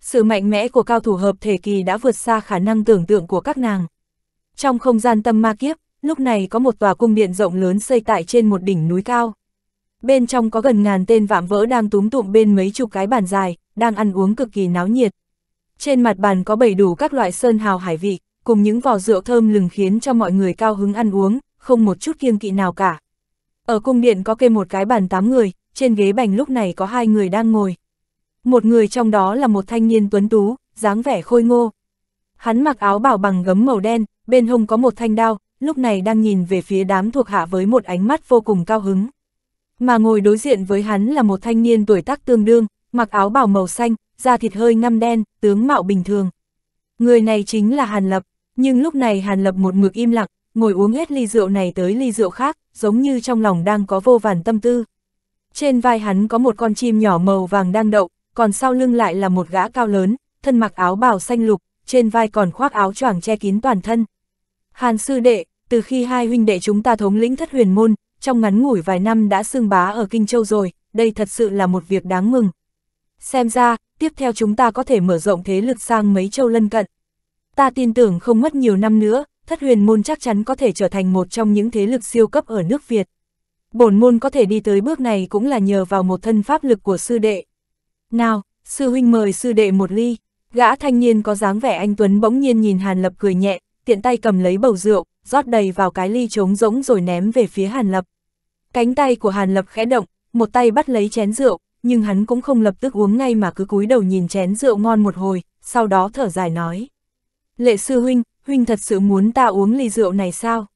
Sự mạnh mẽ của cao thủ hợp thể kỳ đã vượt xa khả năng tưởng tượng của các nàng. Trong không gian tâm ma kiếp, lúc này có một tòa cung điện rộng lớn xây tại trên một đỉnh núi cao. Bên trong có gần ngàn tên vạm vỡ đang túm tụm bên mấy chục cái bàn dài, đang ăn uống cực kỳ náo nhiệt. Trên mặt bàn có bầy đủ các loại sơn hào hải vị, cùng những vò rượu thơm lừng khiến cho mọi người cao hứng ăn uống, không một chút kiêng kỵ nào cả. Ở cung điện có kê một cái bàn tám người, trên ghế bành lúc này có hai người đang ngồi. Một người trong đó là một thanh niên tuấn tú, dáng vẻ khôi ngô. Hắn mặc áo bảo bằng gấm màu đen, bên hông có một thanh đao, lúc này đang nhìn về phía đám thuộc hạ với một ánh mắt vô cùng cao hứng. Mà ngồi đối diện với hắn là một thanh niên tuổi tác tương đương, mặc áo bảo màu xanh, da thịt hơi ngăm đen, tướng mạo bình thường. Người này chính là Hàn Lập. Nhưng lúc này Hàn Lập một mực im lặng, ngồi uống hết ly rượu này tới ly rượu khác, giống như trong lòng đang có vô vàn tâm tư. Trên vai hắn có một con chim nhỏ màu vàng đang đậu, còn sau lưng lại là một gã cao lớn, thân mặc áo bào xanh lục, trên vai còn khoác áo choàng che kín toàn thân. Hàn sư đệ, từ khi hai huynh đệ chúng ta thống lĩnh thất huyền môn, trong ngắn ngủi vài năm đã xương bá ở Kinh Châu rồi, đây thật sự là một việc đáng mừng. Xem ra, tiếp theo chúng ta có thể mở rộng thế lực sang mấy châu lân cận. Ta tin tưởng không mất nhiều năm nữa, thất huyền môn chắc chắn có thể trở thành một trong những thế lực siêu cấp ở nước Việt. Bổn môn có thể đi tới bước này cũng là nhờ vào một thân pháp lực của sư đệ. Nào, sư huynh mời sư đệ một ly. Gã thanh niên có dáng vẻ anh Tuấn bỗng nhiên nhìn Hàn Lập cười nhẹ, tiện tay cầm lấy bầu rượu, rót đầy vào cái ly trống rỗng rồi ném về phía Hàn Lập. Cánh tay của Hàn Lập khẽ động, một tay bắt lấy chén rượu, nhưng hắn cũng không lập tức uống ngay mà cứ cúi đầu nhìn chén rượu ngon một hồi, sau đó thở dài nói. Lệ sư huynh, huynh thật sự muốn ta uống ly rượu này sao?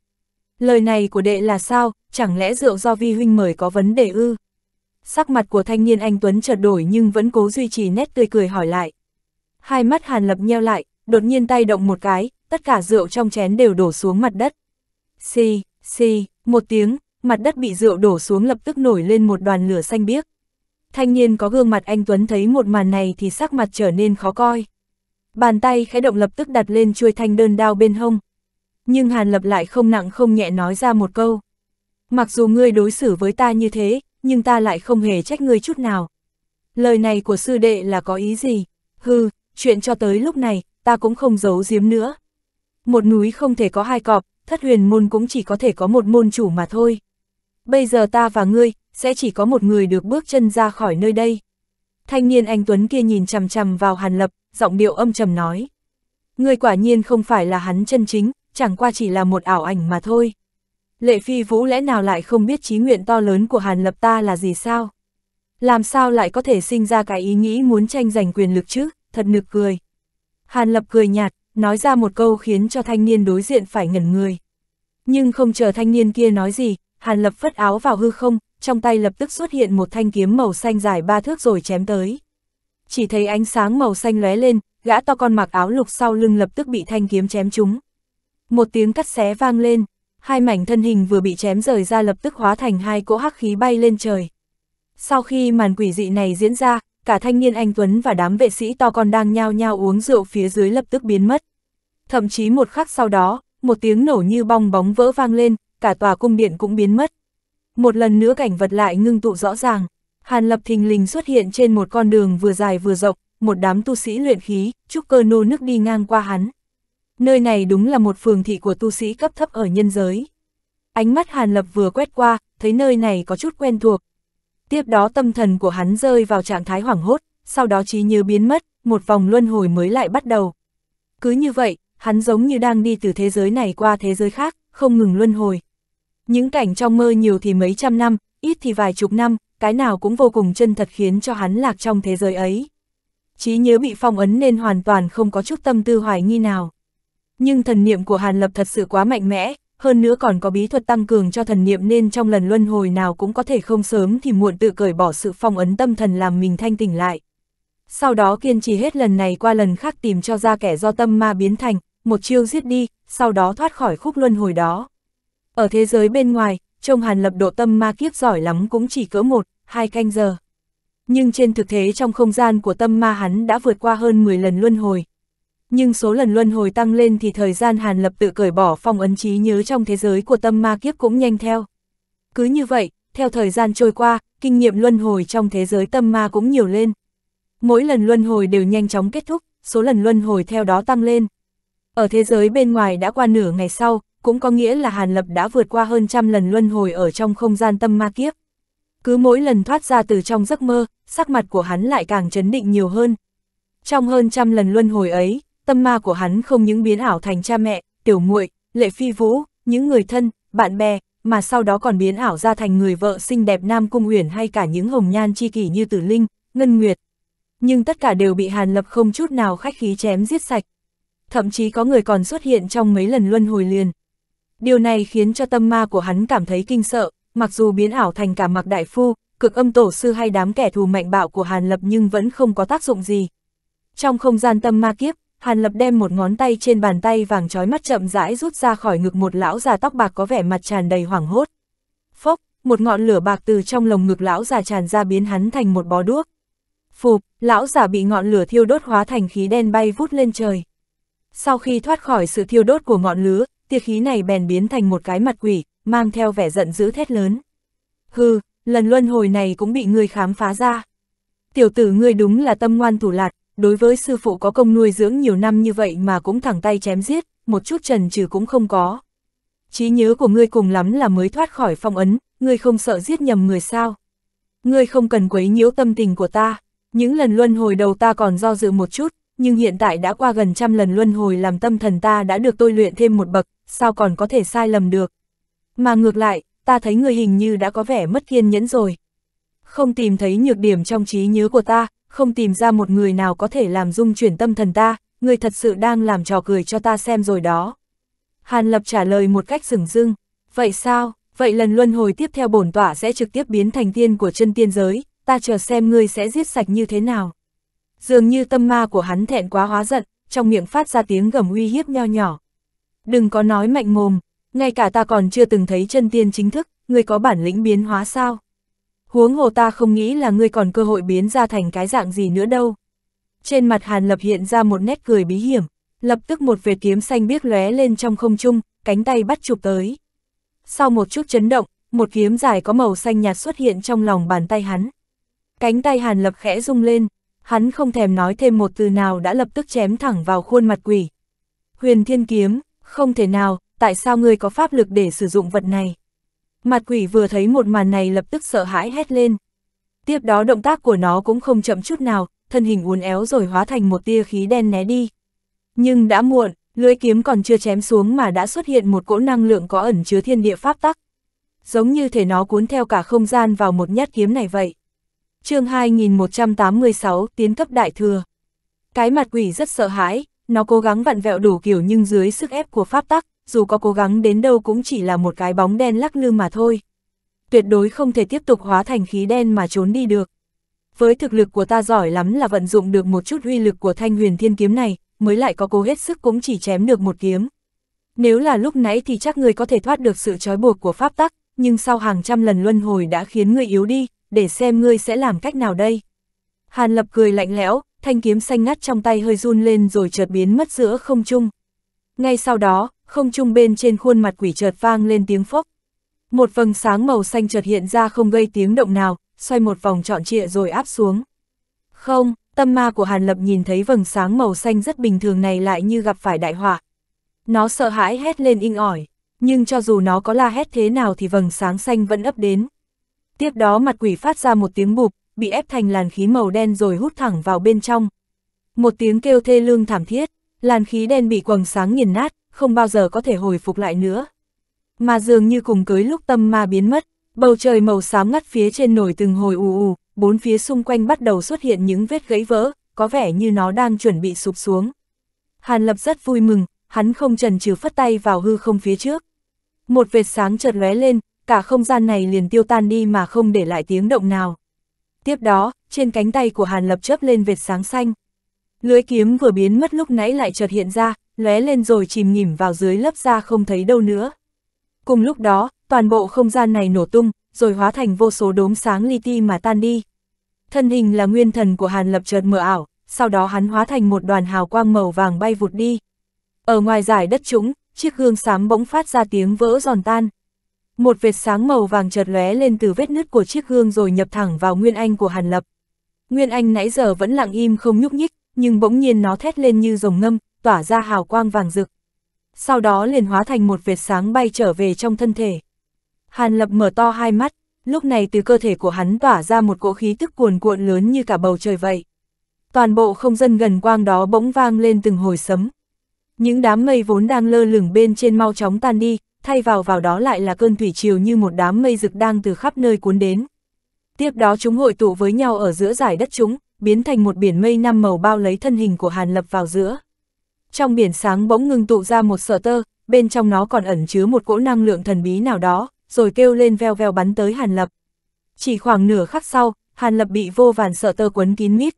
Lời này của đệ là sao, chẳng lẽ rượu do vi huynh mời có vấn đề ư? Sắc mặt của thanh niên anh Tuấn chợt đổi nhưng vẫn cố duy trì nét tươi cười hỏi lại. Hai mắt Hàn Lập nheo lại, đột nhiên tay động một cái, tất cả rượu trong chén đều đổ xuống mặt đất. Xì, xì, một tiếng, mặt đất bị rượu đổ xuống lập tức nổi lên một đoàn lửa xanh biếc. Thanh niên có gương mặt anh Tuấn thấy một màn này thì sắc mặt trở nên khó coi. Bàn tay khẽ động lập tức đặt lên chuôi thanh đơn đao bên hông. Nhưng Hàn Lập lại không nặng không nhẹ nói ra một câu. Mặc dù ngươi đối xử với ta như thế, nhưng ta lại không hề trách ngươi chút nào. Lời này của sư đệ là có ý gì? Hừ, chuyện cho tới lúc này, ta cũng không giấu giếm nữa. Một núi không thể có hai cọp, thất huyền môn cũng chỉ có thể có một môn chủ mà thôi. Bây giờ ta và ngươi, sẽ chỉ có một người được bước chân ra khỏi nơi đây. Thanh niên anh Tuấn kia nhìn chằm chằm vào Hàn Lập, giọng điệu âm trầm nói. Người quả nhiên không phải là hắn chân chính, chẳng qua chỉ là một ảo ảnh mà thôi. Lệ Phi Vũ lẽ nào lại không biết trí nguyện to lớn của Hàn Lập ta là gì sao? Làm sao lại có thể sinh ra cái ý nghĩ muốn tranh giành quyền lực chứ, thật nực cười. Hàn Lập cười nhạt, nói ra một câu khiến cho thanh niên đối diện phải ngẩn người. Nhưng không chờ thanh niên kia nói gì, Hàn Lập phất áo vào hư không, trong tay lập tức xuất hiện một thanh kiếm màu xanh dài ba thước rồi chém tới chỉ thấy ánh sáng màu xanh lóe lên, gã to con mặc áo lục sau lưng lập tức bị thanh kiếm chém trúng. Một tiếng cắt xé vang lên, hai mảnh thân hình vừa bị chém rời ra lập tức hóa thành hai cỗ hắc khí bay lên trời. Sau khi màn quỷ dị này diễn ra, cả thanh niên anh Tuấn và đám vệ sĩ to con đang nhao nhao uống rượu phía dưới lập tức biến mất. Thậm chí một khắc sau đó, một tiếng nổ như bong bóng vỡ vang lên, cả tòa cung điện cũng biến mất. Một lần nữa cảnh vật lại ngưng tụ rõ ràng. Hàn Lập thình lình xuất hiện trên một con đường vừa dài vừa rộng, một đám tu sĩ luyện khí, trúc cơ nô nước đi ngang qua hắn. Nơi này đúng là một phường thị của tu sĩ cấp thấp ở nhân giới. Ánh mắt Hàn Lập vừa quét qua, thấy nơi này có chút quen thuộc. Tiếp đó tâm thần của hắn rơi vào trạng thái hoảng hốt, sau đó trí nhớ biến mất, một vòng luân hồi mới lại bắt đầu. Cứ như vậy, hắn giống như đang đi từ thế giới này qua thế giới khác, không ngừng luân hồi. Những cảnh trong mơ nhiều thì mấy trăm năm, ít thì vài chục năm, cái nào cũng vô cùng chân thật khiến cho hắn lạc trong thế giới ấy. Trí nhớ bị phong ấn nên hoàn toàn không có chút tâm tư hoài nghi nào. Nhưng thần niệm của Hàn Lập thật sự quá mạnh mẽ, hơn nữa còn có bí thuật tăng cường cho thần niệm nên trong lần luân hồi nào cũng có thể không sớm thì muộn tự cởi bỏ sự phong ấn tâm thần làm mình thanh tỉnh lại. Sau đó kiên trì hết lần này qua lần khác tìm cho ra kẻ do tâm ma biến thành, một chiêu giết đi, sau đó thoát khỏi khúc luân hồi đó. Ở thế giới bên ngoài, trông Hàn Lập độ tâm ma kiếp giỏi lắm cũng chỉ cỡ một, hai canh giờ. Nhưng trên thực thế trong không gian của tâm ma hắn đã vượt qua hơn 10 lần luân hồi. Nhưng số lần luân hồi tăng lên thì thời gian Hàn Lập tự cởi bỏ phong ấn trí nhớ trong thế giới của tâm ma kiếp cũng nhanh theo. Cứ như vậy, theo thời gian trôi qua, kinh nghiệm luân hồi trong thế giới tâm ma cũng nhiều lên. Mỗi lần luân hồi đều nhanh chóng kết thúc, số lần luân hồi theo đó tăng lên. Ở thế giới bên ngoài đã qua nửa ngày sau, cũng có nghĩa là Hàn Lập đã vượt qua hơn trăm lần luân hồi ở trong không gian tâm ma kiếp. Cứ mỗi lần thoát ra từ trong giấc mơ, sắc mặt của hắn lại càng chấn định nhiều hơn. Trong hơn trăm lần luân hồi ấy, tâm ma của hắn không những biến ảo thành cha mẹ, tiểu muội, lệ phi vũ, những người thân, bạn bè, mà sau đó còn biến ảo ra thành người vợ xinh đẹp Nam Cung Uyển hay cả những hồng nhan chi kỷ như Tử Linh, Ngân Nguyệt. Nhưng tất cả đều bị Hàn Lập không chút nào khách khí chém giết sạch. Thậm chí có người còn xuất hiện trong mấy lần luân hồi liền. Điều này khiến cho tâm ma của hắn cảm thấy kinh sợ, mặc dù biến ảo thành cả mặc đại phu, cực âm tổ sư hay đám kẻ thù mạnh bạo của Hàn Lập nhưng vẫn không có tác dụng gì. Trong không gian tâm ma kiếp, Hàn Lập đem một ngón tay trên bàn tay vàng trói mắt chậm rãi rút ra khỏi ngực một lão già tóc bạc có vẻ mặt tràn đầy hoảng hốt. Phốc, một ngọn lửa bạc từ trong lồng ngực lão già tràn ra biến hắn thành một bó đuốc. Phụp, lão già bị ngọn lửa thiêu đốt hóa thành khí đen bay vút lên trời. Sau khi thoát khỏi sự thiêu đốt của ngọn lửa, tia khí này bèn biến thành một cái mặt quỷ, mang theo vẻ giận dữ thét lớn. Hừ, lần luân hồi này cũng bị ngươi khám phá ra. Tiểu tử ngươi đúng là tâm ngoan thủ lạt, đối với sư phụ có công nuôi dưỡng nhiều năm như vậy mà cũng thẳng tay chém giết, một chút trần trừ cũng không có. Trí nhớ của ngươi cùng lắm là mới thoát khỏi phong ấn, ngươi không sợ giết nhầm người sao. Ngươi không cần quấy nhiễu tâm tình của ta, những lần luân hồi đầu ta còn do dự một chút, nhưng hiện tại đã qua gần trăm lần luân hồi làm tâm thần ta đã được tôi luyện thêm một bậc, sao còn có thể sai lầm được. Mà ngược lại, ta thấy người hình như đã có vẻ mất kiên nhẫn rồi. Không tìm thấy nhược điểm trong trí nhớ của ta, không tìm ra một người nào có thể làm dung chuyển tâm thần ta, người thật sự đang làm trò cười cho ta xem rồi đó. Hàn Lập trả lời một cách sừng dưng, vậy sao, vậy lần luân hồi tiếp theo bổn tỏa sẽ trực tiếp biến thành tiên của chân tiên giới, ta chờ xem ngươi sẽ giết sạch như thế nào. Dường như tâm ma của hắn thẹn quá hóa giận, trong miệng phát ra tiếng gầm uy hiếp nho nhỏ đừng có nói mạnh mồm, ngay cả ta còn chưa từng thấy chân tiên chính thức, ngươi có bản lĩnh biến hóa sao? Huống hồ ta không nghĩ là ngươi còn cơ hội biến ra thành cái dạng gì nữa đâu. Trên mặt Hàn Lập hiện ra một nét cười bí hiểm, lập tức một vệt kiếm xanh biếc lóe lên trong không trung, cánh tay bắt chụp tới. Sau một chút chấn động, một kiếm dài có màu xanh nhạt xuất hiện trong lòng bàn tay hắn. Cánh tay Hàn Lập khẽ rung lên, hắn không thèm nói thêm một từ nào đã lập tức chém thẳng vào khuôn mặt quỷ. Huyền Thiên Kiếm, không thể nào, tại sao ngươi có pháp lực để sử dụng vật này? Mặt quỷ vừa thấy một màn này lập tức sợ hãi hét lên. Tiếp đó động tác của nó cũng không chậm chút nào, thân hình uốn éo rồi hóa thành một tia khí đen né đi. Nhưng đã muộn, lưỡi kiếm còn chưa chém xuống mà đã xuất hiện một cỗ năng lượng có ẩn chứa thiên địa pháp tắc. Giống như thể nó cuốn theo cả không gian vào một nhát kiếm này vậy. chương 2186 tiến cấp đại thừa. Cái mặt quỷ rất sợ hãi, nó cố gắng vặn vẹo đủ kiểu nhưng dưới sức ép của pháp tắc, dù có cố gắng đến đâu cũng chỉ là một cái bóng đen lắc lư mà thôi. Tuyệt đối không thể tiếp tục hóa thành khí đen mà trốn đi được. Với thực lực của ta giỏi lắm là vận dụng được một chút uy lực của thanh huyền thiên kiếm này, mới lại có cố hết sức cũng chỉ chém được một kiếm. Nếu là lúc nãy thì chắc người có thể thoát được sự trói buộc của pháp tắc, nhưng sau hàng trăm lần luân hồi đã khiến người yếu đi, để xem ngươi sẽ làm cách nào đây. Hàn Lập cười lạnh lẽo, thanh kiếm xanh ngắt trong tay hơi run lên rồi chợt biến mất giữa không trung. Ngay sau đó, không trung bên trên khuôn mặt quỷ chợt vang lên tiếng phốc. Một vầng sáng màu xanh chợt hiện ra không gây tiếng động nào, xoay một vòng trọn trịa rồi áp xuống. Không, tâm ma của Hàn Lập nhìn thấy vầng sáng màu xanh rất bình thường này lại như gặp phải đại họa. Nó sợ hãi hét lên inh ỏi, nhưng cho dù nó có la hét thế nào thì vầng sáng xanh vẫn ấp đến. Tiếp đó mặt quỷ phát ra một tiếng bụp, bị ép thành làn khí màu đen rồi hút thẳng vào bên trong. Một tiếng kêu thê lương thảm thiết, làn khí đen bị quầng sáng nghiền nát, không bao giờ có thể hồi phục lại nữa. Mà dường như cùng cưới lúc tâm ma biến mất, bầu trời màu xám ngắt phía trên nổi từng hồi ù ù, bốn phía xung quanh bắt đầu xuất hiện những vết gãy vỡ, có vẻ như nó đang chuẩn bị sụp xuống. Hàn Lập rất vui mừng, hắn không chần chừ phất tay vào hư không phía trước. Một vệt sáng chợt lóe lên, cả không gian này liền tiêu tan đi mà không để lại tiếng động nào. Tiếp đó, trên cánh tay của Hàn Lập chớp lên vệt sáng xanh. Lưới kiếm vừa biến mất lúc nãy lại chợt hiện ra, lóe lên rồi chìm nghỉm vào dưới lớp da không thấy đâu nữa. Cùng lúc đó, toàn bộ không gian này nổ tung, rồi hóa thành vô số đốm sáng li ti mà tan đi. Thân hình là nguyên thần của Hàn Lập chợt mờ ảo, sau đó hắn hóa thành một đoàn hào quang màu vàng bay vụt đi. Ở ngoài giải đất chúng chiếc gương xám bỗng phát ra tiếng vỡ giòn tan. Một vệt sáng màu vàng chợt lóe lên từ vết nứt của chiếc gương rồi nhập thẳng vào Nguyên Anh của Hàn Lập. Nguyên Anh nãy giờ vẫn lặng im không nhúc nhích, nhưng bỗng nhiên nó thét lên như rồng ngâm, tỏa ra hào quang vàng rực. Sau đó liền hóa thành một vệt sáng bay trở về trong thân thể. Hàn Lập mở to hai mắt, lúc này từ cơ thể của hắn tỏa ra một cỗ khí tức cuồn cuộn lớn như cả bầu trời vậy. Toàn bộ không dân gần quang đó bỗng vang lên từng hồi sấm. Những đám mây vốn đang lơ lửng bên trên mau chóng tan đi, thay vào vào đó lại là cơn thủy triều như một đám mây rực đang từ khắp nơi cuốn đến. Tiếp đó chúng hội tụ với nhau ở giữa giải đất chúng, biến thành một biển mây năm màu bao lấy thân hình của Hàn Lập vào giữa. Trong biển sáng bỗng ngưng tụ ra một sở tơ, bên trong nó còn ẩn chứa một cỗ năng lượng thần bí nào đó, rồi kêu lên veo veo bắn tới Hàn Lập. Chỉ khoảng nửa khắc sau, Hàn Lập bị vô vàn sợ tơ quấn kín mít.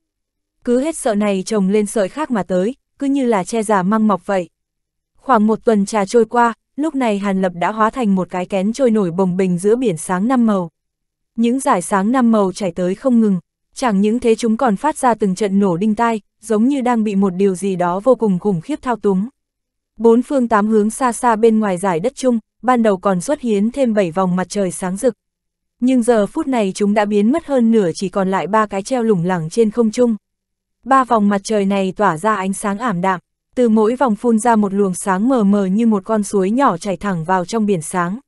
Cứ hết sợ này trồng lên sợi khác mà tới, cứ như là che già măng mọc vậy. Khoảng một tuần trà trôi qua, lúc này Hàn Lập đã hóa thành một cái kén trôi nổi bồng bình giữa biển sáng năm màu. Những giải sáng năm màu chảy tới không ngừng, chẳng những thế chúng còn phát ra từng trận nổ đinh tai, giống như đang bị một điều gì đó vô cùng khủng khiếp thao túng. Bốn phương tám hướng xa xa bên ngoài giải đất chung, ban đầu còn xuất hiến thêm bảy vòng mặt trời sáng rực. Nhưng giờ phút này chúng đã biến mất hơn nửa chỉ còn lại ba cái treo lủng lẳng trên không trung. Ba vòng mặt trời này tỏa ra ánh sáng ảm đạm, từ mỗi vòng phun ra một luồng sáng mờ mờ như một con suối nhỏ chảy thẳng vào trong biển sáng.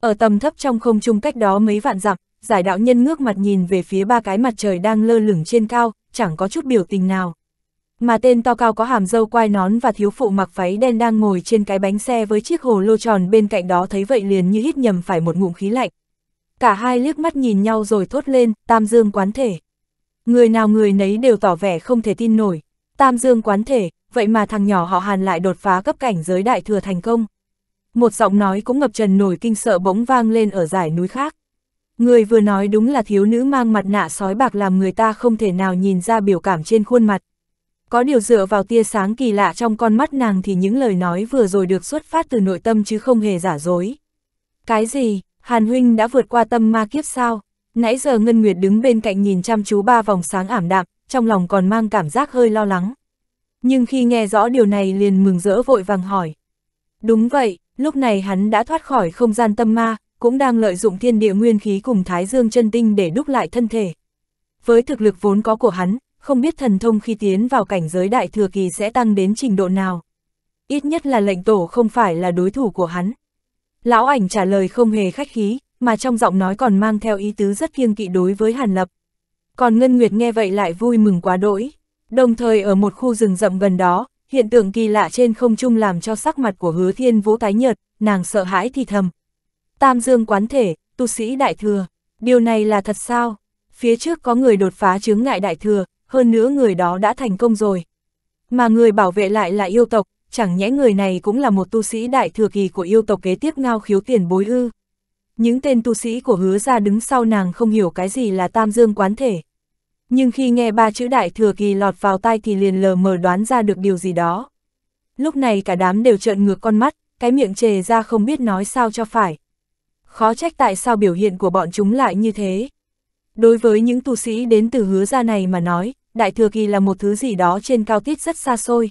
Ở tầm thấp trong không trung cách đó mấy vạn dặm, giải đạo nhân ngước mặt nhìn về phía ba cái mặt trời đang lơ lửng trên cao, chẳng có chút biểu tình nào. Mà tên to cao có hàm dâu quai nón và thiếu phụ mặc váy đen đang ngồi trên cái bánh xe với chiếc hồ lô tròn bên cạnh đó thấy vậy liền như hít nhầm phải một ngụm khí lạnh. Cả hai liếc mắt nhìn nhau rồi thốt lên, tam dương quán thể. Người nào người nấy đều tỏ vẻ không thể tin nổi. Tam dương quán thể, vậy mà thằng nhỏ họ Hàn lại đột phá cấp cảnh giới đại thừa thành công. Một giọng nói cũng ngập trần nổi kinh sợ bỗng vang lên ở giải núi khác. Người vừa nói đúng là thiếu nữ mang mặt nạ sói bạc làm người ta không thể nào nhìn ra biểu cảm trên khuôn mặt. Có điều dựa vào tia sáng kỳ lạ trong con mắt nàng thì những lời nói vừa rồi được xuất phát từ nội tâm chứ không hề giả dối. Cái gì, Hàn Huynh đã vượt qua tâm ma kiếp sao? Nãy giờ Ngân Nguyệt đứng bên cạnh nhìn chăm chú ba vòng sáng ảm đạm, trong lòng còn mang cảm giác hơi lo lắng nhưng khi nghe rõ điều này liền mừng rỡ vội vàng hỏi. Đúng vậy, lúc này hắn đã thoát khỏi không gian tâm ma, cũng đang lợi dụng thiên địa nguyên khí cùng thái dương chân tinh để đúc lại thân thể. Với thực lực vốn có của hắn, không biết thần thông khi tiến vào cảnh giới đại thừa kỳ sẽ tăng đến trình độ nào. Ít nhất là lệnh tổ không phải là đối thủ của hắn. Lão ảnh trả lời không hề khách khí, mà trong giọng nói còn mang theo ý tứ rất kiêng kỵ đối với Hàn Lập. Còn Ngân Nguyệt nghe vậy lại vui mừng quá đỗi. Đồng thời ở một khu rừng rậm gần đó, hiện tượng kỳ lạ trên không trung làm cho sắc mặt của hứa thiên vũ tái nhợt, nàng sợ hãi thì thầm. Tam dương quán thể, tu sĩ đại thừa, điều này là thật sao? Phía trước có người đột phá chướng ngại đại thừa, hơn nữa người đó đã thành công rồi. Mà người bảo vệ lại là yêu tộc, chẳng nhẽ người này cũng là một tu sĩ đại thừa kỳ của yêu tộc kế tiếp ngao khiếu tiền bối ư. Những tên tu sĩ của hứa ra đứng sau nàng không hiểu cái gì là tam dương quán thể nhưng khi nghe ba chữ đại thừa kỳ lọt vào tai thì liền lờ mờ đoán ra được điều gì đó. Lúc này cả đám đều trợn ngược con mắt, cái miệng chề ra không biết nói sao cho phải. Khó trách tại sao biểu hiện của bọn chúng lại như thế. Đối với những tu sĩ đến từ hứa gia này mà nói, đại thừa kỳ là một thứ gì đó trên cao tít rất xa xôi.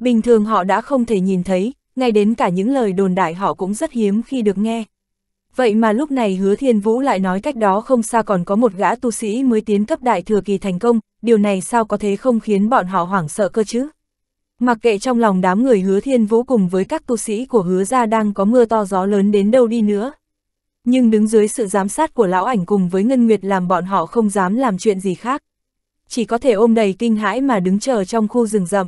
Bình thường họ đã không thể nhìn thấy, ngay đến cả những lời đồn đại họ cũng rất hiếm khi được nghe. Vậy mà lúc này hứa thiên vũ lại nói cách đó không xa còn có một gã tu sĩ mới tiến cấp đại thừa kỳ thành công, điều này sao có thế không khiến bọn họ hoảng sợ cơ chứ? Mặc kệ trong lòng đám người hứa thiên vũ cùng với các tu sĩ của hứa gia đang có mưa to gió lớn đến đâu đi nữa. Nhưng đứng dưới sự giám sát của lão ảnh cùng với Ngân Nguyệt làm bọn họ không dám làm chuyện gì khác. Chỉ có thể ôm đầy kinh hãi mà đứng chờ trong khu rừng rậm.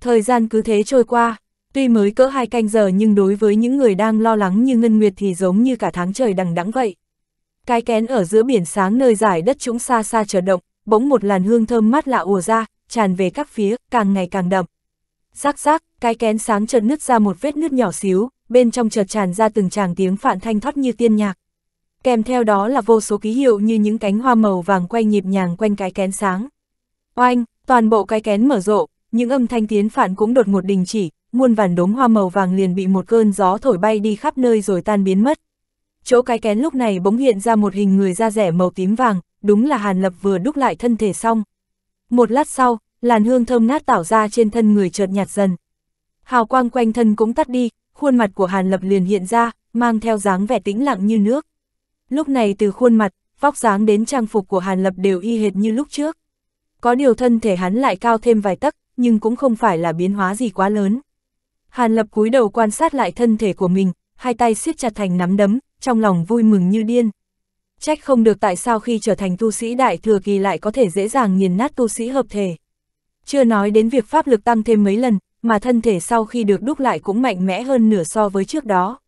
Thời gian cứ thế trôi qua, Tuy mới cỡ hai canh giờ nhưng đối với những người đang lo lắng như Ngân Nguyệt thì giống như cả tháng trời đằng đẵng vậy. Cái kén ở giữa biển sáng nơi giải đất chúng xa xa trở động, bỗng một làn hương thơm mát lạ ùa ra, tràn về các phía, càng ngày càng đậm. Rác rác, cái kén sáng chợt nứt ra một vết nứt nhỏ xíu, bên trong chợt tràn ra từng tràng tiếng phạn thanh thoát như tiên nhạc. Kèm theo đó là vô số ký hiệu như những cánh hoa màu vàng quay nhịp nhàng quanh cái kén sáng. Oanh, toàn bộ cái kén mở rộ, những âm thanh tiến phản cũng đột ngột đình chỉ, muôn vàn đốm hoa màu vàng liền bị một cơn gió thổi bay đi khắp nơi rồi tan biến mất. Chỗ cái kén lúc này bỗng hiện ra một hình người da rẻ màu tím vàng, đúng là Hàn Lập vừa đúc lại thân thể xong. Một lát sau, làn hương thơm nát tảo ra trên thân người chợt nhạt dần. Hào quang quanh thân cũng tắt đi, khuôn mặt của Hàn Lập liền hiện ra, mang theo dáng vẻ tĩnh lặng như nước. Lúc này từ khuôn mặt, vóc dáng đến trang phục của Hàn Lập đều y hệt như lúc trước. Có điều thân thể hắn lại cao thêm vài tấc, nhưng cũng không phải là biến hóa gì quá lớn. Hàn Lập cúi đầu quan sát lại thân thể của mình, hai tay siết chặt thành nắm đấm, trong lòng vui mừng như điên. Trách không được tại sao khi trở thành tu sĩ đại thừa kỳ lại có thể dễ dàng nghiền nát tu sĩ hợp thể. Chưa nói đến việc pháp lực tăng thêm mấy lần, mà thân thể sau khi được đúc lại cũng mạnh mẽ hơn nửa so với trước đó.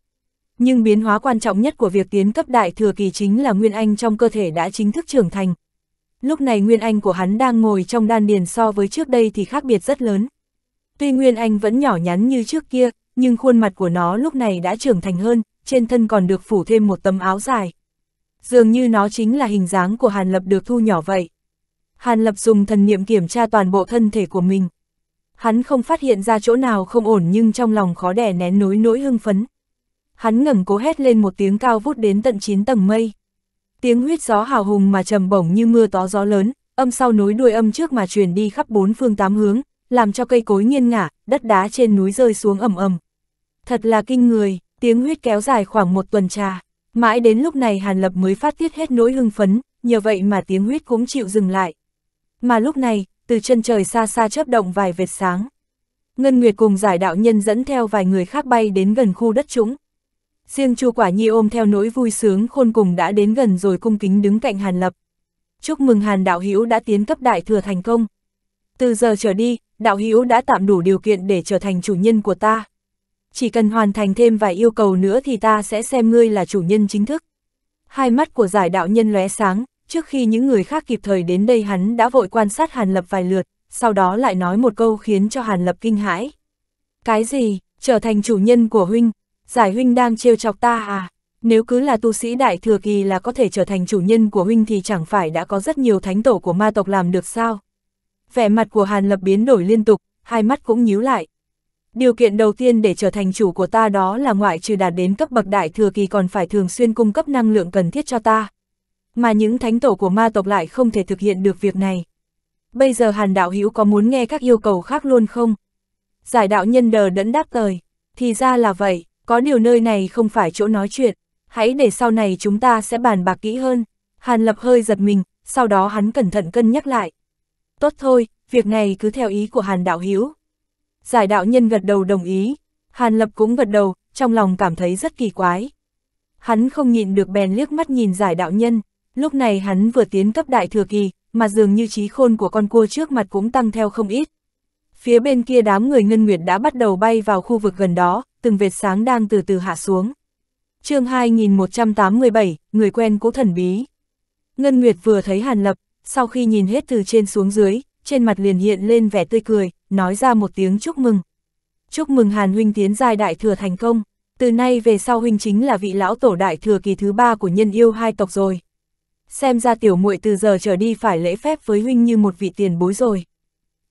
Nhưng biến hóa quan trọng nhất của việc tiến cấp đại thừa kỳ chính là Nguyên Anh trong cơ thể đã chính thức trưởng thành, Lúc này Nguyên Anh của hắn đang ngồi trong đan điền so với trước đây thì khác biệt rất lớn. Tuy Nguyên Anh vẫn nhỏ nhắn như trước kia, nhưng khuôn mặt của nó lúc này đã trưởng thành hơn, trên thân còn được phủ thêm một tấm áo dài. Dường như nó chính là hình dáng của Hàn Lập được thu nhỏ vậy. Hàn Lập dùng thần niệm kiểm tra toàn bộ thân thể của mình. Hắn không phát hiện ra chỗ nào không ổn nhưng trong lòng khó đẻ nén nỗi nỗi hưng phấn. Hắn ngẩng cố hét lên một tiếng cao vút đến tận 9 tầng mây. Tiếng huyết gió hào hùng mà trầm bổng như mưa tó gió lớn, âm sau nối đuôi âm trước mà truyền đi khắp bốn phương tám hướng, làm cho cây cối nghiêng ngả, đất đá trên núi rơi xuống ầm ầm. Thật là kinh người, tiếng huyết kéo dài khoảng một tuần trà. Mãi đến lúc này Hàn Lập mới phát tiết hết nỗi hưng phấn, nhờ vậy mà tiếng huyết cũng chịu dừng lại. Mà lúc này, từ chân trời xa xa chớp động vài vệt sáng. Ngân Nguyệt cùng giải đạo nhân dẫn theo vài người khác bay đến gần khu đất chúng Riêng Chu Quả Nhi ôm theo nỗi vui sướng khôn cùng đã đến gần rồi cung kính đứng cạnh Hàn Lập. Chúc mừng Hàn Đạo Hữu đã tiến cấp đại thừa thành công. Từ giờ trở đi, Đạo Hữu đã tạm đủ điều kiện để trở thành chủ nhân của ta. Chỉ cần hoàn thành thêm vài yêu cầu nữa thì ta sẽ xem ngươi là chủ nhân chính thức. Hai mắt của giải đạo nhân lóe sáng, trước khi những người khác kịp thời đến đây hắn đã vội quan sát Hàn Lập vài lượt, sau đó lại nói một câu khiến cho Hàn Lập kinh hãi. Cái gì, trở thành chủ nhân của huynh, giải huynh đang trêu chọc ta à? Nếu cứ là tu sĩ đại thừa kỳ là có thể trở thành chủ nhân của huynh thì chẳng phải đã có rất nhiều thánh tổ của ma tộc làm được sao? Vẻ mặt của Hàn Lập biến đổi liên tục, hai mắt cũng nhíu lại. Điều kiện đầu tiên để trở thành chủ của ta đó là ngoại trừ đạt đến cấp bậc đại thừa kỳ còn phải thường xuyên cung cấp năng lượng cần thiết cho ta. Mà những thánh tổ của ma tộc lại không thể thực hiện được việc này. Bây giờ Hàn Đạo Hữu có muốn nghe các yêu cầu khác luôn không? Giải đạo nhân đờ đẫn đáp lời, thì ra là vậy. Có điều nơi này không phải chỗ nói chuyện, hãy để sau này chúng ta sẽ bàn bạc kỹ hơn. Hàn Lập hơi giật mình, sau đó hắn cẩn thận cân nhắc lại. Tốt thôi, việc này cứ theo ý của Hàn Đạo Hiếu. Giải đạo nhân gật đầu đồng ý, Hàn Lập cũng gật đầu, trong lòng cảm thấy rất kỳ quái. Hắn không nhịn được bèn liếc mắt nhìn giải đạo nhân, lúc này hắn vừa tiến cấp đại thừa kỳ, mà dường như trí khôn của con cua trước mặt cũng tăng theo không ít. Phía bên kia đám người ngân nguyệt đã bắt đầu bay vào khu vực gần đó, từng vệt sáng đang từ từ hạ xuống. chương 2187, người quen cố thần bí. Ngân Nguyệt vừa thấy Hàn Lập, sau khi nhìn hết từ trên xuống dưới, trên mặt liền hiện lên vẻ tươi cười, nói ra một tiếng chúc mừng. Chúc mừng Hàn Huynh tiến giai đại thừa thành công, từ nay về sau Huynh chính là vị lão tổ đại thừa kỳ thứ ba của nhân yêu hai tộc rồi. Xem ra tiểu muội từ giờ trở đi phải lễ phép với Huynh như một vị tiền bối rồi.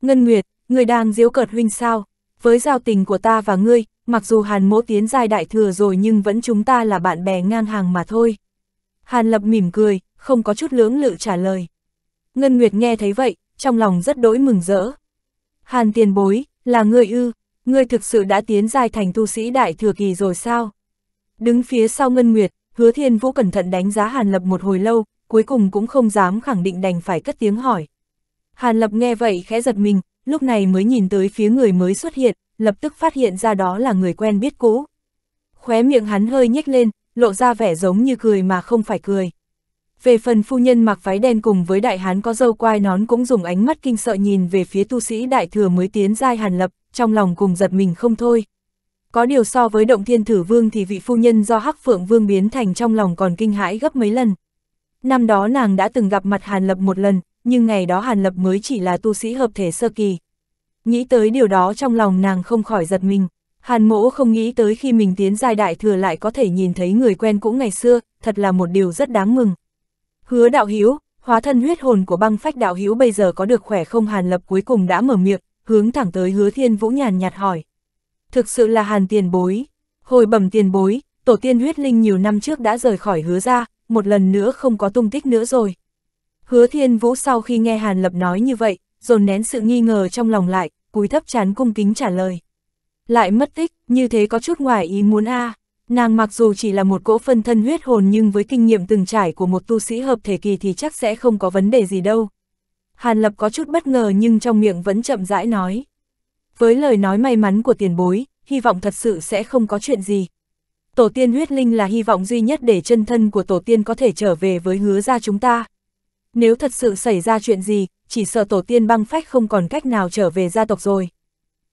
Ngân Nguyệt, người đang diễu cợt Huynh sao? với giao tình của ta và ngươi, mặc dù Hàn mỗ tiến giai đại thừa rồi nhưng vẫn chúng ta là bạn bè ngang hàng mà thôi. Hàn lập mỉm cười, không có chút lưỡng lự trả lời. Ngân Nguyệt nghe thấy vậy, trong lòng rất đỗi mừng rỡ. Hàn tiền bối, là ngươi ư, ngươi thực sự đã tiến giai thành tu sĩ đại thừa kỳ rồi sao? Đứng phía sau Ngân Nguyệt, hứa thiên vũ cẩn thận đánh giá Hàn lập một hồi lâu, cuối cùng cũng không dám khẳng định đành phải cất tiếng hỏi. Hàn lập nghe vậy khẽ giật mình, lúc này mới nhìn tới phía người mới xuất hiện, lập tức phát hiện ra đó là người quen biết cũ. Khóe miệng hắn hơi nhếch lên, lộ ra vẻ giống như cười mà không phải cười. Về phần phu nhân mặc váy đen cùng với đại hán có dâu quai nón cũng dùng ánh mắt kinh sợ nhìn về phía tu sĩ đại thừa mới tiến giai hàn lập, trong lòng cùng giật mình không thôi. Có điều so với động thiên thử vương thì vị phu nhân do hắc phượng vương biến thành trong lòng còn kinh hãi gấp mấy lần. Năm đó nàng đã từng gặp mặt hàn lập một lần, nhưng ngày đó Hàn Lập mới chỉ là tu sĩ hợp thể sơ kỳ. Nghĩ tới điều đó trong lòng nàng không khỏi giật mình, Hàn mỗ không nghĩ tới khi mình tiến giai đại thừa lại có thể nhìn thấy người quen cũ ngày xưa, thật là một điều rất đáng mừng. Hứa đạo Hiếu hóa thân huyết hồn của băng phách đạo Hiếu bây giờ có được khỏe không Hàn Lập cuối cùng đã mở miệng, hướng thẳng tới hứa thiên vũ nhàn nhạt hỏi. Thực sự là Hàn tiền bối, hồi bẩm tiền bối, tổ tiên huyết linh nhiều năm trước đã rời khỏi hứa ra, một lần nữa không có tung tích nữa rồi. Hứa Thiên Vũ sau khi nghe Hàn Lập nói như vậy, dồn nén sự nghi ngờ trong lòng lại, cúi thấp chán cung kính trả lời. Lại mất tích, như thế có chút ngoài ý muốn a à. Nàng mặc dù chỉ là một cỗ phân thân huyết hồn nhưng với kinh nghiệm từng trải của một tu sĩ hợp thể kỳ thì chắc sẽ không có vấn đề gì đâu. Hàn Lập có chút bất ngờ nhưng trong miệng vẫn chậm rãi nói. Với lời nói may mắn của tiền bối, hy vọng thật sự sẽ không có chuyện gì. Tổ tiên huyết linh là hy vọng duy nhất để chân thân của tổ tiên có thể trở về với hứa ra chúng ta, nếu thật sự xảy ra chuyện gì, chỉ sợ tổ tiên băng phách không còn cách nào trở về gia tộc rồi.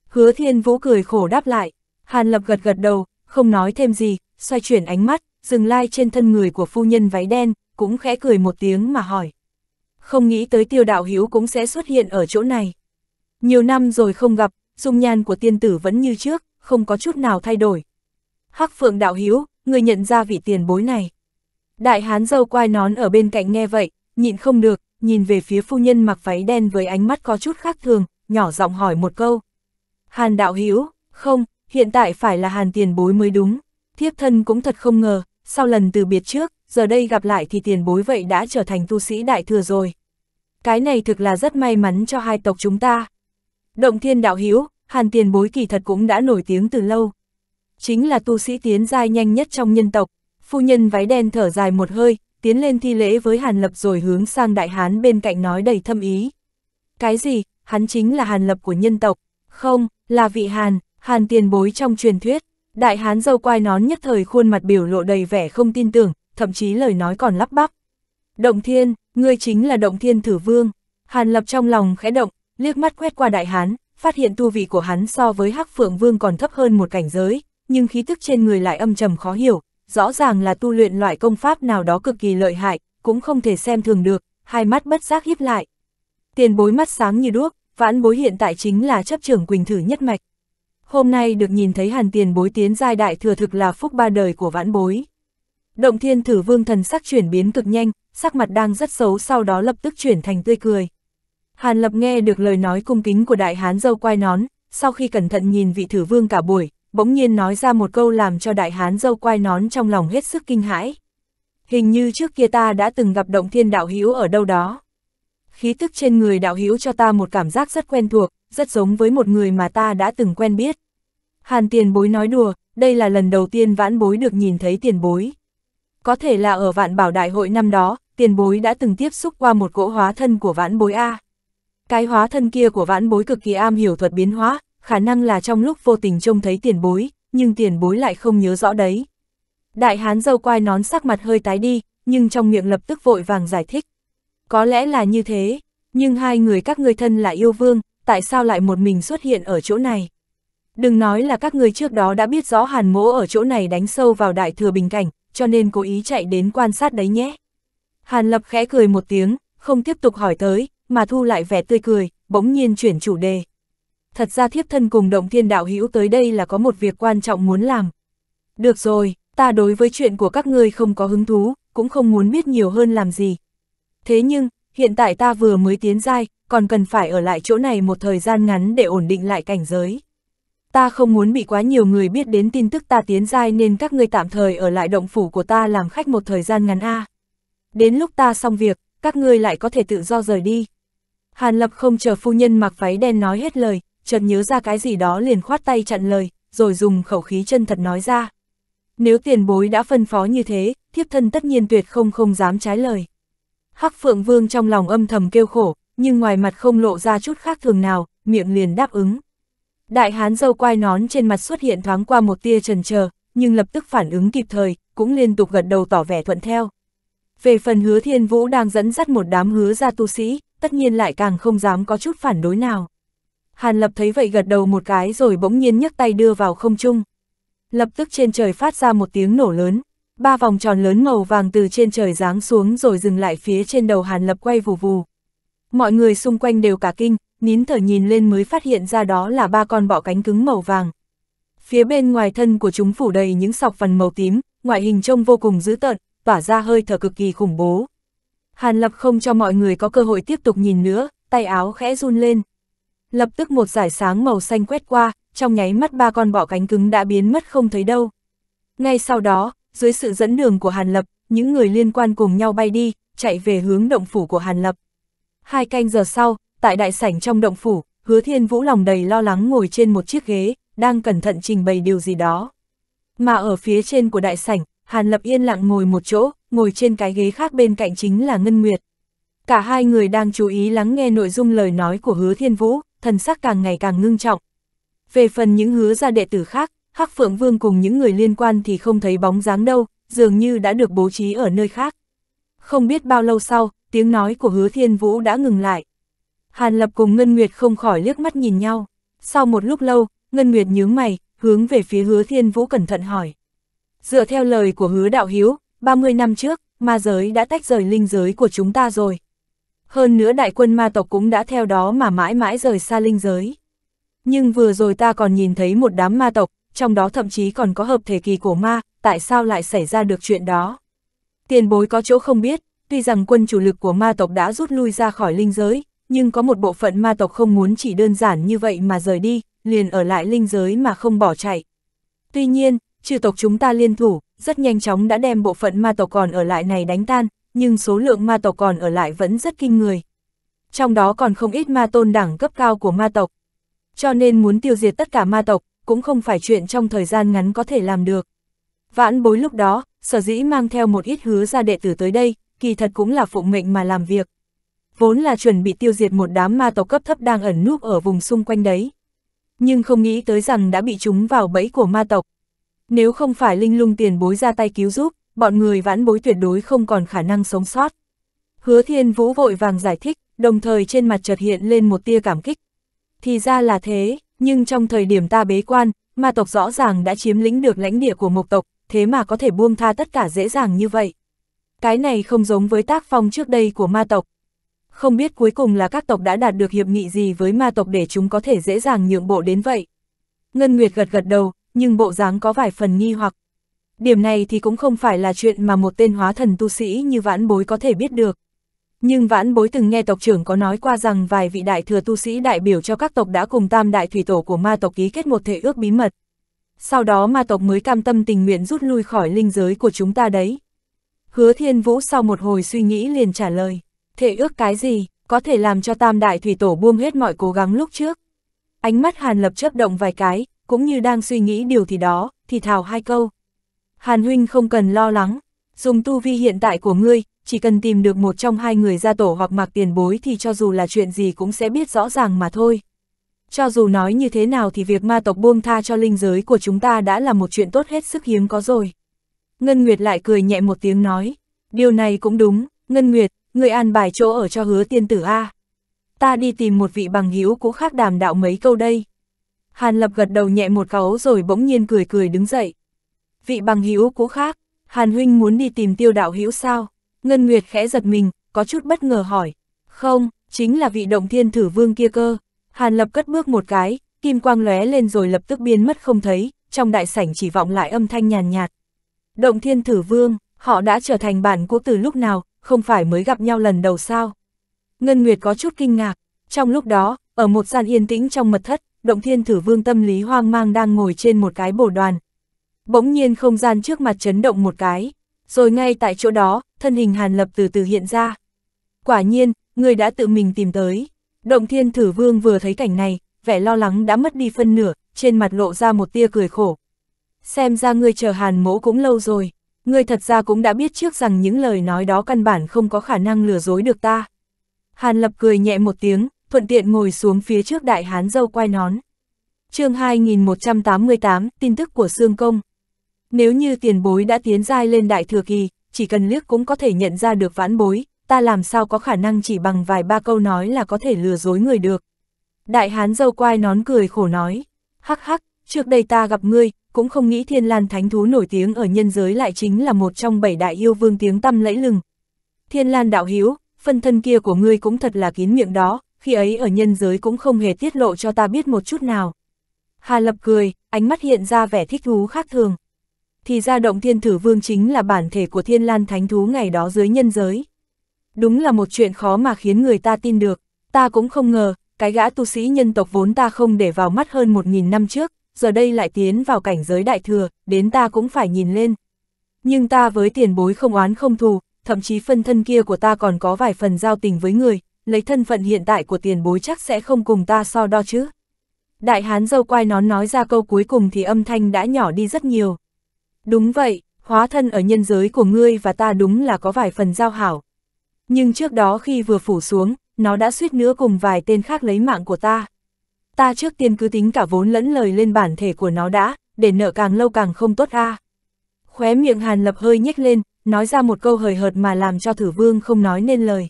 Hứa thiên vũ cười khổ đáp lại, Hàn Lập gật gật đầu, không nói thêm gì, xoay chuyển ánh mắt, dừng lai trên thân người của phu nhân váy đen, cũng khẽ cười một tiếng mà hỏi. Không nghĩ tới tiêu đạo hữu cũng sẽ xuất hiện ở chỗ này. Nhiều năm rồi không gặp, dung nhan của tiên tử vẫn như trước, không có chút nào thay đổi. Hắc phượng đạo hữu, người nhận ra vị tiền bối này. Đại hán dâu quai nón ở bên cạnh nghe vậy, nhịn không được, nhìn về phía phu nhân mặc váy đen với ánh mắt có chút khác thường, nhỏ giọng hỏi một câu. Hàn đạo Hiếu, không, hiện tại phải là hàn tiền bối mới đúng. Thiếp thân cũng thật không ngờ, sau lần từ biệt trước, giờ đây gặp lại thì tiền bối vậy đã trở thành tu sĩ đại thừa rồi. Cái này thực là rất may mắn cho hai tộc chúng ta. Động thiên đạo Hiếu, hàn tiền bối kỳ thật cũng đã nổi tiếng từ lâu. Chính là tu sĩ tiến giai nhanh nhất trong nhân tộc, phu nhân váy đen thở dài một hơi, tiến lên thi lễ với Hàn Lập rồi hướng sang đại hán bên cạnh nói đầy thâm ý. Cái gì, hắn chính là Hàn Lập của nhân tộc, không, là vị Hàn, Hàn tiền bối trong truyền thuyết. Đại hán dâu quai nón nhất thời khuôn mặt biểu lộ đầy vẻ không tin tưởng, thậm chí lời nói còn lắp bắp. Động thiên, ngươi chính là động thiên thử vương. Hàn lập trong lòng khẽ động, liếc mắt quét qua đại hán, phát hiện tu vị của hắn so với hắc phượng vương còn thấp hơn một cảnh giới, nhưng khí tức trên người lại âm trầm khó hiểu, rõ ràng là tu luyện loại công pháp nào đó cực kỳ lợi hại, cũng không thể xem thường được, hai mắt bất giác híp lại. Tiền bối mắt sáng như đuốc, vãn bối hiện tại chính là chấp trưởng Quỳnh Thử nhất mạch. Hôm nay được nhìn thấy hàn tiền bối tiến giai đại thừa thực là phúc ba đời của vãn bối. Động thiên thử vương thần sắc chuyển biến cực nhanh, sắc mặt đang rất xấu sau đó lập tức chuyển thành tươi cười. Hàn lập nghe được lời nói cung kính của đại hán dâu quai nón, sau khi cẩn thận nhìn vị thử vương cả buổi, bỗng nhiên nói ra một câu làm cho đại hán dâu quai nón trong lòng hết sức kinh hãi. Hình như trước kia ta đã từng gặp động thiên đạo hữu ở đâu đó. Khí tức trên người đạo hữu cho ta một cảm giác rất quen thuộc, rất giống với một người mà ta đã từng quen biết. Hàn tiền bối nói đùa, đây là lần đầu tiên vãn bối được nhìn thấy tiền bối. Có thể là ở vạn bảo đại hội năm đó, tiền bối đã từng tiếp xúc qua một cỗ hóa thân của vãn bối A. Cái hóa thân kia của vãn bối cực kỳ am hiểu thuật biến hóa, khả năng là trong lúc vô tình trông thấy tiền bối, nhưng tiền bối lại không nhớ rõ đấy. Đại hán dâu quai nón sắc mặt hơi tái đi, nhưng trong miệng lập tức vội vàng giải thích. Có lẽ là như thế, nhưng hai người các ngươi thân là yêu vương, tại sao lại một mình xuất hiện ở chỗ này? Đừng nói là các người trước đó đã biết rõ hàn mỗ ở chỗ này đánh sâu vào đại thừa bình cảnh, cho nên cố ý chạy đến quan sát đấy nhé. Hàn lập khẽ cười một tiếng, không tiếp tục hỏi tới, mà thu lại vẻ tươi cười, bỗng nhiên chuyển chủ đề thật ra thiếp thân cùng động thiên đạo hữu tới đây là có một việc quan trọng muốn làm. Được rồi, ta đối với chuyện của các ngươi không có hứng thú, cũng không muốn biết nhiều hơn làm gì. Thế nhưng, hiện tại ta vừa mới tiến giai, còn cần phải ở lại chỗ này một thời gian ngắn để ổn định lại cảnh giới. Ta không muốn bị quá nhiều người biết đến tin tức ta tiến giai nên các ngươi tạm thời ở lại động phủ của ta làm khách một thời gian ngắn a. À. Đến lúc ta xong việc, các ngươi lại có thể tự do rời đi. Hàn Lập không chờ phu nhân mặc váy đen nói hết lời, chợt nhớ ra cái gì đó liền khoát tay chặn lời, rồi dùng khẩu khí chân thật nói ra. Nếu tiền bối đã phân phó như thế, thiếp thân tất nhiên tuyệt không không dám trái lời. Hắc Phượng Vương trong lòng âm thầm kêu khổ, nhưng ngoài mặt không lộ ra chút khác thường nào, miệng liền đáp ứng. Đại hán dâu quai nón trên mặt xuất hiện thoáng qua một tia trần chờ nhưng lập tức phản ứng kịp thời, cũng liên tục gật đầu tỏ vẻ thuận theo. Về phần hứa thiên vũ đang dẫn dắt một đám hứa ra tu sĩ, tất nhiên lại càng không dám có chút phản đối nào. Hàn Lập thấy vậy gật đầu một cái rồi bỗng nhiên nhấc tay đưa vào không trung. Lập tức trên trời phát ra một tiếng nổ lớn, ba vòng tròn lớn màu vàng từ trên trời giáng xuống rồi dừng lại phía trên đầu Hàn Lập quay vù vù. Mọi người xung quanh đều cả kinh, nín thở nhìn lên mới phát hiện ra đó là ba con bọ cánh cứng màu vàng. Phía bên ngoài thân của chúng phủ đầy những sọc phần màu tím, ngoại hình trông vô cùng dữ tợn, tỏa ra hơi thở cực kỳ khủng bố. Hàn Lập không cho mọi người có cơ hội tiếp tục nhìn nữa, tay áo khẽ run lên, lập tức một giải sáng màu xanh quét qua, trong nháy mắt ba con bọ cánh cứng đã biến mất không thấy đâu. Ngay sau đó, dưới sự dẫn đường của Hàn Lập, những người liên quan cùng nhau bay đi, chạy về hướng động phủ của Hàn Lập. Hai canh giờ sau, tại đại sảnh trong động phủ, hứa thiên vũ lòng đầy lo lắng ngồi trên một chiếc ghế, đang cẩn thận trình bày điều gì đó. Mà ở phía trên của đại sảnh, Hàn Lập yên lặng ngồi một chỗ, ngồi trên cái ghế khác bên cạnh chính là Ngân Nguyệt. Cả hai người đang chú ý lắng nghe nội dung lời nói của hứa thiên vũ, thần sắc càng ngày càng ngưng trọng. Về phần những hứa ra đệ tử khác, Hắc Phượng Vương cùng những người liên quan thì không thấy bóng dáng đâu, dường như đã được bố trí ở nơi khác. Không biết bao lâu sau, tiếng nói của hứa thiên vũ đã ngừng lại. Hàn Lập cùng Ngân Nguyệt không khỏi liếc mắt nhìn nhau. Sau một lúc lâu, Ngân Nguyệt nhướng mày, hướng về phía hứa thiên vũ cẩn thận hỏi. Dựa theo lời của hứa đạo hiếu, 30 năm trước, ma giới đã tách rời linh giới của chúng ta rồi. Hơn nữa đại quân ma tộc cũng đã theo đó mà mãi mãi rời xa linh giới. Nhưng vừa rồi ta còn nhìn thấy một đám ma tộc, trong đó thậm chí còn có hợp thể kỳ của ma, tại sao lại xảy ra được chuyện đó? Tiền bối có chỗ không biết, tuy rằng quân chủ lực của ma tộc đã rút lui ra khỏi linh giới, nhưng có một bộ phận ma tộc không muốn chỉ đơn giản như vậy mà rời đi, liền ở lại linh giới mà không bỏ chạy. Tuy nhiên, trừ tộc chúng ta liên thủ, rất nhanh chóng đã đem bộ phận ma tộc còn ở lại này đánh tan, nhưng số lượng ma tộc còn ở lại vẫn rất kinh người. Trong đó còn không ít ma tôn đẳng cấp cao của ma tộc. Cho nên muốn tiêu diệt tất cả ma tộc, cũng không phải chuyện trong thời gian ngắn có thể làm được. Vãn bối lúc đó, sở dĩ mang theo một ít hứa ra đệ tử tới đây, kỳ thật cũng là phụ mệnh mà làm việc. Vốn là chuẩn bị tiêu diệt một đám ma tộc cấp thấp đang ẩn núp ở vùng xung quanh đấy. Nhưng không nghĩ tới rằng đã bị chúng vào bẫy của ma tộc. Nếu không phải linh lung tiền bối ra tay cứu giúp, bọn người vãn bối tuyệt đối không còn khả năng sống sót. Hứa thiên vũ vội vàng giải thích, đồng thời trên mặt chợt hiện lên một tia cảm kích. Thì ra là thế, nhưng trong thời điểm ta bế quan, ma tộc rõ ràng đã chiếm lĩnh được lãnh địa của mộc tộc, thế mà có thể buông tha tất cả dễ dàng như vậy. Cái này không giống với tác phong trước đây của ma tộc. Không biết cuối cùng là các tộc đã đạt được hiệp nghị gì với ma tộc để chúng có thể dễ dàng nhượng bộ đến vậy. Ngân Nguyệt gật gật đầu, nhưng bộ dáng có vài phần nghi hoặc điểm này thì cũng không phải là chuyện mà một tên hóa thần tu sĩ như vãn bối có thể biết được. Nhưng vãn bối từng nghe tộc trưởng có nói qua rằng vài vị đại thừa tu sĩ đại biểu cho các tộc đã cùng tam đại thủy tổ của ma tộc ký kết một thể ước bí mật. Sau đó ma tộc mới cam tâm tình nguyện rút lui khỏi linh giới của chúng ta đấy. Hứa thiên vũ sau một hồi suy nghĩ liền trả lời, thể ước cái gì, có thể làm cho tam đại thủy tổ buông hết mọi cố gắng lúc trước. Ánh mắt hàn lập chớp động vài cái, cũng như đang suy nghĩ điều thì đó, thì thào hai câu, Hàn huynh không cần lo lắng, dùng tu vi hiện tại của ngươi, chỉ cần tìm được một trong hai người gia tổ hoặc mạc tiền bối thì cho dù là chuyện gì cũng sẽ biết rõ ràng mà thôi. Cho dù nói như thế nào thì việc ma tộc buông tha cho linh giới của chúng ta đã là một chuyện tốt hết sức hiếm có rồi. Ngân Nguyệt lại cười nhẹ một tiếng nói, điều này cũng đúng, Ngân Nguyệt, người an bài chỗ ở cho hứa tiên tử A. Ta đi tìm một vị bằng hữu cũ khác đàm đạo mấy câu đây. Hàn Lập gật đầu nhẹ một cáu rồi bỗng nhiên cười cười đứng dậy vị bằng hữu cũ khác, Hàn Huynh muốn đi tìm tiêu đạo hữu sao? Ngân Nguyệt khẽ giật mình, có chút bất ngờ hỏi. Không, chính là vị động thiên thử vương kia cơ. Hàn Lập cất bước một cái, kim quang lóe lên rồi lập tức biến mất không thấy, trong đại sảnh chỉ vọng lại âm thanh nhàn nhạt, Động thiên thử vương, họ đã trở thành bạn cũ từ lúc nào, không phải mới gặp nhau lần đầu sao? Ngân Nguyệt có chút kinh ngạc, trong lúc đó, ở một gian yên tĩnh trong mật thất, động thiên thử vương tâm lý hoang mang đang ngồi trên một cái bổ đoàn, bỗng nhiên không gian trước mặt chấn động một cái, rồi ngay tại chỗ đó, thân hình Hàn Lập từ từ hiện ra. Quả nhiên, người đã tự mình tìm tới. Động thiên thử vương vừa thấy cảnh này, vẻ lo lắng đã mất đi phân nửa, trên mặt lộ ra một tia cười khổ. Xem ra ngươi chờ Hàn mỗ cũng lâu rồi, ngươi thật ra cũng đã biết trước rằng những lời nói đó căn bản không có khả năng lừa dối được ta. Hàn Lập cười nhẹ một tiếng, thuận tiện ngồi xuống phía trước đại hán dâu quay nón. chương 2188, tin tức của Sương Công. Nếu như tiền bối đã tiến giai lên đại thừa kỳ, chỉ cần liếc cũng có thể nhận ra được vãn bối, ta làm sao có khả năng chỉ bằng vài ba câu nói là có thể lừa dối người được. Đại hán dâu quai nón cười khổ nói, hắc hắc, trước đây ta gặp ngươi, cũng không nghĩ thiên lan thánh thú nổi tiếng ở nhân giới lại chính là một trong bảy đại yêu vương tiếng tăm lẫy lừng. Thiên lan đạo hiếu, phân thân kia của ngươi cũng thật là kín miệng đó, khi ấy ở nhân giới cũng không hề tiết lộ cho ta biết một chút nào. Hà Lập cười, ánh mắt hiện ra vẻ thích thú khác thường thì ra động thiên thử vương chính là bản thể của thiên lan thánh thú ngày đó dưới nhân giới. Đúng là một chuyện khó mà khiến người ta tin được, ta cũng không ngờ, cái gã tu sĩ nhân tộc vốn ta không để vào mắt hơn một nghìn năm trước, giờ đây lại tiến vào cảnh giới đại thừa, đến ta cũng phải nhìn lên. Nhưng ta với tiền bối không oán không thù, thậm chí phân thân kia của ta còn có vài phần giao tình với người, lấy thân phận hiện tại của tiền bối chắc sẽ không cùng ta so đo chứ. Đại hán dâu quai nón nói ra câu cuối cùng thì âm thanh đã nhỏ đi rất nhiều. Đúng vậy, hóa thân ở nhân giới của ngươi và ta đúng là có vài phần giao hảo. Nhưng trước đó khi vừa phủ xuống, nó đã suýt nữa cùng vài tên khác lấy mạng của ta. Ta trước tiên cứ tính cả vốn lẫn lời lên bản thể của nó đã, để nợ càng lâu càng không tốt a. À. Khóe miệng Hàn Lập hơi nhếch lên, nói ra một câu hời hợt mà làm cho thử vương không nói nên lời.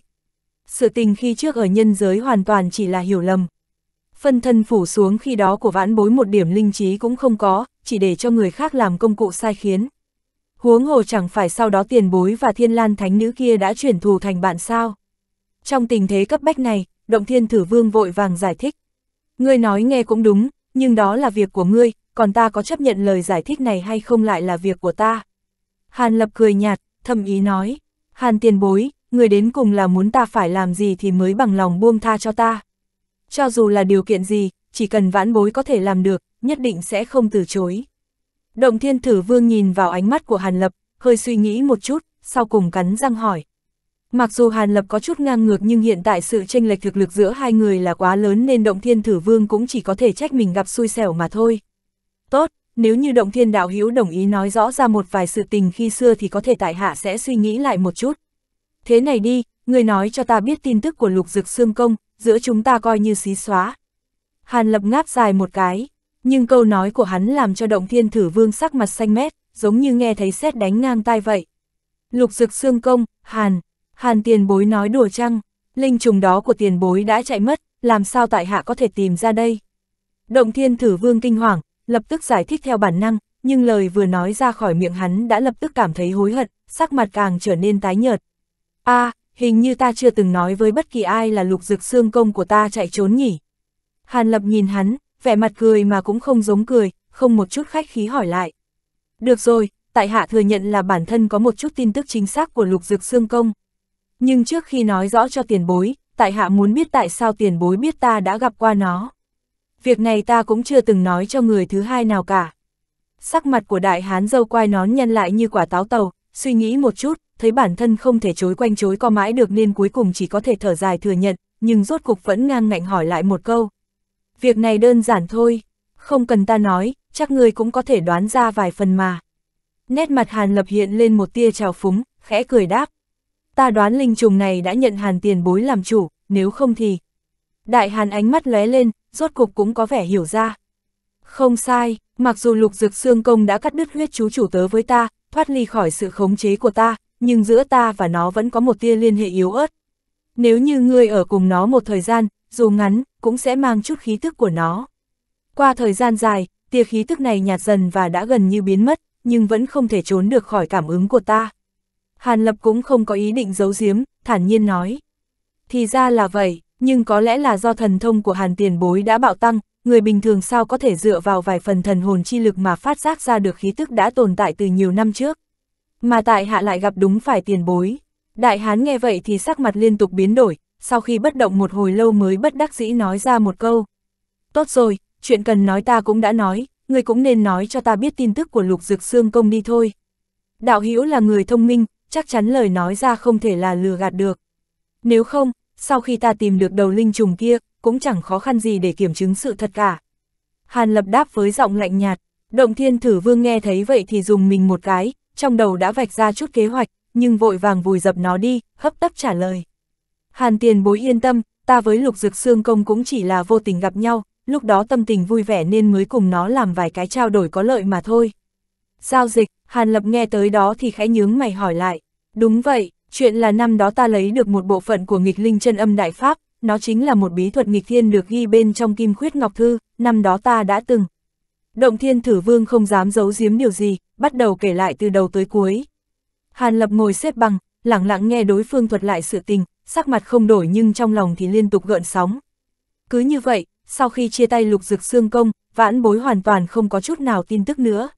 Sự tình khi trước ở nhân giới hoàn toàn chỉ là hiểu lầm, Phân thân phủ xuống khi đó của vãn bối một điểm linh trí cũng không có, chỉ để cho người khác làm công cụ sai khiến. Huống hồ chẳng phải sau đó tiền bối và thiên lan thánh nữ kia đã chuyển thù thành bạn sao. Trong tình thế cấp bách này, động thiên thử vương vội vàng giải thích. Ngươi nói nghe cũng đúng, nhưng đó là việc của ngươi, còn ta có chấp nhận lời giải thích này hay không lại là việc của ta. Hàn lập cười nhạt, thầm ý nói, Hàn tiền bối, người đến cùng là muốn ta phải làm gì thì mới bằng lòng buông tha cho ta cho dù là điều kiện gì, chỉ cần vãn bối có thể làm được, nhất định sẽ không từ chối. Động thiên thử vương nhìn vào ánh mắt của Hàn Lập, hơi suy nghĩ một chút, sau cùng cắn răng hỏi. Mặc dù Hàn Lập có chút ngang ngược nhưng hiện tại sự tranh lệch thực lực giữa hai người là quá lớn nên động thiên thử vương cũng chỉ có thể trách mình gặp xui xẻo mà thôi. Tốt, nếu như động thiên đạo hữu đồng ý nói rõ ra một vài sự tình khi xưa thì có thể tại hạ sẽ suy nghĩ lại một chút. Thế này đi, người nói cho ta biết tin tức của lục dực xương công, giữa chúng ta coi như xí xóa. Hàn lập ngáp dài một cái, nhưng câu nói của hắn làm cho động thiên thử vương sắc mặt xanh mét, giống như nghe thấy sét đánh ngang tai vậy. Lục dực xương công, Hàn, Hàn tiền bối nói đùa chăng, linh trùng đó của tiền bối đã chạy mất, làm sao tại hạ có thể tìm ra đây. Động thiên thử vương kinh hoàng, lập tức giải thích theo bản năng, nhưng lời vừa nói ra khỏi miệng hắn đã lập tức cảm thấy hối hận, sắc mặt càng trở nên tái nhợt. a à, hình như ta chưa từng nói với bất kỳ ai là lục dực xương công của ta chạy trốn nhỉ. Hàn Lập nhìn hắn, vẻ mặt cười mà cũng không giống cười, không một chút khách khí hỏi lại. Được rồi, tại hạ thừa nhận là bản thân có một chút tin tức chính xác của lục dực xương công. Nhưng trước khi nói rõ cho tiền bối, tại hạ muốn biết tại sao tiền bối biết ta đã gặp qua nó. Việc này ta cũng chưa từng nói cho người thứ hai nào cả. Sắc mặt của đại hán dâu quai nón nhân lại như quả táo tàu, suy nghĩ một chút, thấy bản thân không thể chối quanh chối co mãi được nên cuối cùng chỉ có thể thở dài thừa nhận, nhưng rốt cục vẫn ngang ngạnh hỏi lại một câu. Việc này đơn giản thôi, không cần ta nói, chắc ngươi cũng có thể đoán ra vài phần mà. Nét mặt Hàn Lập hiện lên một tia trào phúng, khẽ cười đáp. Ta đoán linh trùng này đã nhận Hàn tiền bối làm chủ, nếu không thì... Đại Hàn ánh mắt lóe lên, rốt cục cũng có vẻ hiểu ra. Không sai, mặc dù lục dược xương công đã cắt đứt huyết chú chủ tớ với ta, thoát ly khỏi sự khống chế của ta, nhưng giữa ta và nó vẫn có một tia liên hệ yếu ớt. Nếu như ngươi ở cùng nó một thời gian, dù ngắn, cũng sẽ mang chút khí tức của nó. Qua thời gian dài, tia khí tức này nhạt dần và đã gần như biến mất, nhưng vẫn không thể trốn được khỏi cảm ứng của ta. Hàn Lập cũng không có ý định giấu giếm, thản nhiên nói. Thì ra là vậy, nhưng có lẽ là do thần thông của Hàn tiền bối đã bạo tăng, người bình thường sao có thể dựa vào vài phần thần hồn chi lực mà phát giác ra được khí tức đã tồn tại từ nhiều năm trước. Mà tại hạ lại gặp đúng phải tiền bối. Đại hán nghe vậy thì sắc mặt liên tục biến đổi, sau khi bất động một hồi lâu mới bất đắc dĩ nói ra một câu. Tốt rồi, chuyện cần nói ta cũng đã nói, người cũng nên nói cho ta biết tin tức của lục dực xương công đi thôi. Đạo Hữu là người thông minh, chắc chắn lời nói ra không thể là lừa gạt được. Nếu không, sau khi ta tìm được đầu linh trùng kia, cũng chẳng khó khăn gì để kiểm chứng sự thật cả. Hàn Lập đáp với giọng lạnh nhạt, Động Thiên Thử Vương nghe thấy vậy thì dùng mình một cái, trong đầu đã vạch ra chút kế hoạch, nhưng vội vàng vùi dập nó đi, hấp tấp trả lời. Hàn Tiền bối yên tâm, ta với Lục Dược Xương Công cũng chỉ là vô tình gặp nhau, lúc đó tâm tình vui vẻ nên mới cùng nó làm vài cái trao đổi có lợi mà thôi. Giao dịch, Hàn Lập nghe tới đó thì khẽ nhướng mày hỏi lại. Đúng vậy, chuyện là năm đó ta lấy được một bộ phận của nghịch linh chân âm đại pháp, nó chính là một bí thuật nghịch thiên được ghi bên trong kim khuyết ngọc thư, năm đó ta đã từng. Động thiên thử vương không dám giấu giếm điều gì, bắt đầu kể lại từ đầu tới cuối. Hàn lập ngồi xếp bằng, lặng lặng nghe đối phương thuật lại sự tình, sắc mặt không đổi nhưng trong lòng thì liên tục gợn sóng. Cứ như vậy, sau khi chia tay lục dực xương công, vãn bối hoàn toàn không có chút nào tin tức nữa.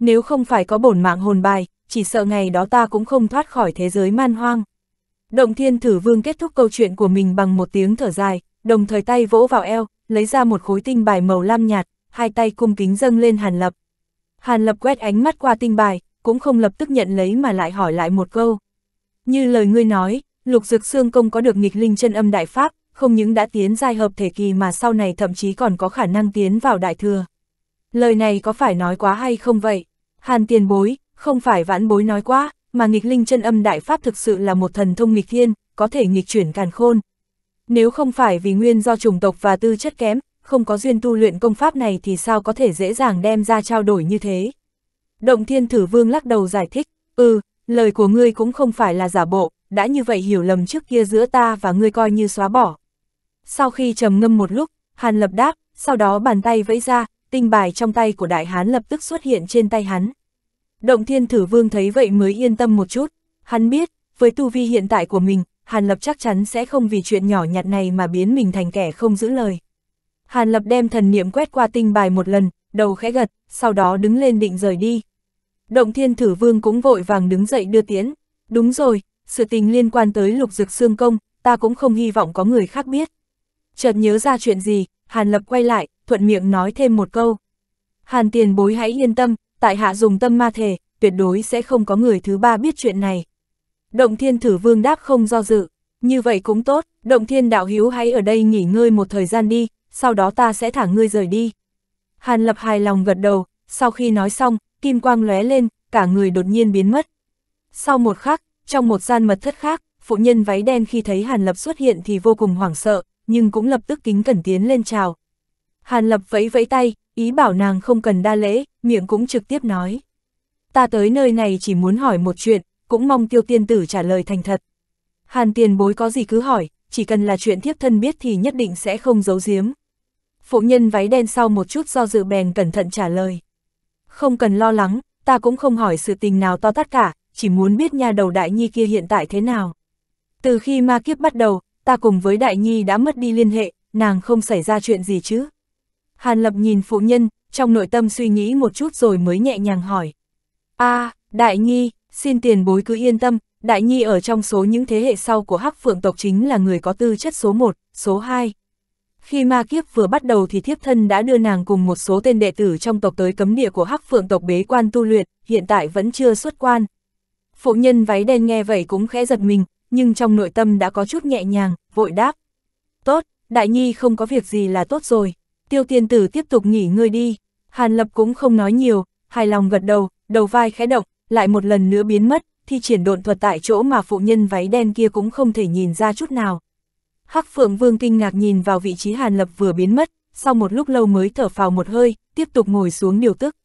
Nếu không phải có bổn mạng hồn bài, chỉ sợ ngày đó ta cũng không thoát khỏi thế giới man hoang. Động thiên thử vương kết thúc câu chuyện của mình bằng một tiếng thở dài, đồng thời tay vỗ vào eo, lấy ra một khối tinh bài màu lam nhạt, hai tay cung kính dâng lên Hàn Lập. Hàn Lập quét ánh mắt qua tinh bài, cũng không lập tức nhận lấy mà lại hỏi lại một câu. Như lời ngươi nói, lục Dược xương công có được nghịch linh chân âm đại pháp, không những đã tiến giai hợp thể kỳ mà sau này thậm chí còn có khả năng tiến vào đại thừa. Lời này có phải nói quá hay không vậy? Hàn tiền bối, không phải vãn bối nói quá, mà nghịch linh chân âm đại pháp thực sự là một thần thông nghịch thiên, có thể nghịch chuyển càn khôn. Nếu không phải vì nguyên do chủng tộc và tư chất kém, không có duyên tu luyện công pháp này thì sao có thể dễ dàng đem ra trao đổi như thế. Động thiên thử vương lắc đầu giải thích, ừ, lời của ngươi cũng không phải là giả bộ, đã như vậy hiểu lầm trước kia giữa ta và ngươi coi như xóa bỏ. Sau khi trầm ngâm một lúc, Hàn lập đáp, sau đó bàn tay vẫy ra, tinh bài trong tay của đại hán lập tức xuất hiện trên tay hắn. Động thiên thử vương thấy vậy mới yên tâm một chút, hắn biết, với tu vi hiện tại của mình, Hàn Lập chắc chắn sẽ không vì chuyện nhỏ nhặt này mà biến mình thành kẻ không giữ lời. Hàn Lập đem thần niệm quét qua tinh bài một lần, đầu khẽ gật, sau đó đứng lên định rời đi. Động thiên thử vương cũng vội vàng đứng dậy đưa tiễn. Đúng rồi, sự tình liên quan tới lục dực xương công, ta cũng không hy vọng có người khác biết. Chợt nhớ ra chuyện gì, Hàn Lập quay lại, thuận miệng nói thêm một câu. Hàn tiền bối hãy yên tâm, tại hạ dùng tâm ma thể, tuyệt đối sẽ không có người thứ ba biết chuyện này. Động thiên thử vương đáp không do dự, như vậy cũng tốt, động thiên đạo hiếu hãy ở đây nghỉ ngơi một thời gian đi, sau đó ta sẽ thả ngươi rời đi. Hàn lập hài lòng gật đầu, sau khi nói xong, kim quang lóe lên, cả người đột nhiên biến mất. Sau một khắc, trong một gian mật thất khác, phụ nhân váy đen khi thấy Hàn Lập xuất hiện thì vô cùng hoảng sợ, nhưng cũng lập tức kính cẩn tiến lên chào. Hàn Lập vẫy vẫy tay, ý bảo nàng không cần đa lễ, miệng cũng trực tiếp nói. Ta tới nơi này chỉ muốn hỏi một chuyện, cũng mong tiêu tiên tử trả lời thành thật. Hàn tiền bối có gì cứ hỏi, chỉ cần là chuyện thiếp thân biết thì nhất định sẽ không giấu giếm. Phụ nhân váy đen sau một chút do dự bèn cẩn thận trả lời. Không cần lo lắng, ta cũng không hỏi sự tình nào to tát cả, chỉ muốn biết nha đầu đại nhi kia hiện tại thế nào. Từ khi ma kiếp bắt đầu, ta cùng với đại nhi đã mất đi liên hệ, nàng không xảy ra chuyện gì chứ. Hàn Lập nhìn phụ nhân, trong nội tâm suy nghĩ một chút rồi mới nhẹ nhàng hỏi. a à, Đại Nhi, xin tiền bối cứ yên tâm, Đại Nhi ở trong số những thế hệ sau của Hắc Phượng tộc chính là người có tư chất số 1, số 2. Khi ma kiếp vừa bắt đầu thì thiếp thân đã đưa nàng cùng một số tên đệ tử trong tộc tới cấm địa của Hắc Phượng tộc bế quan tu luyện, hiện tại vẫn chưa xuất quan. Phụ nhân váy đen nghe vậy cũng khẽ giật mình, nhưng trong nội tâm đã có chút nhẹ nhàng, vội đáp. Tốt, Đại Nhi không có việc gì là tốt rồi tiêu tiên tử tiếp tục nghỉ ngơi đi. Hàn Lập cũng không nói nhiều, hài lòng gật đầu, đầu vai khẽ động, lại một lần nữa biến mất, thi triển độn thuật tại chỗ mà phụ nhân váy đen kia cũng không thể nhìn ra chút nào. Hắc Phượng Vương kinh ngạc nhìn vào vị trí Hàn Lập vừa biến mất, sau một lúc lâu mới thở phào một hơi, tiếp tục ngồi xuống điều tức.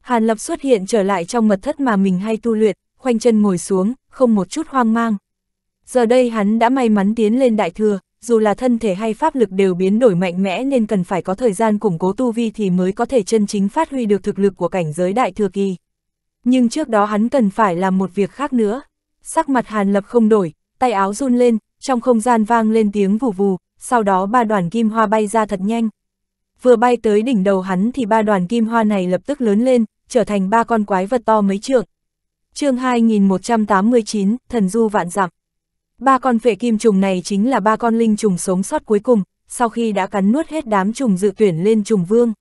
Hàn Lập xuất hiện trở lại trong mật thất mà mình hay tu luyện, khoanh chân ngồi xuống, không một chút hoang mang. Giờ đây hắn đã may mắn tiến lên đại thừa, dù là thân thể hay pháp lực đều biến đổi mạnh mẽ nên cần phải có thời gian củng cố tu vi thì mới có thể chân chính phát huy được thực lực của cảnh giới đại thừa kỳ. Nhưng trước đó hắn cần phải làm một việc khác nữa. Sắc mặt Hàn Lập không đổi, tay áo run lên, trong không gian vang lên tiếng vù vù, sau đó ba đoàn kim hoa bay ra thật nhanh. Vừa bay tới đỉnh đầu hắn thì ba đoàn kim hoa này lập tức lớn lên, trở thành ba con quái vật to mấy trượng. chương 2189, Thần Du Vạn Dặm Ba con phệ kim trùng này chính là ba con linh trùng sống sót cuối cùng, sau khi đã cắn nuốt hết đám trùng dự tuyển lên trùng vương.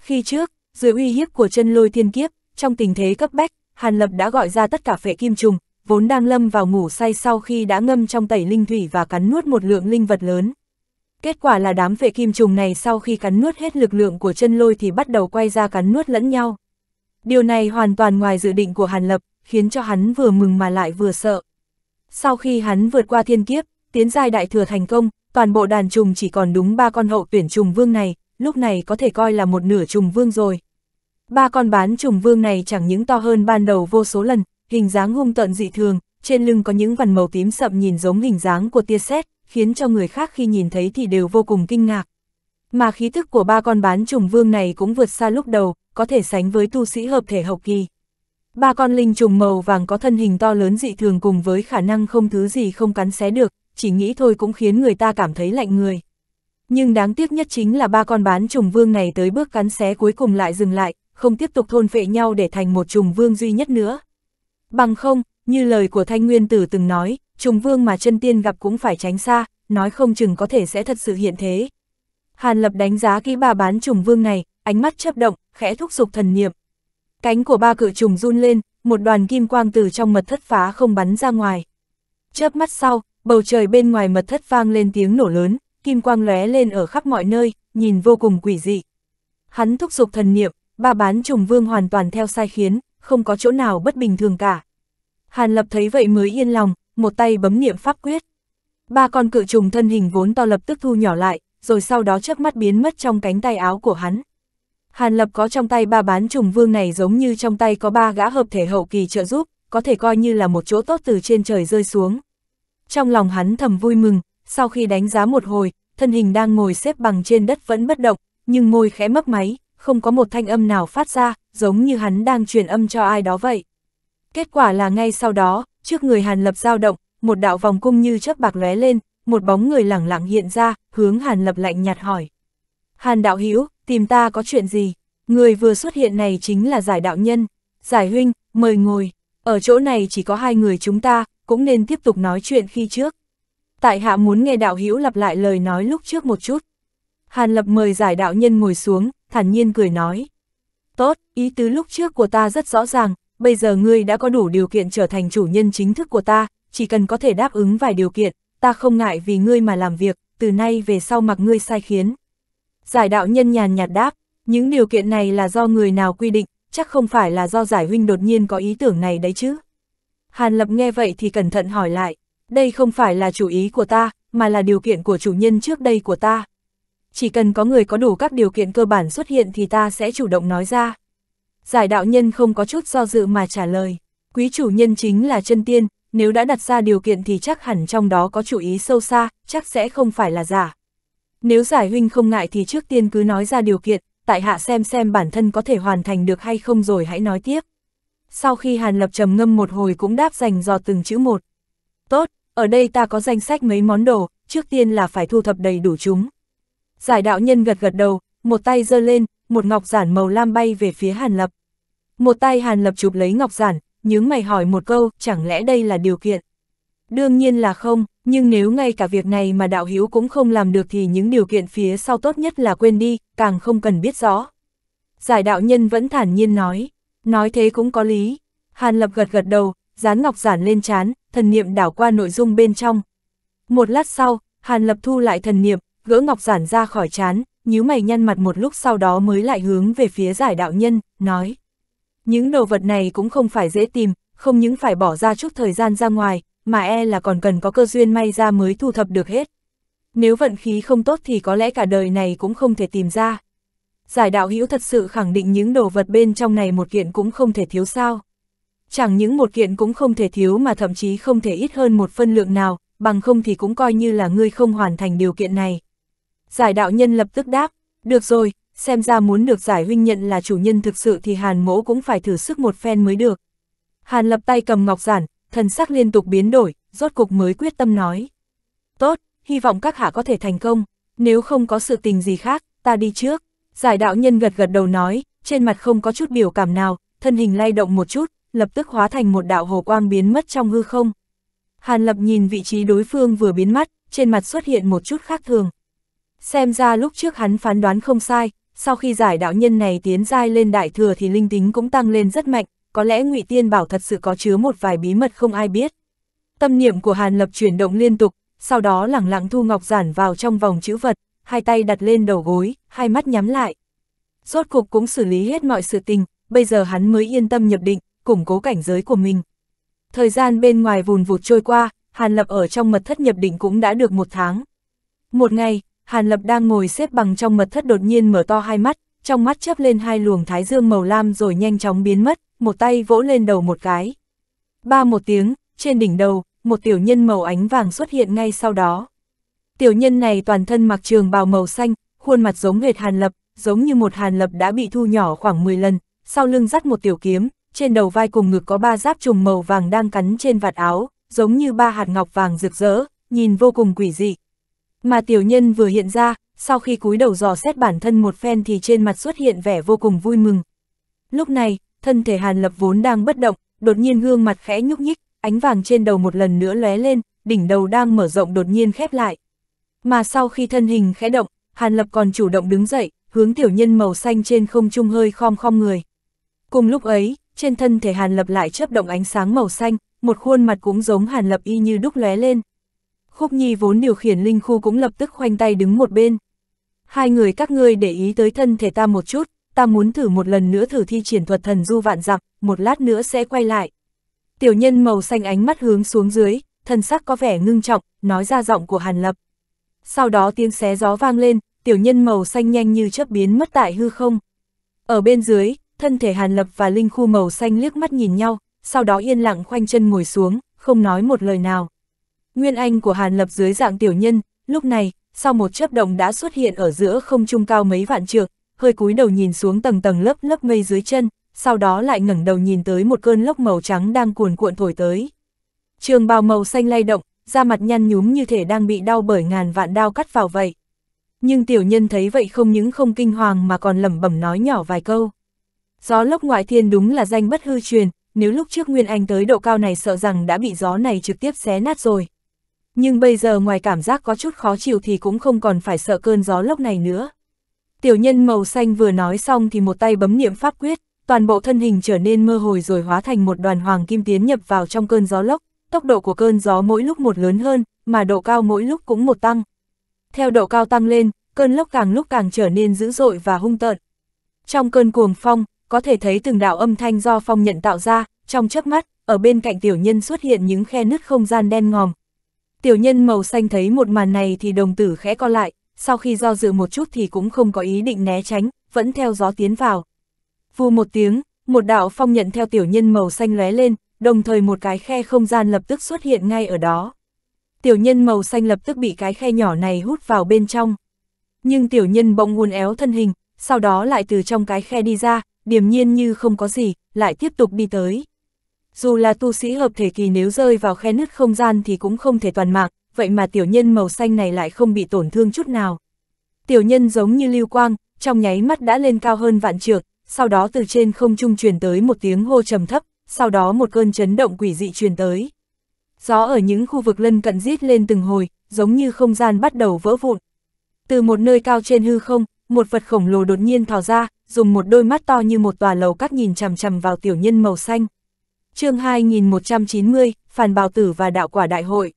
Khi trước, dưới uy hiếp của chân lôi thiên kiếp, trong tình thế cấp bách, Hàn Lập đã gọi ra tất cả phệ kim trùng, vốn đang lâm vào ngủ say sau khi đã ngâm trong tẩy linh thủy và cắn nuốt một lượng linh vật lớn. Kết quả là đám phệ kim trùng này sau khi cắn nuốt hết lực lượng của chân lôi thì bắt đầu quay ra cắn nuốt lẫn nhau. Điều này hoàn toàn ngoài dự định của Hàn Lập, khiến cho hắn vừa mừng mà lại vừa sợ. Sau khi hắn vượt qua thiên kiếp, tiến giai đại thừa thành công, toàn bộ đàn trùng chỉ còn đúng ba con hậu tuyển trùng vương này, lúc này có thể coi là một nửa trùng vương rồi. Ba con bán trùng vương này chẳng những to hơn ban đầu vô số lần, hình dáng hung tợn dị thường, trên lưng có những vằn màu tím sậm nhìn giống hình dáng của tia sét, khiến cho người khác khi nhìn thấy thì đều vô cùng kinh ngạc. Mà khí thức của ba con bán trùng vương này cũng vượt xa lúc đầu, có thể sánh với tu sĩ hợp thể hậu kỳ. Ba con linh trùng màu vàng có thân hình to lớn dị thường cùng với khả năng không thứ gì không cắn xé được, chỉ nghĩ thôi cũng khiến người ta cảm thấy lạnh người. Nhưng đáng tiếc nhất chính là ba con bán trùng vương này tới bước cắn xé cuối cùng lại dừng lại, không tiếp tục thôn vệ nhau để thành một trùng vương duy nhất nữa. Bằng không, như lời của Thanh Nguyên Tử từng nói, trùng vương mà chân tiên gặp cũng phải tránh xa, nói không chừng có thể sẽ thật sự hiện thế. Hàn Lập đánh giá kỹ ba bán trùng vương này, ánh mắt chấp động, khẽ thúc giục thần niệm, Cánh của ba cự trùng run lên, một đoàn kim quang từ trong mật thất phá không bắn ra ngoài. Chớp mắt sau, bầu trời bên ngoài mật thất vang lên tiếng nổ lớn, kim quang lóe lên ở khắp mọi nơi, nhìn vô cùng quỷ dị. Hắn thúc giục thần niệm, ba bán trùng vương hoàn toàn theo sai khiến, không có chỗ nào bất bình thường cả. Hàn Lập thấy vậy mới yên lòng, một tay bấm niệm pháp quyết. Ba con cự trùng thân hình vốn to lập tức thu nhỏ lại, rồi sau đó chớp mắt biến mất trong cánh tay áo của hắn. Hàn Lập có trong tay ba bán trùng vương này giống như trong tay có ba gã hợp thể hậu kỳ trợ giúp, có thể coi như là một chỗ tốt từ trên trời rơi xuống. Trong lòng hắn thầm vui mừng, sau khi đánh giá một hồi, thân hình đang ngồi xếp bằng trên đất vẫn bất động, nhưng môi khẽ mấp máy, không có một thanh âm nào phát ra, giống như hắn đang truyền âm cho ai đó vậy. Kết quả là ngay sau đó, trước người Hàn Lập dao động, một đạo vòng cung như chớp bạc lóe lên, một bóng người lẳng lặng hiện ra, hướng Hàn Lập lạnh nhạt hỏi. Hàn đạo hữu tìm ta có chuyện gì? Người vừa xuất hiện này chính là giải đạo nhân. Giải huynh, mời ngồi. Ở chỗ này chỉ có hai người chúng ta, cũng nên tiếp tục nói chuyện khi trước. Tại hạ muốn nghe đạo hữu lặp lại lời nói lúc trước một chút. Hàn lập mời giải đạo nhân ngồi xuống, thản nhiên cười nói. Tốt, ý tứ lúc trước của ta rất rõ ràng, bây giờ ngươi đã có đủ điều kiện trở thành chủ nhân chính thức của ta, chỉ cần có thể đáp ứng vài điều kiện, ta không ngại vì ngươi mà làm việc, từ nay về sau mặc ngươi sai khiến. Giải đạo nhân nhàn nhạt đáp, những điều kiện này là do người nào quy định, chắc không phải là do giải huynh đột nhiên có ý tưởng này đấy chứ. Hàn Lập nghe vậy thì cẩn thận hỏi lại, đây không phải là chủ ý của ta, mà là điều kiện của chủ nhân trước đây của ta. Chỉ cần có người có đủ các điều kiện cơ bản xuất hiện thì ta sẽ chủ động nói ra. Giải đạo nhân không có chút do dự mà trả lời, quý chủ nhân chính là chân tiên, nếu đã đặt ra điều kiện thì chắc hẳn trong đó có chủ ý sâu xa, chắc sẽ không phải là giả. Nếu giải huynh không ngại thì trước tiên cứ nói ra điều kiện, tại hạ xem xem bản thân có thể hoàn thành được hay không rồi hãy nói tiếp. Sau khi Hàn Lập trầm ngâm một hồi cũng đáp dành dò từng chữ một. Tốt, ở đây ta có danh sách mấy món đồ, trước tiên là phải thu thập đầy đủ chúng. Giải đạo nhân gật gật đầu, một tay giơ lên, một ngọc giản màu lam bay về phía Hàn Lập. Một tay Hàn Lập chụp lấy ngọc giản, nhướng mày hỏi một câu, chẳng lẽ đây là điều kiện. Đương nhiên là không, nhưng nếu ngay cả việc này mà đạo hiếu cũng không làm được thì những điều kiện phía sau tốt nhất là quên đi, càng không cần biết rõ. Giải đạo nhân vẫn thản nhiên nói, nói thế cũng có lý. Hàn Lập gật gật đầu, dán ngọc giản lên chán, thần niệm đảo qua nội dung bên trong. Một lát sau, Hàn Lập thu lại thần niệm, gỡ ngọc giản ra khỏi chán, nhíu mày nhăn mặt một lúc sau đó mới lại hướng về phía giải đạo nhân, nói. Những đồ vật này cũng không phải dễ tìm, không những phải bỏ ra chút thời gian ra ngoài, mà e là còn cần có cơ duyên may ra mới thu thập được hết. Nếu vận khí không tốt thì có lẽ cả đời này cũng không thể tìm ra. Giải đạo hữu thật sự khẳng định những đồ vật bên trong này một kiện cũng không thể thiếu sao. Chẳng những một kiện cũng không thể thiếu mà thậm chí không thể ít hơn một phân lượng nào, bằng không thì cũng coi như là ngươi không hoàn thành điều kiện này. Giải đạo nhân lập tức đáp, được rồi, xem ra muốn được giải huynh nhận là chủ nhân thực sự thì hàn mỗ cũng phải thử sức một phen mới được. Hàn lập tay cầm ngọc giản, thần sắc liên tục biến đổi, rốt cục mới quyết tâm nói. Tốt, hy vọng các hạ có thể thành công, nếu không có sự tình gì khác, ta đi trước. Giải đạo nhân gật gật đầu nói, trên mặt không có chút biểu cảm nào, thân hình lay động một chút, lập tức hóa thành một đạo hồ quang biến mất trong hư không. Hàn Lập nhìn vị trí đối phương vừa biến mất, trên mặt xuất hiện một chút khác thường. Xem ra lúc trước hắn phán đoán không sai, sau khi giải đạo nhân này tiến giai lên đại thừa thì linh tính cũng tăng lên rất mạnh, có lẽ ngụy Tiên Bảo thật sự có chứa một vài bí mật không ai biết. Tâm niệm của Hàn Lập chuyển động liên tục, sau đó lẳng lặng thu ngọc giản vào trong vòng chữ vật, hai tay đặt lên đầu gối, hai mắt nhắm lại. Rốt cục cũng xử lý hết mọi sự tình, bây giờ hắn mới yên tâm nhập định, củng cố cảnh giới của mình. Thời gian bên ngoài vùn vụt trôi qua, Hàn Lập ở trong mật thất nhập định cũng đã được một tháng. Một ngày, Hàn Lập đang ngồi xếp bằng trong mật thất đột nhiên mở to hai mắt, trong mắt chớp lên hai luồng thái dương màu lam rồi nhanh chóng biến mất, một tay vỗ lên đầu một cái. Ba một tiếng, trên đỉnh đầu, một tiểu nhân màu ánh vàng xuất hiện ngay sau đó. Tiểu nhân này toàn thân mặc trường bào màu xanh, khuôn mặt giống hệt Hàn Lập, giống như một Hàn Lập đã bị thu nhỏ khoảng 10 lần, sau lưng dắt một tiểu kiếm, trên đầu vai cùng ngực có ba giáp trùng màu vàng đang cắn trên vạt áo, giống như ba hạt ngọc vàng rực rỡ, nhìn vô cùng quỷ dị. Mà tiểu nhân vừa hiện ra, sau khi cúi đầu dò xét bản thân một phen thì trên mặt xuất hiện vẻ vô cùng vui mừng. Lúc này, thân thể Hàn Lập vốn đang bất động, đột nhiên gương mặt khẽ nhúc nhích, ánh vàng trên đầu một lần nữa lóe lên, đỉnh đầu đang mở rộng đột nhiên khép lại. Mà sau khi thân hình khẽ động, Hàn Lập còn chủ động đứng dậy, hướng tiểu nhân màu xanh trên không trung hơi khom khom người. Cùng lúc ấy, trên thân thể Hàn Lập lại chớp động ánh sáng màu xanh, một khuôn mặt cũng giống Hàn Lập y như đúc lóe lên. Khúc Nhi vốn điều khiển linh khu cũng lập tức khoanh tay đứng một bên. Hai người các ngươi để ý tới thân thể ta một chút, ta muốn thử một lần nữa thử thi triển thuật thần du vạn dặm, một lát nữa sẽ quay lại. Tiểu nhân màu xanh ánh mắt hướng xuống dưới, thần sắc có vẻ ngưng trọng, nói ra giọng của Hàn Lập. Sau đó tiếng xé gió vang lên, tiểu nhân màu xanh nhanh như chớp biến mất tại hư không. Ở bên dưới, thân thể Hàn Lập và Linh Khu màu xanh liếc mắt nhìn nhau, sau đó yên lặng khoanh chân ngồi xuống, không nói một lời nào. Nguyên anh của Hàn Lập dưới dạng tiểu nhân, lúc này, sau một chớp động đã xuất hiện ở giữa không trung cao mấy vạn trượng, hơi cúi đầu nhìn xuống tầng tầng lớp lớp mây dưới chân, sau đó lại ngẩng đầu nhìn tới một cơn lốc màu trắng đang cuồn cuộn thổi tới. Trường bào màu xanh lay động, da mặt nhăn nhúm như thể đang bị đau bởi ngàn vạn đau cắt vào vậy. Nhưng tiểu nhân thấy vậy không những không kinh hoàng mà còn lẩm bẩm nói nhỏ vài câu. Gió lốc ngoại thiên đúng là danh bất hư truyền, nếu lúc trước Nguyên Anh tới độ cao này sợ rằng đã bị gió này trực tiếp xé nát rồi. Nhưng bây giờ ngoài cảm giác có chút khó chịu thì cũng không còn phải sợ cơn gió lốc này nữa. Tiểu nhân màu xanh vừa nói xong thì một tay bấm niệm pháp quyết, toàn bộ thân hình trở nên mơ hồi rồi hóa thành một đoàn hoàng kim tiến nhập vào trong cơn gió lốc, tốc độ của cơn gió mỗi lúc một lớn hơn, mà độ cao mỗi lúc cũng một tăng. Theo độ cao tăng lên, cơn lốc càng lúc càng trở nên dữ dội và hung tợn. Trong cơn cuồng phong, có thể thấy từng đạo âm thanh do phong nhận tạo ra, trong chớp mắt, ở bên cạnh tiểu nhân xuất hiện những khe nứt không gian đen ngòm. Tiểu nhân màu xanh thấy một màn này thì đồng tử khẽ co lại, sau khi do dự một chút thì cũng không có ý định né tránh, vẫn theo gió tiến vào. Vù một tiếng, một đạo phong nhận theo tiểu nhân màu xanh lóe lên, đồng thời một cái khe không gian lập tức xuất hiện ngay ở đó. Tiểu nhân màu xanh lập tức bị cái khe nhỏ này hút vào bên trong. Nhưng tiểu nhân bỗng uốn éo thân hình, sau đó lại từ trong cái khe đi ra, điềm nhiên như không có gì, lại tiếp tục đi tới. Dù là tu sĩ hợp thể kỳ nếu rơi vào khe nứt không gian thì cũng không thể toàn mạng, vậy mà tiểu nhân màu xanh này lại không bị tổn thương chút nào. Tiểu nhân giống như lưu quang, trong nháy mắt đã lên cao hơn vạn trượng, sau đó từ trên không trung truyền tới một tiếng hô trầm thấp, sau đó một cơn chấn động quỷ dị truyền tới. Gió ở những khu vực lân cận rít lên từng hồi, giống như không gian bắt đầu vỡ vụn. Từ một nơi cao trên hư không, một vật khổng lồ đột nhiên thò ra, dùng một đôi mắt to như một tòa lầu cắt nhìn chằm chằm vào tiểu nhân màu xanh. Chương 2190, Phản Bào Tử và Đạo Quả Đại Hội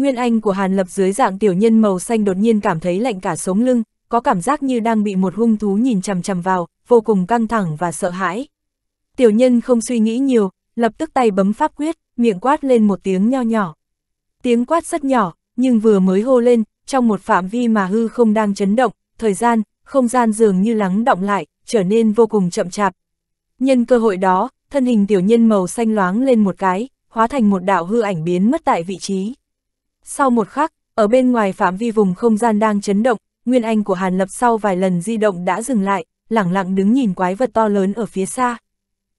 Nguyên Anh của Hàn Lập dưới dạng tiểu nhân màu xanh đột nhiên cảm thấy lạnh cả sống lưng, có cảm giác như đang bị một hung thú nhìn chằm chằm vào, vô cùng căng thẳng và sợ hãi. Tiểu nhân không suy nghĩ nhiều, lập tức tay bấm pháp quyết, miệng quát lên một tiếng nho nhỏ. Tiếng quát rất nhỏ, nhưng vừa mới hô lên, trong một phạm vi mà hư không đang chấn động, thời gian, không gian dường như lắng động lại, trở nên vô cùng chậm chạp. Nhân cơ hội đó, thân hình tiểu nhân màu xanh loáng lên một cái, hóa thành một đạo hư ảnh biến mất tại vị trí. Sau một khắc, ở bên ngoài phạm vi vùng không gian đang chấn động, Nguyên Anh của Hàn Lập sau vài lần di động đã dừng lại, lẳng lặng đứng nhìn quái vật to lớn ở phía xa.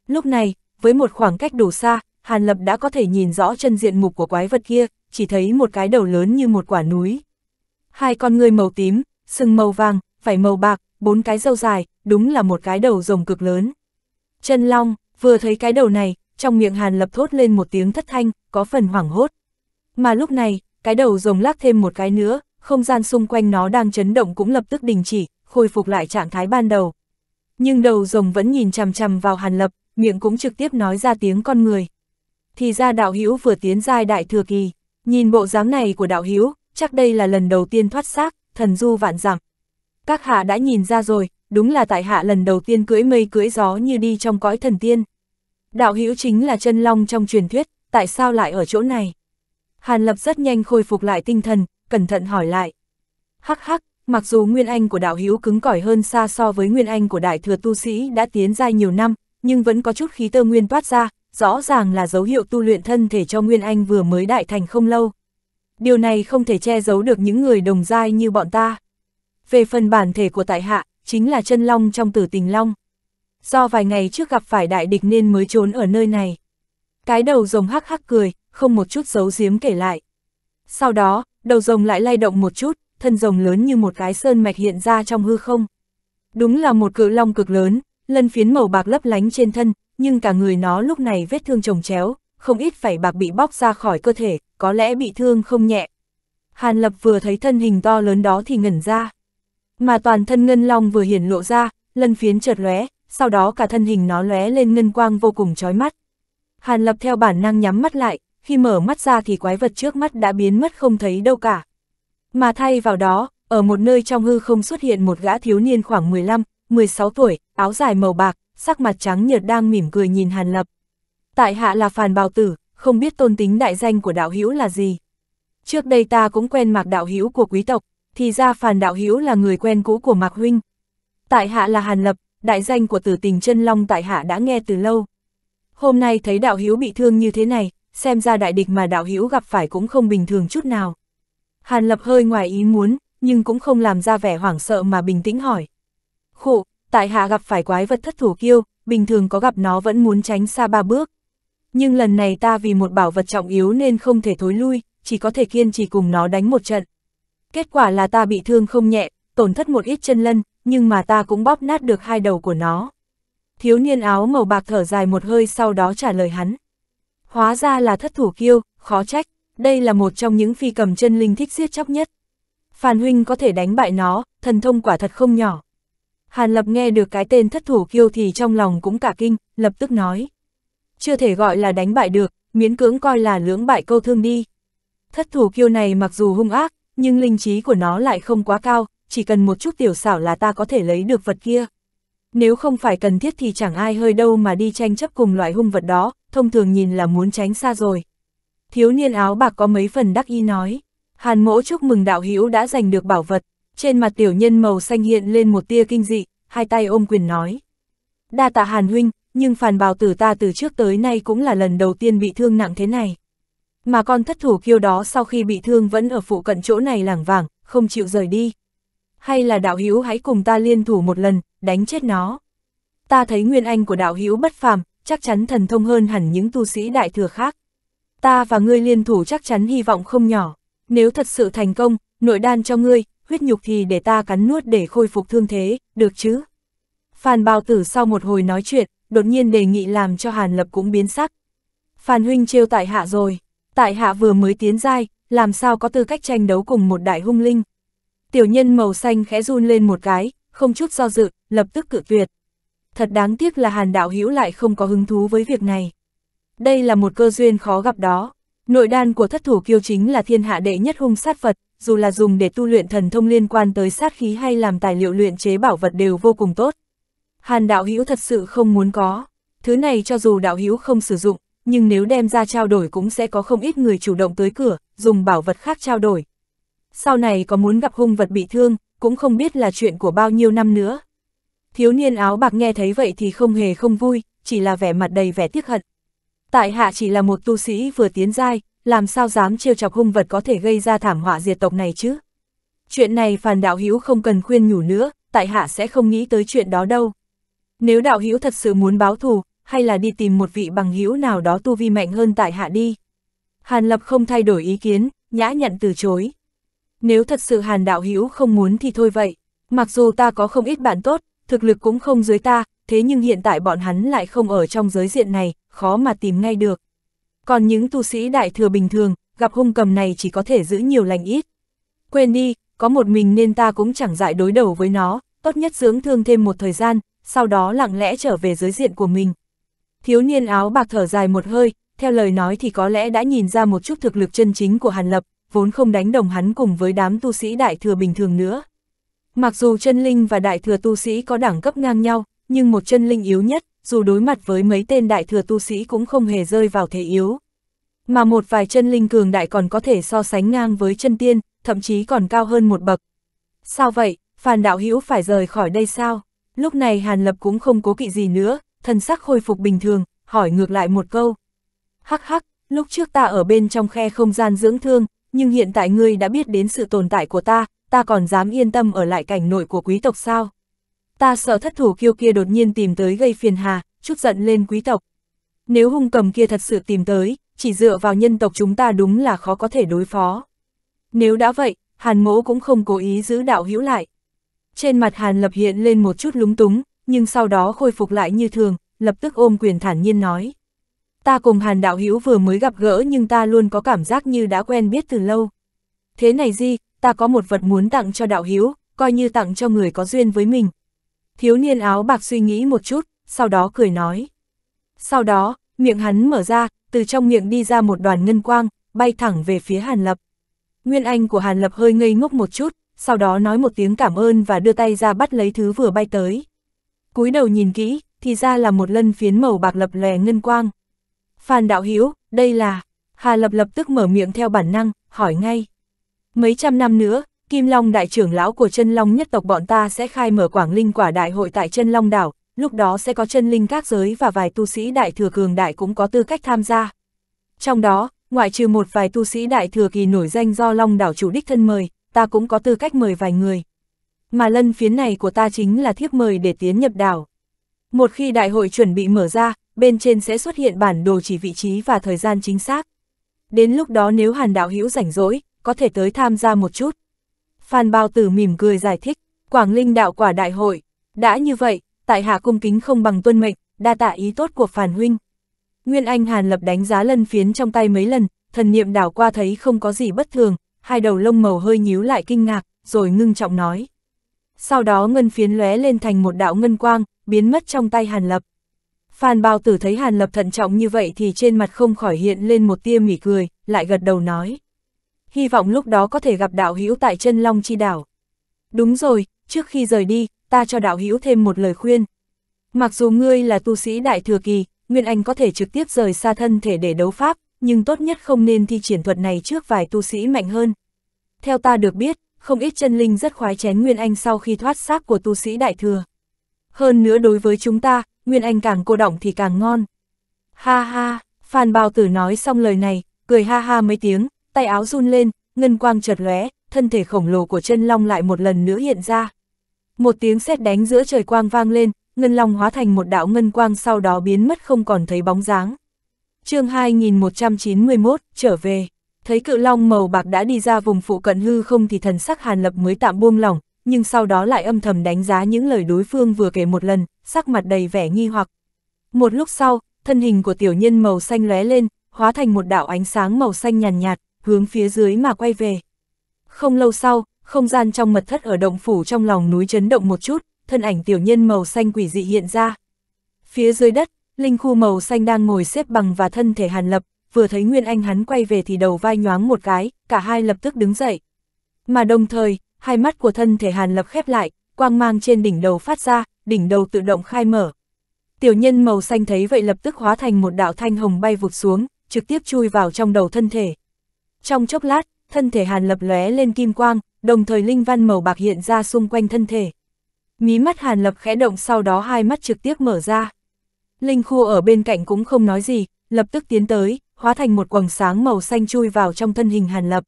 Lúc này, với một khoảng cách đủ xa, Hàn Lập đã có thể nhìn rõ chân diện mục của quái vật kia, chỉ thấy một cái đầu lớn như một quả núi. Hai con người màu tím, sừng màu vàng, vảy màu bạc, bốn cái râu dài, đúng là một cái đầu rồng cực lớn. Chân Long, vừa thấy cái đầu này, trong miệng Hàn Lập thốt lên một tiếng thất thanh, có phần hoảng hốt. Mà lúc này, cái đầu rồng lắc thêm một cái nữa, không gian xung quanh nó đang chấn động cũng lập tức đình chỉ, khôi phục lại trạng thái ban đầu. Nhưng đầu rồng vẫn nhìn chằm chằm vào Hàn Lập, miệng cũng trực tiếp nói ra tiếng con người. Thì ra đạo hữu vừa tiến giai đại thừa kỳ, nhìn bộ dáng này của đạo hữu, chắc đây là lần đầu tiên thoát xác, thần du vạn dặm. Các hạ đã nhìn ra rồi, đúng là tại hạ lần đầu tiên cưỡi mây cưỡi gió như đi trong cõi thần tiên. Đạo hữu chính là chân long trong truyền thuyết, tại sao lại ở chỗ này? Hàn Lập rất nhanh khôi phục lại tinh thần, cẩn thận hỏi lại. Hắc hắc, mặc dù nguyên anh của đạo hữu cứng cỏi hơn xa so với nguyên anh của đại thừa tu sĩ đã tiến giai nhiều năm, nhưng vẫn có chút khí tơ nguyên toát ra, rõ ràng là dấu hiệu tu luyện thân thể cho nguyên anh vừa mới đại thành không lâu. Điều này không thể che giấu được những người đồng giai như bọn ta. Về phần bản thể của tại hạ, chính là chân long trong tử tình long. Do vài ngày trước gặp phải đại địch nên mới trốn ở nơi này. Cái đầu rồng hắc hắc cười, không một chút giấu giếm kể lại. Sau đó, đầu rồng lại lay động một chút, thân rồng lớn như một cái sơn mạch hiện ra trong hư không. Đúng là một cự long cực lớn, lân phiến màu bạc lấp lánh trên thân, nhưng cả người nó lúc này vết thương trồng chéo, không ít phải bạc bị bóc ra khỏi cơ thể, có lẽ bị thương không nhẹ. Hàn Lập vừa thấy thân hình to lớn đó thì ngẩn ra. Mà toàn thân ngân long vừa hiển lộ ra, lân phiến chợt lóe, sau đó cả thân hình nó lóe lên ngân quang vô cùng chói mắt. Hàn Lập theo bản năng nhắm mắt lại, khi mở mắt ra thì quái vật trước mắt đã biến mất không thấy đâu cả. Mà thay vào đó, ở một nơi trong hư không xuất hiện một gã thiếu niên khoảng 15, 16 tuổi, áo dài màu bạc, sắc mặt trắng nhợt đang mỉm cười nhìn Hàn Lập. Tại hạ là Phàn Bào Tử, không biết tôn tính đại danh của đạo hữu là gì. Trước đây ta cũng quen mạc đạo hữu của quý tộc, thì ra Phàn đạo hữu là người quen cũ của mạc huynh. Tại hạ là Hàn Lập, đại danh của tử tình chân long tại hạ đã nghe từ lâu. Hôm nay thấy đạo Hiếu bị thương như thế này, xem ra đại địch mà đạo hữu gặp phải cũng không bình thường chút nào. Hàn Lập hơi ngoài ý muốn, nhưng cũng không làm ra vẻ hoảng sợ mà bình tĩnh hỏi. Khụ, tại hạ gặp phải quái vật thất thủ kiêu, bình thường có gặp nó vẫn muốn tránh xa ba bước. Nhưng lần này ta vì một bảo vật trọng yếu nên không thể thối lui, chỉ có thể kiên trì cùng nó đánh một trận. Kết quả là ta bị thương không nhẹ, tổn thất một ít chân lân, nhưng mà ta cũng bóp nát được hai đầu của nó. Thiếu niên áo màu bạc thở dài một hơi sau đó trả lời hắn. Hóa ra là thất thủ kiêu, khó trách, đây là một trong những phi cầm chân linh thích giết chóc nhất. Phan Huynh có thể đánh bại nó, thần thông quả thật không nhỏ. Hàn Lập nghe được cái tên thất thủ kiêu thì trong lòng cũng cả kinh, lập tức nói. Chưa thể gọi là đánh bại được, miễn cưỡng coi là lưỡng bại câu thương đi. Thất thủ kiêu này mặc dù hung ác, nhưng linh trí của nó lại không quá cao, chỉ cần một chút tiểu xảo là ta có thể lấy được vật kia. Nếu không phải cần thiết thì chẳng ai hơi đâu mà đi tranh chấp cùng loại hung vật đó, thông thường nhìn là muốn tránh xa rồi. Thiếu niên áo bạc có mấy phần đắc ý nói, hàn mỗ chúc mừng đạo hữu đã giành được bảo vật, trên mặt tiểu nhân màu xanh hiện lên một tia kinh dị, hai tay ôm quyền nói. Đa tạ hàn huynh, nhưng phàn bào tử ta từ trước tới nay cũng là lần đầu tiên bị thương nặng thế này. Mà con thất thủ kiêu đó sau khi bị thương vẫn ở phụ cận chỗ này lảng vảng, không chịu rời đi. Hay là đạo hữu hãy cùng ta liên thủ một lần, đánh chết nó. Ta thấy nguyên anh của đạo hữu bất phàm, chắc chắn thần thông hơn hẳn những tu sĩ đại thừa khác. Ta và ngươi liên thủ chắc chắn hy vọng không nhỏ, nếu thật sự thành công, nội đan cho ngươi, huyết nhục thì để ta cắn nuốt để khôi phục thương thế, được chứ? Phan Bao Tử sau một hồi nói chuyện, đột nhiên đề nghị làm cho Hàn Lập cũng biến sắc. Phan Huynh trêu tại hạ rồi, tại hạ vừa mới tiến giai, làm sao có tư cách tranh đấu cùng một đại hung linh. Tiểu nhân màu xanh khẽ run lên một cái, không chút do dự, lập tức cự tuyệt thật đáng tiếc là Hàn Đạo Hữu lại không có hứng thú với việc này. Đây là một cơ duyên khó gặp đó. Nội đan của thất thủ kiêu chính là thiên hạ đệ nhất hung sát Phật, dù là dùng để tu luyện thần thông liên quan tới sát khí hay làm tài liệu luyện chế bảo vật đều vô cùng tốt. Hàn Đạo Hữu thật sự không muốn có. Thứ này cho dù Đạo Hữu không sử dụng, nhưng nếu đem ra trao đổi cũng sẽ có không ít người chủ động tới cửa, dùng bảo vật khác trao đổi. Sau này có muốn gặp hung vật bị thương, cũng không biết là chuyện của bao nhiêu năm nữa. Thiếu niên áo bạc nghe thấy vậy thì không hề không vui, chỉ là vẻ mặt đầy vẻ tiếc hận. Tại hạ chỉ là một tu sĩ vừa tiến giai, làm sao dám trêu chọc hung vật có thể gây ra thảm họa diệt tộc này chứ? Chuyện này Phàn Đạo Hữu không cần khuyên nhủ nữa, tại hạ sẽ không nghĩ tới chuyện đó đâu. Nếu đạo hữu thật sự muốn báo thù, hay là đi tìm một vị bằng hữu nào đó tu vi mạnh hơn tại hạ đi. Hàn Lập không thay đổi ý kiến, nhã nhận từ chối. Nếu thật sự Hàn đạo hữu không muốn thì thôi vậy, mặc dù ta có không ít bạn tốt, thực lực cũng không dưới ta, thế nhưng hiện tại bọn hắn lại không ở trong giới diện này, khó mà tìm ngay được. Còn những tu sĩ đại thừa bình thường, gặp hung cầm này chỉ có thể giữ nhiều lành ít. Quên đi, có một mình nên ta cũng chẳng dại đối đầu với nó, tốt nhất dưỡng thương thêm một thời gian, sau đó lặng lẽ trở về giới diện của mình. Thiếu niên áo bạc thở dài một hơi, theo lời nói thì có lẽ đã nhìn ra một chút thực lực chân chính của Hàn Lập, vốn không đánh đồng hắn cùng với đám tu sĩ đại thừa bình thường nữa. Mặc dù chân linh và đại thừa tu sĩ có đẳng cấp ngang nhau, nhưng một chân linh yếu nhất, dù đối mặt với mấy tên đại thừa tu sĩ cũng không hề rơi vào thế yếu. Mà một vài chân linh cường đại còn có thể so sánh ngang với chân tiên, thậm chí còn cao hơn một bậc. Sao vậy, Phan Đạo Hữu phải rời khỏi đây sao? Lúc này Hàn Lập cũng không cố kỵ gì nữa, thân sắc khôi phục bình thường, hỏi ngược lại một câu. Hắc hắc, lúc trước ta ở bên trong khe không gian dưỡng thương, nhưng hiện tại ngươi đã biết đến sự tồn tại của ta, ta còn dám yên tâm ở lại cảnh nội của quý tộc sao? Ta sợ thất thủ kiêu kia đột nhiên tìm tới gây phiền hà, chút giận lên quý tộc. Nếu hung cầm kia thật sự tìm tới, chỉ dựa vào nhân tộc chúng ta đúng là khó có thể đối phó. Nếu đã vậy, Hàn mỗ cũng không cố ý giữ đạo hữu lại. Trên mặt Hàn lập hiện lên một chút lúng túng, nhưng sau đó khôi phục lại như thường, lập tức ôm quyền thản nhiên nói. Ta cùng Hàn đạo hữu vừa mới gặp gỡ nhưng ta luôn có cảm giác như đã quen biết từ lâu. Thế này gì, ta có một vật muốn tặng cho đạo hữu coi như tặng cho người có duyên với mình. Thiếu niên áo bạc suy nghĩ một chút, sau đó cười nói. Sau đó, miệng hắn mở ra, từ trong miệng đi ra một đoàn ngân quang, bay thẳng về phía Hàn Lập. Nguyên Anh của Hàn Lập hơi ngây ngốc một chút, sau đó nói một tiếng cảm ơn và đưa tay ra bắt lấy thứ vừa bay tới. cúi đầu nhìn kỹ, thì ra là một lân phiến màu bạc lập lè ngân quang. Phan Đạo Hiếu, đây là... Hà Lập lập tức mở miệng theo bản năng, hỏi ngay. Mấy trăm năm nữa, Kim Long đại trưởng lão của chân Long nhất tộc bọn ta sẽ khai mở Quảng Linh quả đại hội tại chân Long đảo, lúc đó sẽ có chân linh các giới và vài tu sĩ đại thừa cường đại cũng có tư cách tham gia. Trong đó, ngoại trừ một vài tu sĩ đại thừa kỳ nổi danh do Long đảo chủ đích thân mời, ta cũng có tư cách mời vài người. Mà lân phiến này của ta chính là thiếp mời để tiến nhập đảo. Một khi đại hội chuẩn bị mở ra, bên trên sẽ xuất hiện bản đồ chỉ vị trí và thời gian chính xác. Đến lúc đó nếu Hàn Đạo Hữu rảnh rỗi, có thể tới tham gia một chút. Phan Bao Tử mỉm cười giải thích, Quảng Linh đạo quả đại hội, đã như vậy, tại hạ cung kính không bằng tuân mệnh, đa tạ ý tốt của Phản huynh. Nguyên Anh Hàn Lập đánh giá lân phiến trong tay mấy lần, thần niệm đảo qua thấy không có gì bất thường, hai đầu lông màu hơi nhíu lại kinh ngạc, rồi ngưng trọng nói. Sau đó ngân phiến lóe lên thành một đạo ngân quang, biến mất trong tay Hàn Lập. Phan Bao Tử thấy Hàn Lập thận trọng như vậy thì trên mặt không khỏi hiện lên một tia mỉ cười, lại gật đầu nói hy vọng lúc đó có thể gặp đạo hữu tại chân Long Chi Đảo. Đúng rồi, trước khi rời đi, ta cho đạo hữu thêm một lời khuyên. Mặc dù ngươi là tu sĩ đại thừa kỳ, Nguyên Anh có thể trực tiếp rời xa thân thể để đấu pháp, nhưng tốt nhất không nên thi triển thuật này trước vài tu sĩ mạnh hơn. Theo ta được biết, không ít chân linh rất khoái chén Nguyên Anh sau khi thoát xác của tu sĩ đại thừa. Hơn nữa đối với chúng ta, Nguyên Anh càng cô động thì càng ngon. Ha ha, Phan Bao Tử nói xong lời này, cười ha ha mấy tiếng, tay áo run lên, ngân quang chợt lóe, thân thể khổng lồ của chân long lại một lần nữa hiện ra. Một tiếng sét đánh giữa trời quang vang lên, ngân long hóa thành một đạo ngân quang sau đó biến mất không còn thấy bóng dáng. chương 2191, trở về, thấy cự long màu bạc đã đi ra vùng phụ cận hư không thì thần sắc hàn lập mới tạm buông lỏng, nhưng sau đó lại âm thầm đánh giá những lời đối phương vừa kể một lần, sắc mặt đầy vẻ nghi hoặc. Một lúc sau, thân hình của tiểu nhân màu xanh lóe lên, hóa thành một đạo ánh sáng màu xanh nhàn nhạt, nhạt, hướng phía dưới mà quay về. Không lâu sau, không gian trong mật thất ở động phủ trong lòng núi chấn động một chút, thân ảnh tiểu nhân màu xanh quỷ dị hiện ra. Phía dưới đất, linh khu màu xanh đang ngồi xếp bằng và thân thể hàn lập, vừa thấy Nguyên Anh hắn quay về thì đầu vai nhoáng một cái, cả hai lập tức đứng dậy. Mà đồng thời, hai mắt của thân thể hàn lập khép lại, quang mang trên đỉnh đầu phát ra, đỉnh đầu tự động khai mở. Tiểu nhân màu xanh thấy vậy lập tức hóa thành một đạo thanh hồng bay vụt xuống, trực tiếp chui vào trong đầu thân thể. Trong chốc lát, thân thể Hàn lập lóe lên kim quang, đồng thời linh văn màu bạc hiện ra xung quanh thân thể. Mí mắt Hàn lập khẽ động sau đó hai mắt trực tiếp mở ra. Linh khu ở bên cạnh cũng không nói gì, lập tức tiến tới, hóa thành một quầng sáng màu xanh chui vào trong thân hình Hàn lập.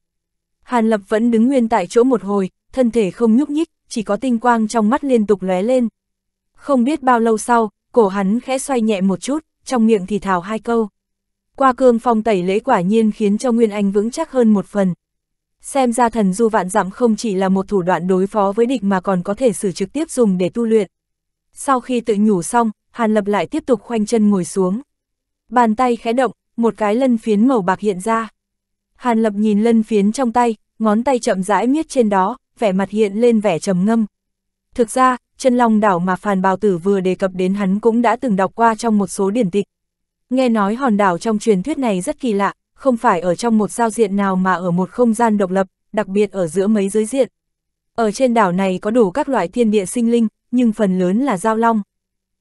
Hàn lập vẫn đứng nguyên tại chỗ một hồi, thân thể không nhúc nhích, chỉ có tinh quang trong mắt liên tục lóe lên. Không biết bao lâu sau, cổ hắn khẽ xoay nhẹ một chút, trong miệng thì thào hai câu. Qua cương phong tẩy lễ quả nhiên khiến cho Nguyên Anh vững chắc hơn một phần. Xem ra thần du vạn dặm không chỉ là một thủ đoạn đối phó với địch mà còn có thể sử trực tiếp dùng để tu luyện. Sau khi tự nhủ xong, Hàn Lập lại tiếp tục khoanh chân ngồi xuống. Bàn tay khẽ động, một cái lân phiến màu bạc hiện ra. Hàn Lập nhìn lân phiến trong tay, ngón tay chậm rãi miết trên đó, vẻ mặt hiện lên vẻ trầm ngâm. Thực ra, chân long đảo mà Phàn Bào Tử vừa đề cập đến hắn cũng đã từng đọc qua trong một số điển tịch, Nghe nói hòn đảo trong truyền thuyết này rất kỳ lạ, không phải ở trong một giao diện nào mà ở một không gian độc lập, đặc biệt ở giữa mấy giới diện. Ở trên đảo này có đủ các loại thiên địa sinh linh, nhưng phần lớn là giao long.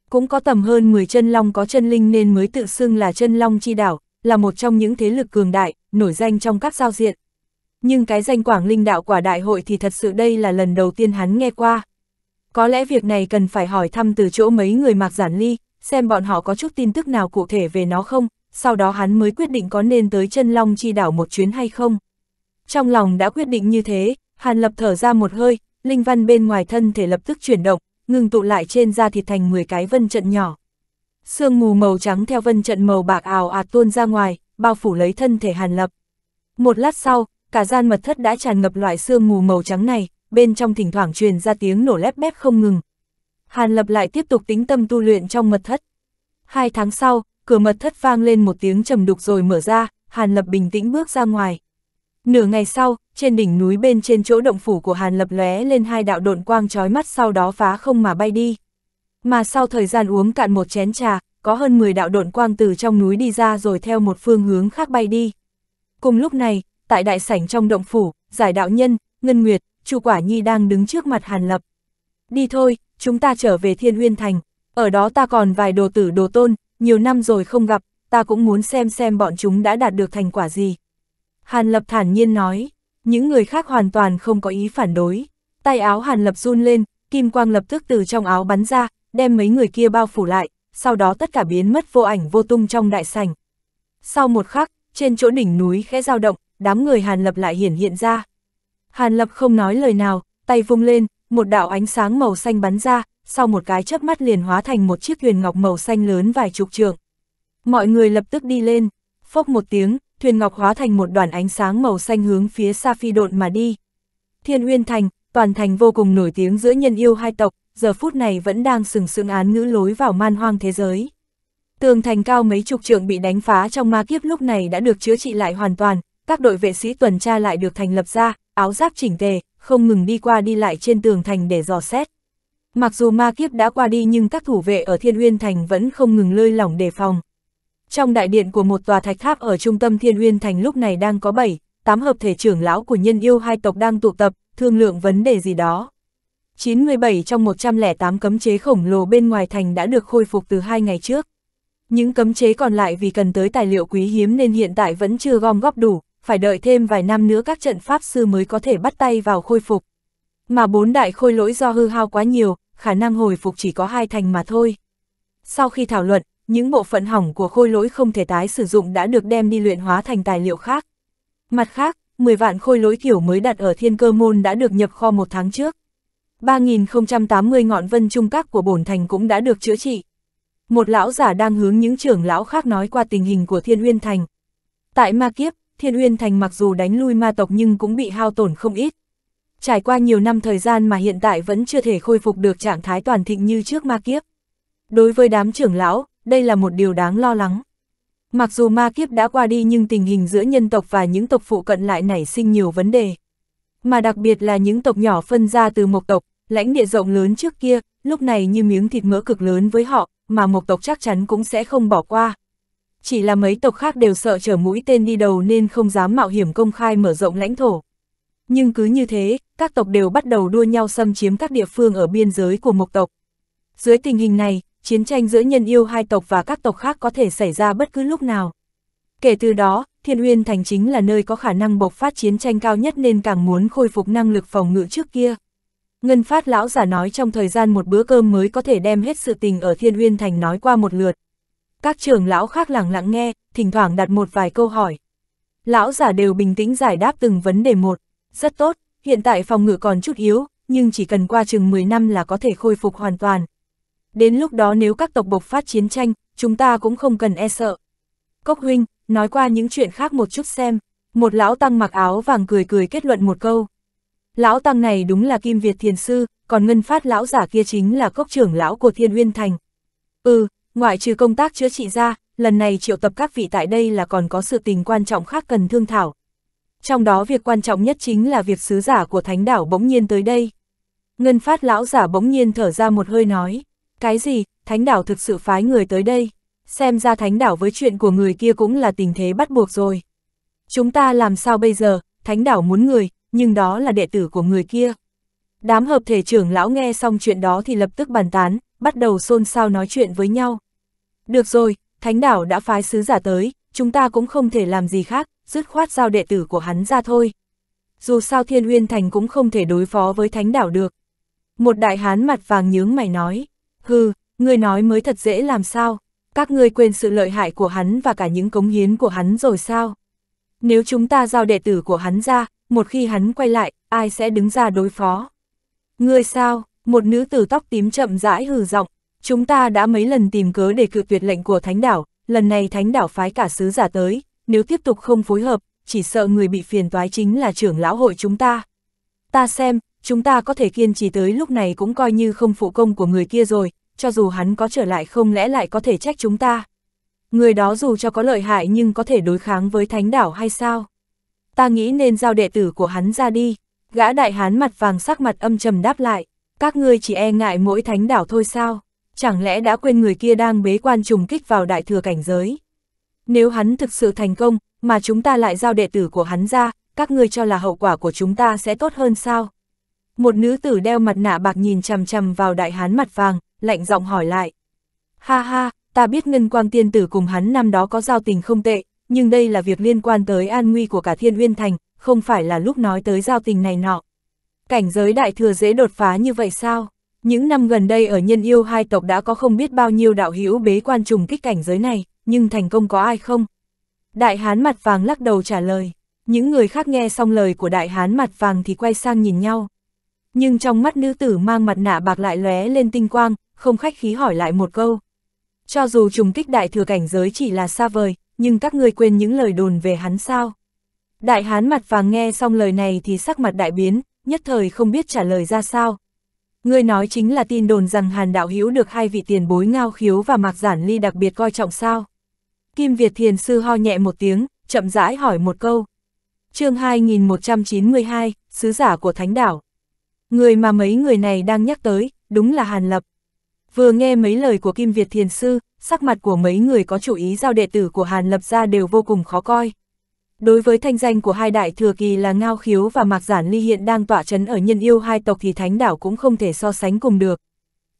Cũng có tầm hơn 10 chân long có chân linh nên mới tự xưng là chân long chi đảo, là một trong những thế lực cường đại, nổi danh trong các giao diện. Nhưng cái danh Quảng Linh Đạo Quả Đại Hội thì thật sự đây là lần đầu tiên hắn nghe qua. Có lẽ việc này cần phải hỏi thăm từ chỗ mấy người mặc Giản Ly, xem bọn họ có chút tin tức nào cụ thể về nó không, sau đó hắn mới quyết định có nên tới chân long chi đảo một chuyến hay không. Trong lòng đã quyết định như thế, Hàn Lập thở ra một hơi, linh văn bên ngoài thân thể lập tức chuyển động, ngừng tụ lại trên da thịt thành 10 cái vân trận nhỏ. Sương mù màu trắng theo vân trận màu bạc ảo ạt tuôn ra ngoài, bao phủ lấy thân thể Hàn Lập. Một lát sau, cả gian mật thất đã tràn ngập loại sương mù màu trắng này, bên trong thỉnh thoảng truyền ra tiếng nổ lép bép không ngừng, Hàn Lập lại tiếp tục tính tâm tu luyện trong mật thất. Hai tháng sau, cửa mật thất vang lên một tiếng trầm đục rồi mở ra, Hàn Lập bình tĩnh bước ra ngoài. Nửa ngày sau, trên đỉnh núi bên trên chỗ động phủ của Hàn Lập lóe lên hai đạo độn quang chói mắt sau đó phá không mà bay đi. Mà sau thời gian uống cạn một chén trà, có hơn 10 đạo độn quang từ trong núi đi ra rồi theo một phương hướng khác bay đi. Cùng lúc này, tại đại sảnh trong động phủ, giải đạo nhân, Ngân Nguyệt, Chu Quả Nhi đang đứng trước mặt Hàn Lập đi thôi, chúng ta trở về thiên huyên thành, ở đó ta còn vài đồ tử đồ tôn, nhiều năm rồi không gặp, ta cũng muốn xem xem bọn chúng đã đạt được thành quả gì. Hàn Lập thản nhiên nói, những người khác hoàn toàn không có ý phản đối. Tay áo Hàn Lập run lên, kim quang lập tức từ trong áo bắn ra, đem mấy người kia bao phủ lại, sau đó tất cả biến mất vô ảnh vô tung trong đại sảnh. Sau một khắc, trên chỗ đỉnh núi khẽ dao động, đám người Hàn Lập lại hiển hiện ra. Hàn Lập không nói lời nào, tay vung lên, một đạo ánh sáng màu xanh bắn ra, sau một cái chớp mắt liền hóa thành một chiếc thuyền ngọc màu xanh lớn vài chục trượng. Mọi người lập tức đi lên, phốc một tiếng, thuyền ngọc hóa thành một đoàn ánh sáng màu xanh hướng phía xa phi độn mà đi. Thiên Uyên Thành, toàn thành vô cùng nổi tiếng giữa nhân yêu hai tộc, giờ phút này vẫn đang sừng sững án ngữ lối vào man hoang thế giới. Tường thành cao mấy chục trượng bị đánh phá trong ma kiếp lúc này đã được chữa trị lại hoàn toàn, các đội vệ sĩ tuần tra lại được thành lập ra, áo giáp chỉnh tề, không ngừng đi qua đi lại trên tường thành để dò xét. Mặc dù ma kiếp đã qua đi nhưng các thủ vệ ở Thiên Uyên Thành vẫn không ngừng lơi lỏng đề phòng. Trong đại điện của một tòa thạch tháp ở trung tâm Thiên Uyên Thành lúc này đang có 7, 8 hợp thể trưởng lão của nhân yêu hai tộc đang tụ tập, thương lượng vấn đề gì đó. 97 trong 108 cấm chế khổng lồ bên ngoài thành đã được khôi phục từ hai ngày trước. Những cấm chế còn lại vì cần tới tài liệu quý hiếm nên hiện tại vẫn chưa gom góp đủ, phải đợi thêm vài năm nữa các trận pháp sư mới có thể bắt tay vào khôi phục. Mà bốn đại khôi lỗi do hư hao quá nhiều, khả năng hồi phục chỉ có hai thành mà thôi. Sau khi thảo luận, những bộ phận hỏng của khôi lỗi không thể tái sử dụng đã được đem đi luyện hóa thành tài liệu khác. Mặt khác, 10 vạn khôi lỗi kiểu mới đặt ở thiên cơ môn đã được nhập kho một tháng trước. 3.080 ngọn vân trung các của bổn thành cũng đã được chữa trị. Một lão giả đang hướng những trưởng lão khác nói qua tình hình của thiên huyên thành. Tại ma kiếp, Thiên Uyên Thành mặc dù đánh lui ma tộc nhưng cũng bị hao tổn không ít. Trải qua nhiều năm thời gian mà hiện tại vẫn chưa thể khôi phục được trạng thái toàn thịnh như trước ma kiếp. Đối với đám trưởng lão, đây là một điều đáng lo lắng. Mặc dù ma kiếp đã qua đi nhưng tình hình giữa nhân tộc và những tộc phụ cận lại nảy sinh nhiều vấn đề. Mà đặc biệt là những tộc nhỏ phân ra từ một tộc, lãnh địa rộng lớn trước kia, lúc này như miếng thịt mỡ cực lớn với họ, mà một tộc chắc chắn cũng sẽ không bỏ qua chỉ là mấy tộc khác đều sợ chở mũi tên đi đầu nên không dám mạo hiểm công khai mở rộng lãnh thổ. Nhưng cứ như thế, các tộc đều bắt đầu đua nhau xâm chiếm các địa phương ở biên giới của một tộc. Dưới tình hình này, chiến tranh giữa nhân yêu hai tộc và các tộc khác có thể xảy ra bất cứ lúc nào. Kể từ đó, Thiên Uyên Thành chính là nơi có khả năng bộc phát chiến tranh cao nhất nên càng muốn khôi phục năng lực phòng ngự trước kia. Ngân Phát lão giả nói trong thời gian một bữa cơm mới có thể đem hết sự tình ở Thiên Uyên Thành nói qua một lượt. Các trưởng lão khác lặng lặng nghe, thỉnh thoảng đặt một vài câu hỏi. Lão giả đều bình tĩnh giải đáp từng vấn đề một. Rất tốt, hiện tại phòng ngự còn chút yếu, nhưng chỉ cần qua chừng 10 năm là có thể khôi phục hoàn toàn. Đến lúc đó nếu các tộc bộc phát chiến tranh, chúng ta cũng không cần e sợ. Cốc huynh, nói qua những chuyện khác một chút xem. Một lão tăng mặc áo vàng cười cười kết luận một câu. Lão tăng này đúng là Kim Việt Thiền Sư, còn ngân phát lão giả kia chính là cốc trưởng lão của Thiên Uyên Thành. Ừ, Ngoại trừ công tác chữa trị ra, lần này triệu tập các vị tại đây là còn có sự tình quan trọng khác cần thương thảo. Trong đó việc quan trọng nhất chính là việc sứ giả của thánh đảo bỗng nhiên tới đây. Ngân phát lão giả bỗng nhiên thở ra một hơi nói, cái gì, thánh đảo thực sự phái người tới đây, xem ra thánh đảo với chuyện của người kia cũng là tình thế bắt buộc rồi. Chúng ta làm sao bây giờ, thánh đảo muốn người, nhưng đó là đệ tử của người kia. Đám hợp thể trưởng lão nghe xong chuyện đó thì lập tức bàn tán, bắt đầu xôn xao nói chuyện với nhau. Được rồi, thánh đảo đã phái sứ giả tới, chúng ta cũng không thể làm gì khác, dứt khoát giao đệ tử của hắn ra thôi. Dù sao thiên uyên thành cũng không thể đối phó với thánh đảo được. Một đại hán mặt vàng nhướng mày nói, hừ, ngươi nói mới thật dễ làm sao, các ngươi quên sự lợi hại của hắn và cả những cống hiến của hắn rồi sao? Nếu chúng ta giao đệ tử của hắn ra, một khi hắn quay lại, ai sẽ đứng ra đối phó? Ngươi sao? Một nữ tử tóc tím chậm rãi hừ giọng, chúng ta đã mấy lần tìm cớ để cự tuyệt lệnh của thánh đảo, lần này thánh đảo phái cả sứ giả tới, nếu tiếp tục không phối hợp, chỉ sợ người bị phiền toái chính là trưởng lão hội chúng ta. Ta xem, chúng ta có thể kiên trì tới lúc này cũng coi như không phụ công của người kia rồi, cho dù hắn có trở lại không lẽ lại có thể trách chúng ta. Người đó dù cho có lợi hại nhưng có thể đối kháng với thánh đảo hay sao? Ta nghĩ nên giao đệ tử của hắn ra đi, gã đại hán mặt vàng sắc mặt âm trầm đáp lại. Các ngươi chỉ e ngại mỗi thánh đảo thôi sao? Chẳng lẽ đã quên người kia đang bế quan trùng kích vào đại thừa cảnh giới? Nếu hắn thực sự thành công, mà chúng ta lại giao đệ tử của hắn ra, các ngươi cho là hậu quả của chúng ta sẽ tốt hơn sao? Một nữ tử đeo mặt nạ bạc nhìn chằm chằm vào đại hán mặt vàng, lạnh giọng hỏi lại. Ha ha, ta biết ngân quang tiên tử cùng hắn năm đó có giao tình không tệ, nhưng đây là việc liên quan tới an nguy của cả thiên uyên thành, không phải là lúc nói tới giao tình này nọ. Cảnh giới đại thừa dễ đột phá như vậy sao? Những năm gần đây ở nhân yêu hai tộc đã có không biết bao nhiêu đạo hữu bế quan trùng kích cảnh giới này, nhưng thành công có ai không? Đại hán mặt vàng lắc đầu trả lời. Những người khác nghe xong lời của đại hán mặt vàng thì quay sang nhìn nhau. Nhưng trong mắt nữ tử mang mặt nạ bạc lại lóe lên tinh quang, không khách khí hỏi lại một câu. Cho dù trùng kích đại thừa cảnh giới chỉ là xa vời, nhưng các ngươi quên những lời đồn về hắn sao? Đại hán mặt vàng nghe xong lời này thì sắc mặt đại biến, nhất thời không biết trả lời ra sao. Ngươi nói chính là tin đồn rằng Hàn Đạo Hiếu được hai vị tiền bối ngao khiếu và mạc giản ly đặc biệt coi trọng sao. Kim Việt Thiền Sư ho nhẹ một tiếng, chậm rãi hỏi một câu. chương 2192, Sứ giả của Thánh Đảo. Người mà mấy người này đang nhắc tới, đúng là Hàn Lập. Vừa nghe mấy lời của Kim Việt Thiền Sư, sắc mặt của mấy người có chủ ý giao đệ tử của Hàn Lập ra đều vô cùng khó coi. Đối với thanh danh của hai đại thừa kỳ là Ngao Khiếu và Mạc Giản Ly hiện đang tỏa chấn ở nhân yêu hai tộc thì thánh đảo cũng không thể so sánh cùng được.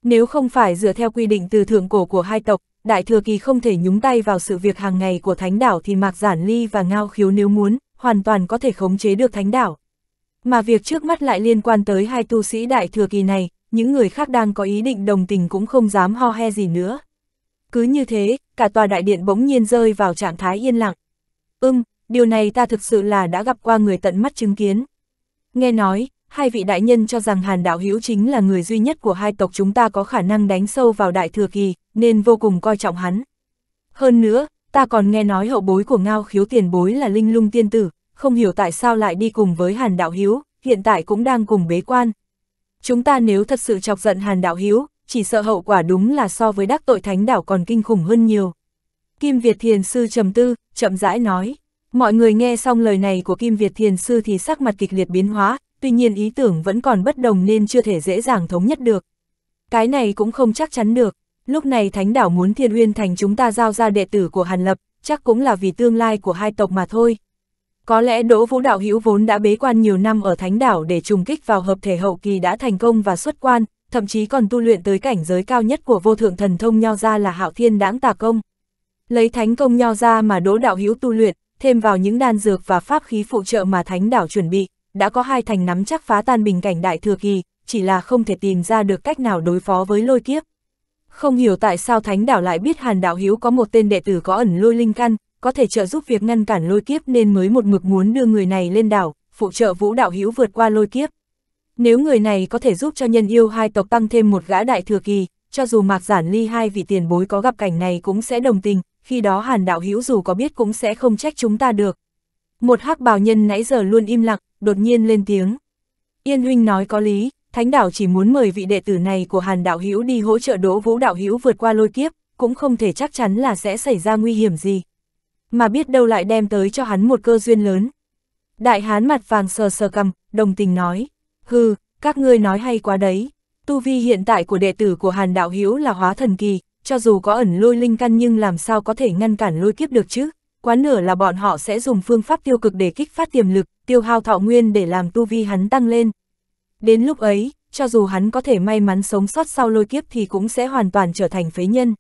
Nếu không phải dựa theo quy định từ thượng cổ của hai tộc, đại thừa kỳ không thể nhúng tay vào sự việc hàng ngày của thánh đảo thì Mạc Giản Ly và Ngao Khiếu nếu muốn, hoàn toàn có thể khống chế được thánh đảo. Mà việc trước mắt lại liên quan tới hai tu sĩ đại thừa kỳ này, những người khác đang có ý định đồng tình cũng không dám ho he gì nữa. Cứ như thế, cả tòa đại điện bỗng nhiên rơi vào trạng thái yên lặng. Ưm, điều này ta thực sự là đã gặp qua người tận mắt chứng kiến. Nghe nói, hai vị đại nhân cho rằng Hàn Đạo Hữu chính là người duy nhất của hai tộc chúng ta có khả năng đánh sâu vào đại thừa kỳ, nên vô cùng coi trọng hắn. Hơn nữa, ta còn nghe nói hậu bối của Ngao Khiếu tiền bối là Linh Lung Tiên Tử, không hiểu tại sao lại đi cùng với Hàn Đạo hiếu, hiện tại cũng đang cùng bế quan. Chúng ta nếu thật sự chọc giận Hàn Đạo hiếu, chỉ sợ hậu quả đúng là so với đắc tội thánh đảo còn kinh khủng hơn nhiều. Kim Việt Thiền Sư trầm tư, chậm rãi nói. Mọi người nghe xong lời này của Kim Việt Thiền Sư thì sắc mặt kịch liệt biến hóa, tuy nhiên ý tưởng vẫn còn bất đồng nên chưa thể dễ dàng thống nhất được. Cái này cũng không chắc chắn được, lúc này Thánh Đảo muốn Thiên Uyên Thành chúng ta giao ra đệ tử của Hàn Lập, chắc cũng là vì tương lai của hai tộc mà thôi. Có lẽ Đỗ Vũ Đạo Hữu vốn đã bế quan nhiều năm ở Thánh Đảo để trùng kích vào hợp thể hậu kỳ đã thành công và xuất quan, thậm chí còn tu luyện tới cảnh giới cao nhất của vô thượng thần thông nho ra là Hạo Thiên Đãng Tà Công. Lấy Thánh Công nho ra mà Đỗ Đạo Hữu tu luyện, thêm vào những đan dược và pháp khí phụ trợ mà thánh đảo chuẩn bị, đã có hai thành nắm chắc phá tan bình cảnh đại thừa kỳ, chỉ là không thể tìm ra được cách nào đối phó với lôi kiếp. Không hiểu tại sao thánh đảo lại biết Hàn Đạo Hiếu có một tên đệ tử có ẩn lôi linh căn, có thể trợ giúp việc ngăn cản lôi kiếp nên mới một mực muốn đưa người này lên đảo, phụ trợ Vũ Đạo Hiếu vượt qua lôi kiếp. Nếu người này có thể giúp cho nhân yêu hai tộc tăng thêm một gã đại thừa kỳ, cho dù Mạc Giản Ly hai vị tiền bối có gặp cảnh này cũng sẽ đồng tình, khi đó hàn đạo hữu dù có biết cũng sẽ không trách chúng ta được. Một hắc bào nhân nãy giờ luôn im lặng, đột nhiên lên tiếng. Yên huynh nói có lý, thánh đạo chỉ muốn mời vị đệ tử này của hàn đạo hữu đi hỗ trợ đỗ vũ đạo hữu vượt qua lôi kiếp, cũng không thể chắc chắn là sẽ xảy ra nguy hiểm gì. Mà biết đâu lại đem tới cho hắn một cơ duyên lớn. Đại hán mặt vàng sờ sờ cầm, đồng tình nói. Hừ, các ngươi nói hay quá đấy. Tu vi hiện tại của đệ tử của hàn đạo hữu là hóa thần kỳ, cho dù có ẩn lôi linh căn nhưng làm sao có thể ngăn cản lôi kiếp được chứ, quá nửa là bọn họ sẽ dùng phương pháp tiêu cực để kích phát tiềm lực, tiêu hao thọ nguyên để làm tu vi hắn tăng lên. Đến lúc ấy, cho dù hắn có thể may mắn sống sót sau lôi kiếp thì cũng sẽ hoàn toàn trở thành phế nhân.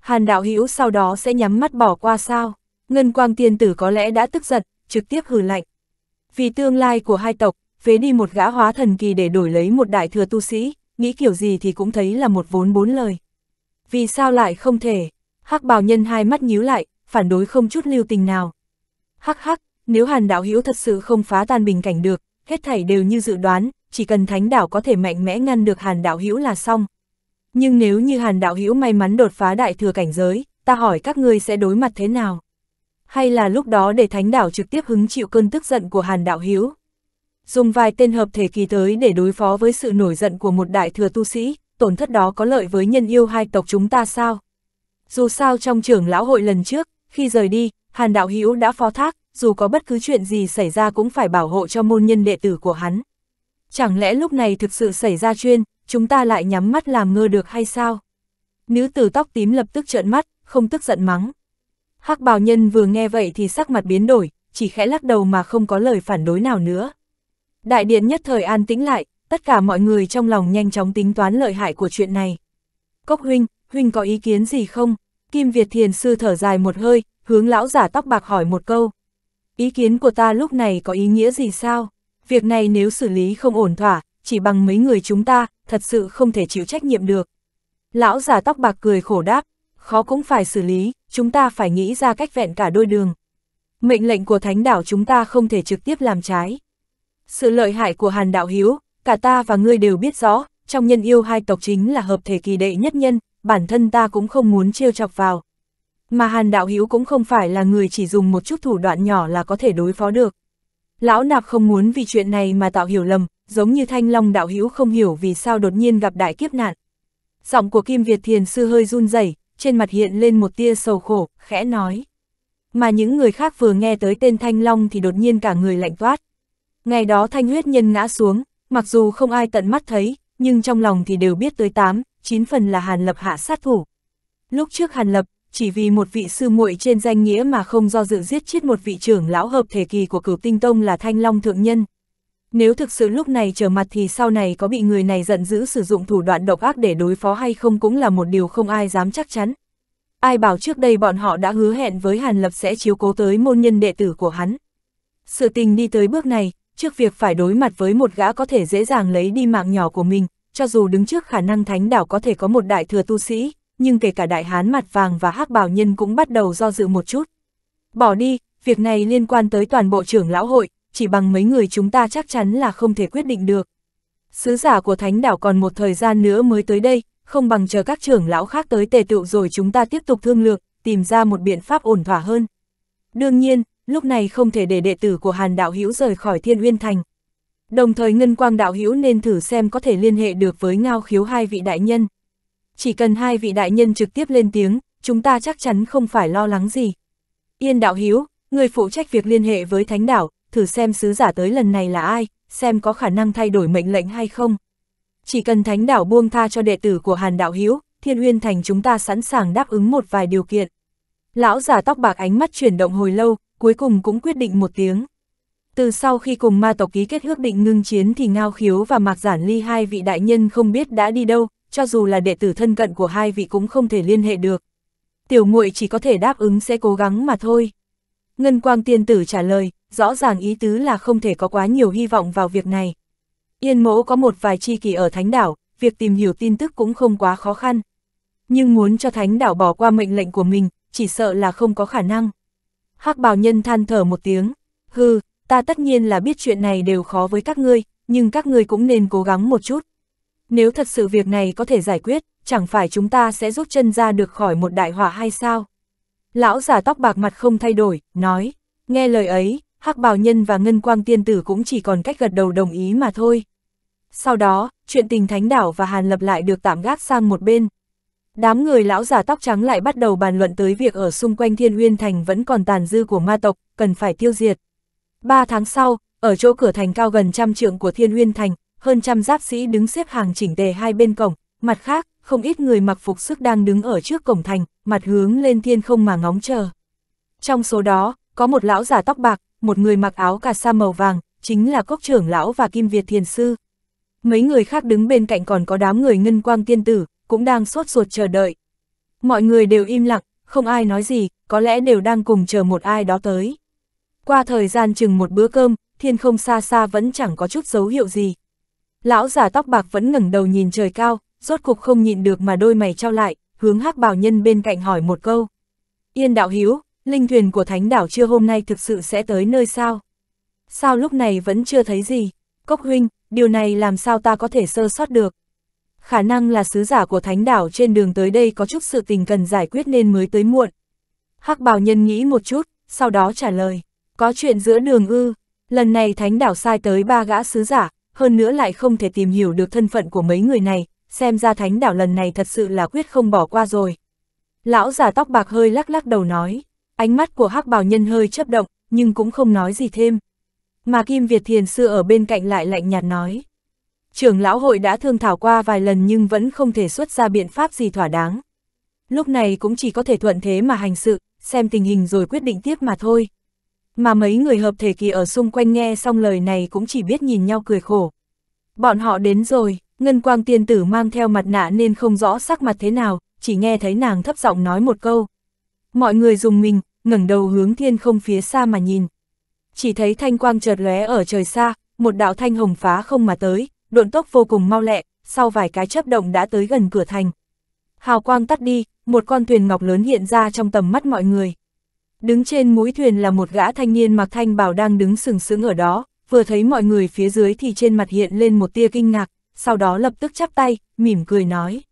Hàn đạo hữu sau đó sẽ nhắm mắt bỏ qua sao, ngân quang tiên tử có lẽ đã tức giận, trực tiếp hừ lạnh. Vì tương lai của hai tộc, phế đi một gã hóa thần kỳ để đổi lấy một đại thừa tu sĩ, nghĩ kiểu gì thì cũng thấy là một vốn bốn lời. Vì sao lại không thể? Hắc bào nhân hai mắt nhíu lại, phản đối không chút lưu tình nào. Hắc hắc, nếu hàn đạo hữu thật sự không phá tan bình cảnh được, hết thảy đều như dự đoán, chỉ cần thánh đảo có thể mạnh mẽ ngăn được hàn đạo hữu là xong. Nhưng nếu như hàn đạo hữu may mắn đột phá đại thừa cảnh giới, ta hỏi các ngươi sẽ đối mặt thế nào? Hay là lúc đó để thánh đảo trực tiếp hứng chịu cơn tức giận của hàn đạo hữu? Dùng vài tên hợp thể kỳ tới để đối phó với sự nổi giận của một đại thừa tu sĩ, tổn thất đó có lợi với nhân yêu hai tộc chúng ta sao? Dù sao trong trưởng lão hội lần trước, khi rời đi, Hàn Đạo Hữu đã phó thác, dù có bất cứ chuyện gì xảy ra cũng phải bảo hộ cho môn nhân đệ tử của hắn. Chẳng lẽ lúc này thực sự xảy ra chuyên, chúng ta lại nhắm mắt làm ngơ được hay sao? Nữ tử tóc tím lập tức trợn mắt, không tức giận mắng. hắc bào nhân vừa nghe vậy thì sắc mặt biến đổi, chỉ khẽ lắc đầu mà không có lời phản đối nào nữa. Đại điện nhất thời an tĩnh lại, tất cả mọi người trong lòng nhanh chóng tính toán lợi hại của chuyện này. Cốc huynh, huynh có ý kiến gì không? Kim Việt Thiền Sư thở dài một hơi, hướng lão giả tóc bạc hỏi một câu. Ý kiến của ta lúc này có ý nghĩa gì sao? Việc này nếu xử lý không ổn thỏa, chỉ bằng mấy người chúng ta, thật sự không thể chịu trách nhiệm được. Lão giả tóc bạc cười khổ đáp, khó cũng phải xử lý, chúng ta phải nghĩ ra cách vẹn cả đôi đường. Mệnh lệnh của thánh đảo chúng ta không thể trực tiếp làm trái. Sự lợi hại của Hàn Đạo Hiếu, cả ta và ngươi đều biết rõ, trong nhân yêu hai tộc chính là hợp thể kỳ đệ nhất nhân, bản thân ta cũng không muốn trêu chọc vào. Mà Hàn Đạo Hữu cũng không phải là người chỉ dùng một chút thủ đoạn nhỏ là có thể đối phó được. Lão Nạp không muốn vì chuyện này mà tạo hiểu lầm, giống như Thanh Long Đạo Hữu không hiểu vì sao đột nhiên gặp đại kiếp nạn. Giọng của Kim Việt Thiền Sư hơi run rẩy trên mặt hiện lên một tia sầu khổ, khẽ nói. Mà những người khác vừa nghe tới tên Thanh Long thì đột nhiên cả người lạnh toát. Ngày đó Thanh huyết nhân ngã xuống, Mặc dù không ai tận mắt thấy, nhưng trong lòng thì đều biết tới tám, chín phần là Hàn Lập hạ sát thủ. Lúc trước Hàn Lập, chỉ vì một vị sư muội trên danh nghĩa mà không do dự giết chết một vị trưởng lão hợp thể kỳ của cửu tinh tông là Thanh Long Thượng Nhân. Nếu thực sự lúc này trở mặt thì sau này có bị người này giận dữ sử dụng thủ đoạn độc ác để đối phó hay không cũng là một điều không ai dám chắc chắn. Ai bảo trước đây bọn họ đã hứa hẹn với Hàn Lập sẽ chiếu cố tới môn nhân đệ tử của hắn. Sự tình đi tới bước này, trước việc phải đối mặt với một gã có thể dễ dàng lấy đi mạng nhỏ của mình, cho dù đứng trước khả năng thánh đảo có thể có một đại thừa tu sĩ, nhưng kể cả đại hán mặt vàng và hắc bảo nhân cũng bắt đầu do dự một chút. Bỏ đi, việc này liên quan tới toàn bộ trưởng lão hội, chỉ bằng mấy người chúng ta chắc chắn là không thể quyết định được. Sứ giả của thánh đảo còn một thời gian nữa mới tới đây, không bằng chờ các trưởng lão khác tới tề tựu rồi chúng ta tiếp tục thương lượng, tìm ra một biện pháp ổn thỏa hơn. Đương nhiên, lúc này không thể để đệ tử của Hàn Đạo Hữu rời khỏi Thiên Uyên Thành. Đồng thời Ngân Quang Đạo Hữu nên thử xem có thể liên hệ được với Ngao Khiếu hai vị đại nhân. Chỉ cần hai vị đại nhân trực tiếp lên tiếng, chúng ta chắc chắn không phải lo lắng gì. Yên Đạo Hữu, người phụ trách việc liên hệ với Thánh Đạo, thử xem sứ giả tới lần này là ai, xem có khả năng thay đổi mệnh lệnh hay không. Chỉ cần Thánh Đạo buông tha cho đệ tử của Hàn Đạo Hữu, Thiên Uyên Thành chúng ta sẵn sàng đáp ứng một vài điều kiện. Lão giả tóc bạc ánh mắt chuyển động hồi lâu, cuối cùng cũng quyết định một tiếng. Từ sau khi cùng ma tộc ký kết ước định ngưng chiến thì Ngao Khiếu và Mạc Giản Ly hai vị đại nhân không biết đã đi đâu, cho dù là đệ tử thân cận của hai vị cũng không thể liên hệ được. Tiểu muội chỉ có thể đáp ứng sẽ cố gắng mà thôi. Ngân Quang Tiên Tử trả lời, rõ ràng ý tứ là không thể có quá nhiều hy vọng vào việc này. Yên mỗ có một vài chi kỷ ở Thánh Đảo, việc tìm hiểu tin tức cũng không quá khó khăn. Nhưng muốn cho Thánh Đảo bỏ qua mệnh lệnh của mình, chỉ sợ là không có khả năng hắc bào nhân than thở một tiếng, hừ, ta tất nhiên là biết chuyện này đều khó với các ngươi, nhưng các ngươi cũng nên cố gắng một chút. Nếu thật sự việc này có thể giải quyết, chẳng phải chúng ta sẽ rút chân ra được khỏi một đại họa hay sao? Lão giả tóc bạc mặt không thay đổi, nói, nghe lời ấy, hắc bào nhân và ngân quang tiên tử cũng chỉ còn cách gật đầu đồng ý mà thôi. Sau đó, chuyện tình thánh đảo và hàn lập lại được tạm gác sang một bên, Đám người lão giả tóc trắng lại bắt đầu bàn luận tới việc ở xung quanh Thiên Uyên Thành vẫn còn tàn dư của ma tộc, cần phải tiêu diệt. Ba tháng sau, ở chỗ cửa thành cao gần trăm trượng của Thiên Uyên Thành, hơn trăm giáp sĩ đứng xếp hàng chỉnh tề hai bên cổng, mặt khác, không ít người mặc phục sức đang đứng ở trước cổng thành, mặt hướng lên thiên không mà ngóng chờ. Trong số đó, có một lão giả tóc bạc, một người mặc áo cà sa màu vàng, chính là cốc trưởng lão và kim Việt thiền sư. Mấy người khác đứng bên cạnh còn có đám người ngân quang tiên tử, cũng đang sốt ruột chờ đợi. Mọi người đều im lặng, không ai nói gì, có lẽ đều đang cùng chờ một ai đó tới. Qua thời gian chừng một bữa cơm, thiên không xa xa vẫn chẳng có chút dấu hiệu gì. Lão già tóc bạc vẫn ngẩng đầu nhìn trời cao, rốt cục không nhịn được mà đôi mày trao lại, hướng hắc bảo nhân bên cạnh hỏi một câu. Yên đạo hiếu, linh thuyền của thánh đảo chưa hôm nay thực sự sẽ tới nơi sao? Sao lúc này vẫn chưa thấy gì? Cốc huynh, điều này làm sao ta có thể sơ sót được? khả năng là sứ giả của thánh đảo trên đường tới đây có chút sự tình cần giải quyết nên mới tới muộn. Hắc bào nhân nghĩ một chút, sau đó trả lời, có chuyện giữa đường ư, lần này thánh đảo sai tới ba gã sứ giả, hơn nữa lại không thể tìm hiểu được thân phận của mấy người này, xem ra thánh đảo lần này thật sự là quyết không bỏ qua rồi. Lão giả tóc bạc hơi lắc lắc đầu nói, ánh mắt của hắc bào nhân hơi chấp động, nhưng cũng không nói gì thêm. Mà Kim Việt Thiền Sư ở bên cạnh lại lạnh nhạt nói, trưởng lão hội đã thương thảo qua vài lần nhưng vẫn không thể xuất ra biện pháp gì thỏa đáng. Lúc này cũng chỉ có thể thuận thế mà hành sự, xem tình hình rồi quyết định tiếp mà thôi. Mà mấy người hợp thể kỳ ở xung quanh nghe xong lời này cũng chỉ biết nhìn nhau cười khổ. Bọn họ đến rồi, Ngân Quang tiên tử mang theo mặt nạ nên không rõ sắc mặt thế nào, chỉ nghe thấy nàng thấp giọng nói một câu. Mọi người dùng mình, ngẩng đầu hướng thiên không phía xa mà nhìn. Chỉ thấy thanh quang chợt lóe ở trời xa, một đạo thanh hồng phá không mà tới, độn tốc vô cùng mau lẹ, sau vài cái chấp động đã tới gần cửa thành. Hào quang tắt đi, một con thuyền ngọc lớn hiện ra trong tầm mắt mọi người. Đứng trên mũi thuyền là một gã thanh niên mặc thanh bảo đang đứng sừng sững ở đó, vừa thấy mọi người phía dưới thì trên mặt hiện lên một tia kinh ngạc, sau đó lập tức chắp tay, mỉm cười nói.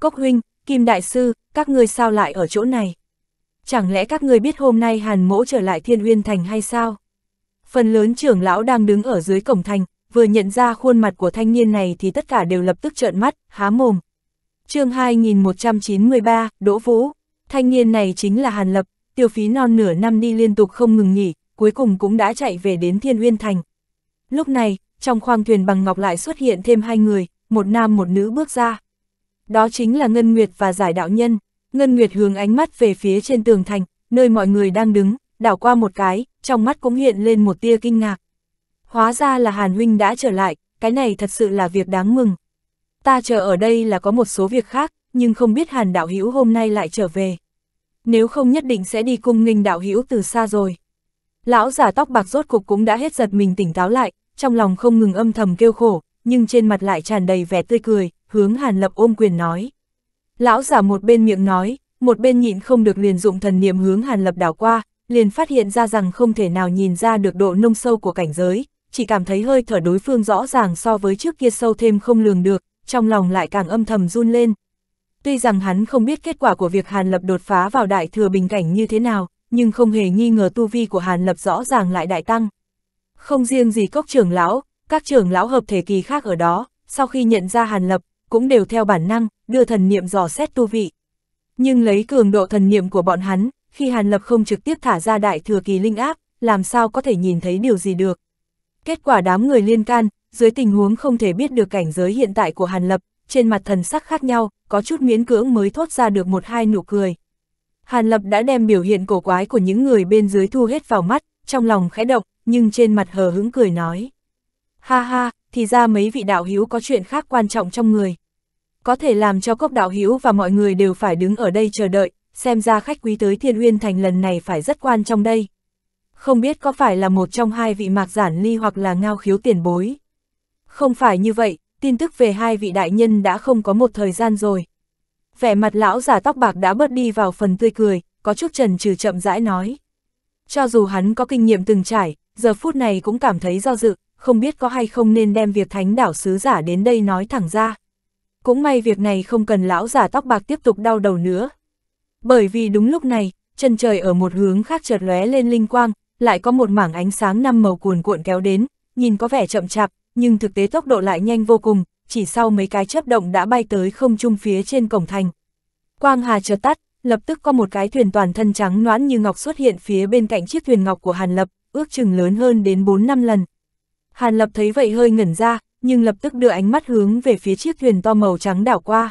Cốc huynh, Kim Đại Sư, các ngươi sao lại ở chỗ này? Chẳng lẽ các ngươi biết hôm nay Hàn Mỗ trở lại Thiên Uyên Thành hay sao? Phần lớn trưởng lão đang đứng ở dưới cổng thành, vừa nhận ra khuôn mặt của thanh niên này thì tất cả đều lập tức trợn mắt, há mồm. chương 2193, Đỗ Vũ, thanh niên này chính là Hàn Lập, tiêu phí non nửa năm đi liên tục không ngừng nghỉ, cuối cùng cũng đã chạy về đến Thiên Uyên Thành. Lúc này, trong khoang thuyền bằng ngọc lại xuất hiện thêm hai người, một nam một nữ bước ra. Đó chính là Ngân Nguyệt và Giải Đạo Nhân. Ngân Nguyệt hướng ánh mắt về phía trên tường thành, nơi mọi người đang đứng, đảo qua một cái, trong mắt cũng hiện lên một tia kinh ngạc. Hóa ra là Hàn Huynh đã trở lại, cái này thật sự là việc đáng mừng. Ta chờ ở đây là có một số việc khác, nhưng không biết Hàn Đạo Hữu hôm nay lại trở về. Nếu không nhất định sẽ đi cung nghênh Đạo Hữu từ xa rồi. Lão giả tóc bạc rốt cục cũng đã hết giật mình tỉnh táo lại, trong lòng không ngừng âm thầm kêu khổ, nhưng trên mặt lại tràn đầy vẻ tươi cười, hướng Hàn Lập ôm quyền nói. Lão giả một bên miệng nói, một bên nhịn không được liền dụng thần niệm hướng Hàn Lập đảo qua, liền phát hiện ra rằng không thể nào nhìn ra được độ nông sâu của cảnh giới, chỉ cảm thấy hơi thở đối phương rõ ràng so với trước kia sâu thêm không lường được, trong lòng lại càng âm thầm run lên. Tuy rằng hắn không biết kết quả của việc Hàn Lập đột phá vào đại thừa bình cảnh như thế nào, nhưng không hề nghi ngờ tu vi của Hàn Lập rõ ràng lại đại tăng. Không riêng gì cốc trưởng lão, các trưởng lão hợp thể kỳ khác ở đó, sau khi nhận ra Hàn Lập, cũng đều theo bản năng, đưa thần niệm dò xét tu vị. Nhưng lấy cường độ thần niệm của bọn hắn, khi Hàn Lập không trực tiếp thả ra đại thừa kỳ linh áp, làm sao có thể nhìn thấy điều gì được. Kết quả đám người liên can, dưới tình huống không thể biết được cảnh giới hiện tại của Hàn Lập, trên mặt thần sắc khác nhau, có chút miễn cưỡng mới thốt ra được một hai nụ cười. Hàn Lập đã đem biểu hiện cổ quái của những người bên dưới thu hết vào mắt, trong lòng khẽ động, nhưng trên mặt hờ hững cười nói. Ha ha, thì ra mấy vị đạo hữu có chuyện khác quan trọng trong người. Có thể làm cho cốc đạo hữu và mọi người đều phải đứng ở đây chờ đợi, xem ra khách quý tới Thiên Uyên Thành lần này phải rất quan trong đây. Không biết có phải là một trong hai vị mạc giản ly hoặc là ngao khiếu tiền bối. Không phải như vậy, tin tức về hai vị đại nhân đã không có một thời gian rồi. Vẻ mặt lão giả tóc bạc đã bớt đi vào phần tươi cười, có chút trần trừ chậm rãi nói. Cho dù hắn có kinh nghiệm từng trải, giờ phút này cũng cảm thấy do dự, không biết có hay không nên đem việc thánh đảo sứ giả đến đây nói thẳng ra. Cũng may việc này không cần lão giả tóc bạc tiếp tục đau đầu nữa. Bởi vì đúng lúc này, chân trời ở một hướng khác chợt lóe lên linh quang, lại có một mảng ánh sáng năm màu cuồn cuộn kéo đến, nhìn có vẻ chậm chạp, nhưng thực tế tốc độ lại nhanh vô cùng, chỉ sau mấy cái chớp động đã bay tới không trung phía trên cổng thành. Quang Hà chợt tắt, lập tức có một cái thuyền toàn thân trắng noãn như ngọc xuất hiện phía bên cạnh chiếc thuyền ngọc của Hàn Lập, ước chừng lớn hơn đến 4 năm lần. Hàn Lập thấy vậy hơi ngẩn ra, nhưng lập tức đưa ánh mắt hướng về phía chiếc thuyền to màu trắng đảo qua.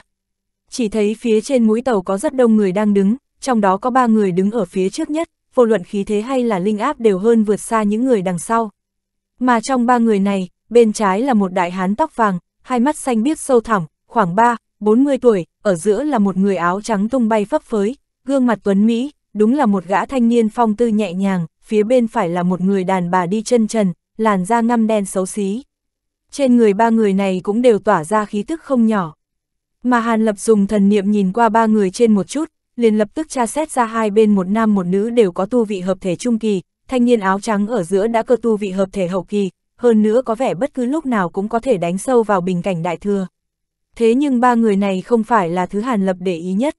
Chỉ thấy phía trên mũi tàu có rất đông người đang đứng, trong đó có ba người đứng ở phía trước nhất, vô luận khí thế hay là linh áp đều hơn vượt xa những người đằng sau. Mà trong ba người này, bên trái là một đại hán tóc vàng, hai mắt xanh biếc sâu thẳm, khoảng 3, 40 tuổi, ở giữa là một người áo trắng tung bay phấp phới, gương mặt tuấn Mỹ, đúng là một gã thanh niên phong tư nhẹ nhàng, phía bên phải là một người đàn bà đi chân trần, làn da ngăm đen xấu xí. Trên người ba người này cũng đều tỏa ra khí tức không nhỏ. Mà Hàn Lập dùng thần niệm nhìn qua ba người trên một chút, liền lập tức tra xét ra hai bên một nam một nữ đều có tu vị hợp thể trung kỳ, thanh niên áo trắng ở giữa đã cơ tu vị hợp thể hậu kỳ, hơn nữa có vẻ bất cứ lúc nào cũng có thể đánh sâu vào bình cảnh đại thừa. Thế nhưng ba người này không phải là thứ Hàn Lập để ý nhất.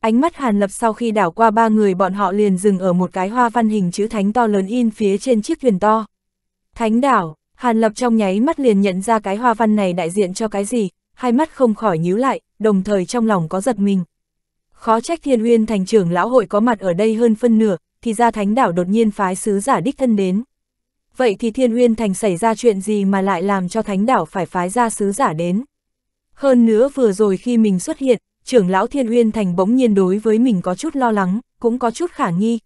Ánh mắt Hàn Lập sau khi đảo qua ba người bọn họ liền dừng ở một cái hoa văn hình chữ thánh to lớn in phía trên chiếc thuyền to. Thánh đảo, Hàn Lập trong nháy mắt liền nhận ra cái hoa văn này đại diện cho cái gì, hai mắt không khỏi nhíu lại, đồng thời trong lòng có giật mình. Khó trách thiên Huyên thành trưởng lão hội có mặt ở đây hơn phân nửa, thì ra thánh đảo đột nhiên phái sứ giả đích thân đến. Vậy thì thiên Huyên thành xảy ra chuyện gì mà lại làm cho thánh đảo phải phái ra sứ giả đến? Hơn nữa vừa rồi khi mình xuất hiện, trưởng lão thiên Huyên thành bỗng nhiên đối với mình có chút lo lắng, cũng có chút khả nghi.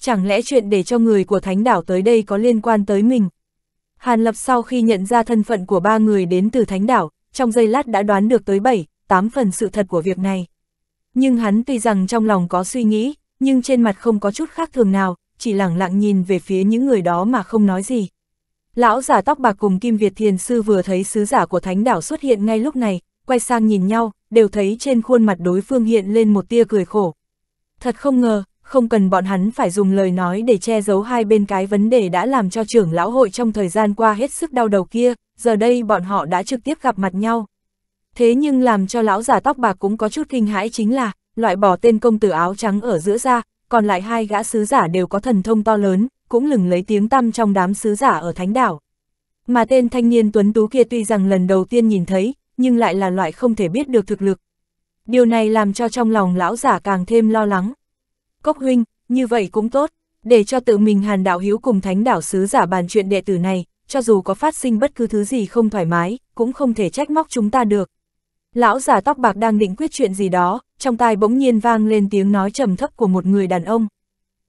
Chẳng lẽ chuyện để cho người của thánh đảo tới đây có liên quan tới mình? Hàn Lập sau khi nhận ra thân phận của ba người đến từ thánh đảo, trong giây lát đã đoán được tới bảy tám phần sự thật của việc này. Nhưng hắn tuy rằng trong lòng có suy nghĩ, nhưng trên mặt không có chút khác thường nào, chỉ lẳng lặng nhìn về phía những người đó mà không nói gì. Lão giả tóc bạc cùng Kim Việt Thiền Sư vừa thấy sứ giả của thánh đảo xuất hiện ngay lúc này, quay sang nhìn nhau, đều thấy trên khuôn mặt đối phương hiện lên một tia cười khổ. Thật không ngờ, không cần bọn hắn phải dùng lời nói để che giấu hai bên cái vấn đề đã làm cho trưởng lão hội trong thời gian qua hết sức đau đầu kia, giờ đây bọn họ đã trực tiếp gặp mặt nhau. Thế nhưng làm cho lão giả tóc bạc cũng có chút kinh hãi chính là, loại bỏ tên công tử áo trắng ở giữa ra, còn lại hai gã sứ giả đều có thần thông to lớn, cũng lừng lấy tiếng tăm trong đám sứ giả ở thánh đảo. Mà tên thanh niên tuấn tú kia tuy rằng lần đầu tiên nhìn thấy, nhưng lại là loại không thể biết được thực lực. Điều này làm cho trong lòng lão giả càng thêm lo lắng. Cốc huynh, như vậy cũng tốt, để cho tự mình hàn đạo hiếu cùng thánh đảo sứ giả bàn chuyện đệ tử này, cho dù có phát sinh bất cứ thứ gì không thoải mái, cũng không thể trách móc chúng ta được. Lão giả tóc bạc đang định quyết chuyện gì đó, trong tai bỗng nhiên vang lên tiếng nói trầm thấp của một người đàn ông.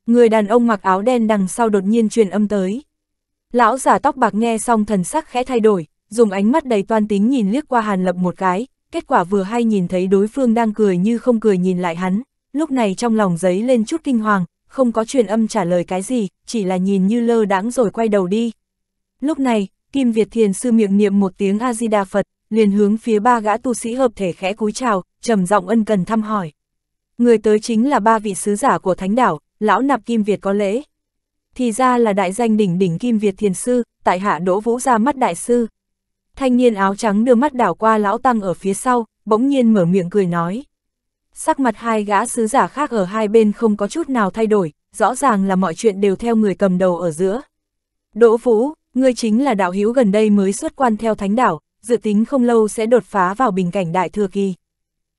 Người đàn ông mặc áo đen đằng sau đột nhiên truyền âm tới. Lão giả tóc bạc nghe xong thần sắc khẽ thay đổi, dùng ánh mắt đầy toan tính nhìn liếc qua Hàn Lập một cái, kết quả vừa hay nhìn thấy đối phương đang cười như không cười nhìn lại hắn, lúc này trong lòng giấy lên chút kinh hoàng, không có truyền âm trả lời cái gì, chỉ là nhìn như lơ đãng rồi quay đầu đi. Lúc này, Kim Việt Thiền sư miệng niệm một tiếng A-di-đà Phật, liền hướng phía ba gã tu sĩ hợp thể khẽ cúi chào, trầm giọng ân cần thăm hỏi. Người tới chính là ba vị sứ giả của thánh đảo, lão nạp Kim Việt có lễ. Thì ra là đại danh đỉnh đỉnh Kim Việt thiền sư, tại hạ đỗ vũ ra mắt đại sư. Thanh niên áo trắng đưa mắt đảo qua lão tăng ở phía sau, bỗng nhiên mở miệng cười nói. Sắc mặt hai gã sứ giả khác ở hai bên không có chút nào thay đổi, rõ ràng là mọi chuyện đều theo người cầm đầu ở giữa. Đỗ Vũ, ngươi chính là đạo hữu gần đây mới xuất quan theo thánh đảo, dự tính không lâu sẽ đột phá vào bình cảnh đại thừa kỳ.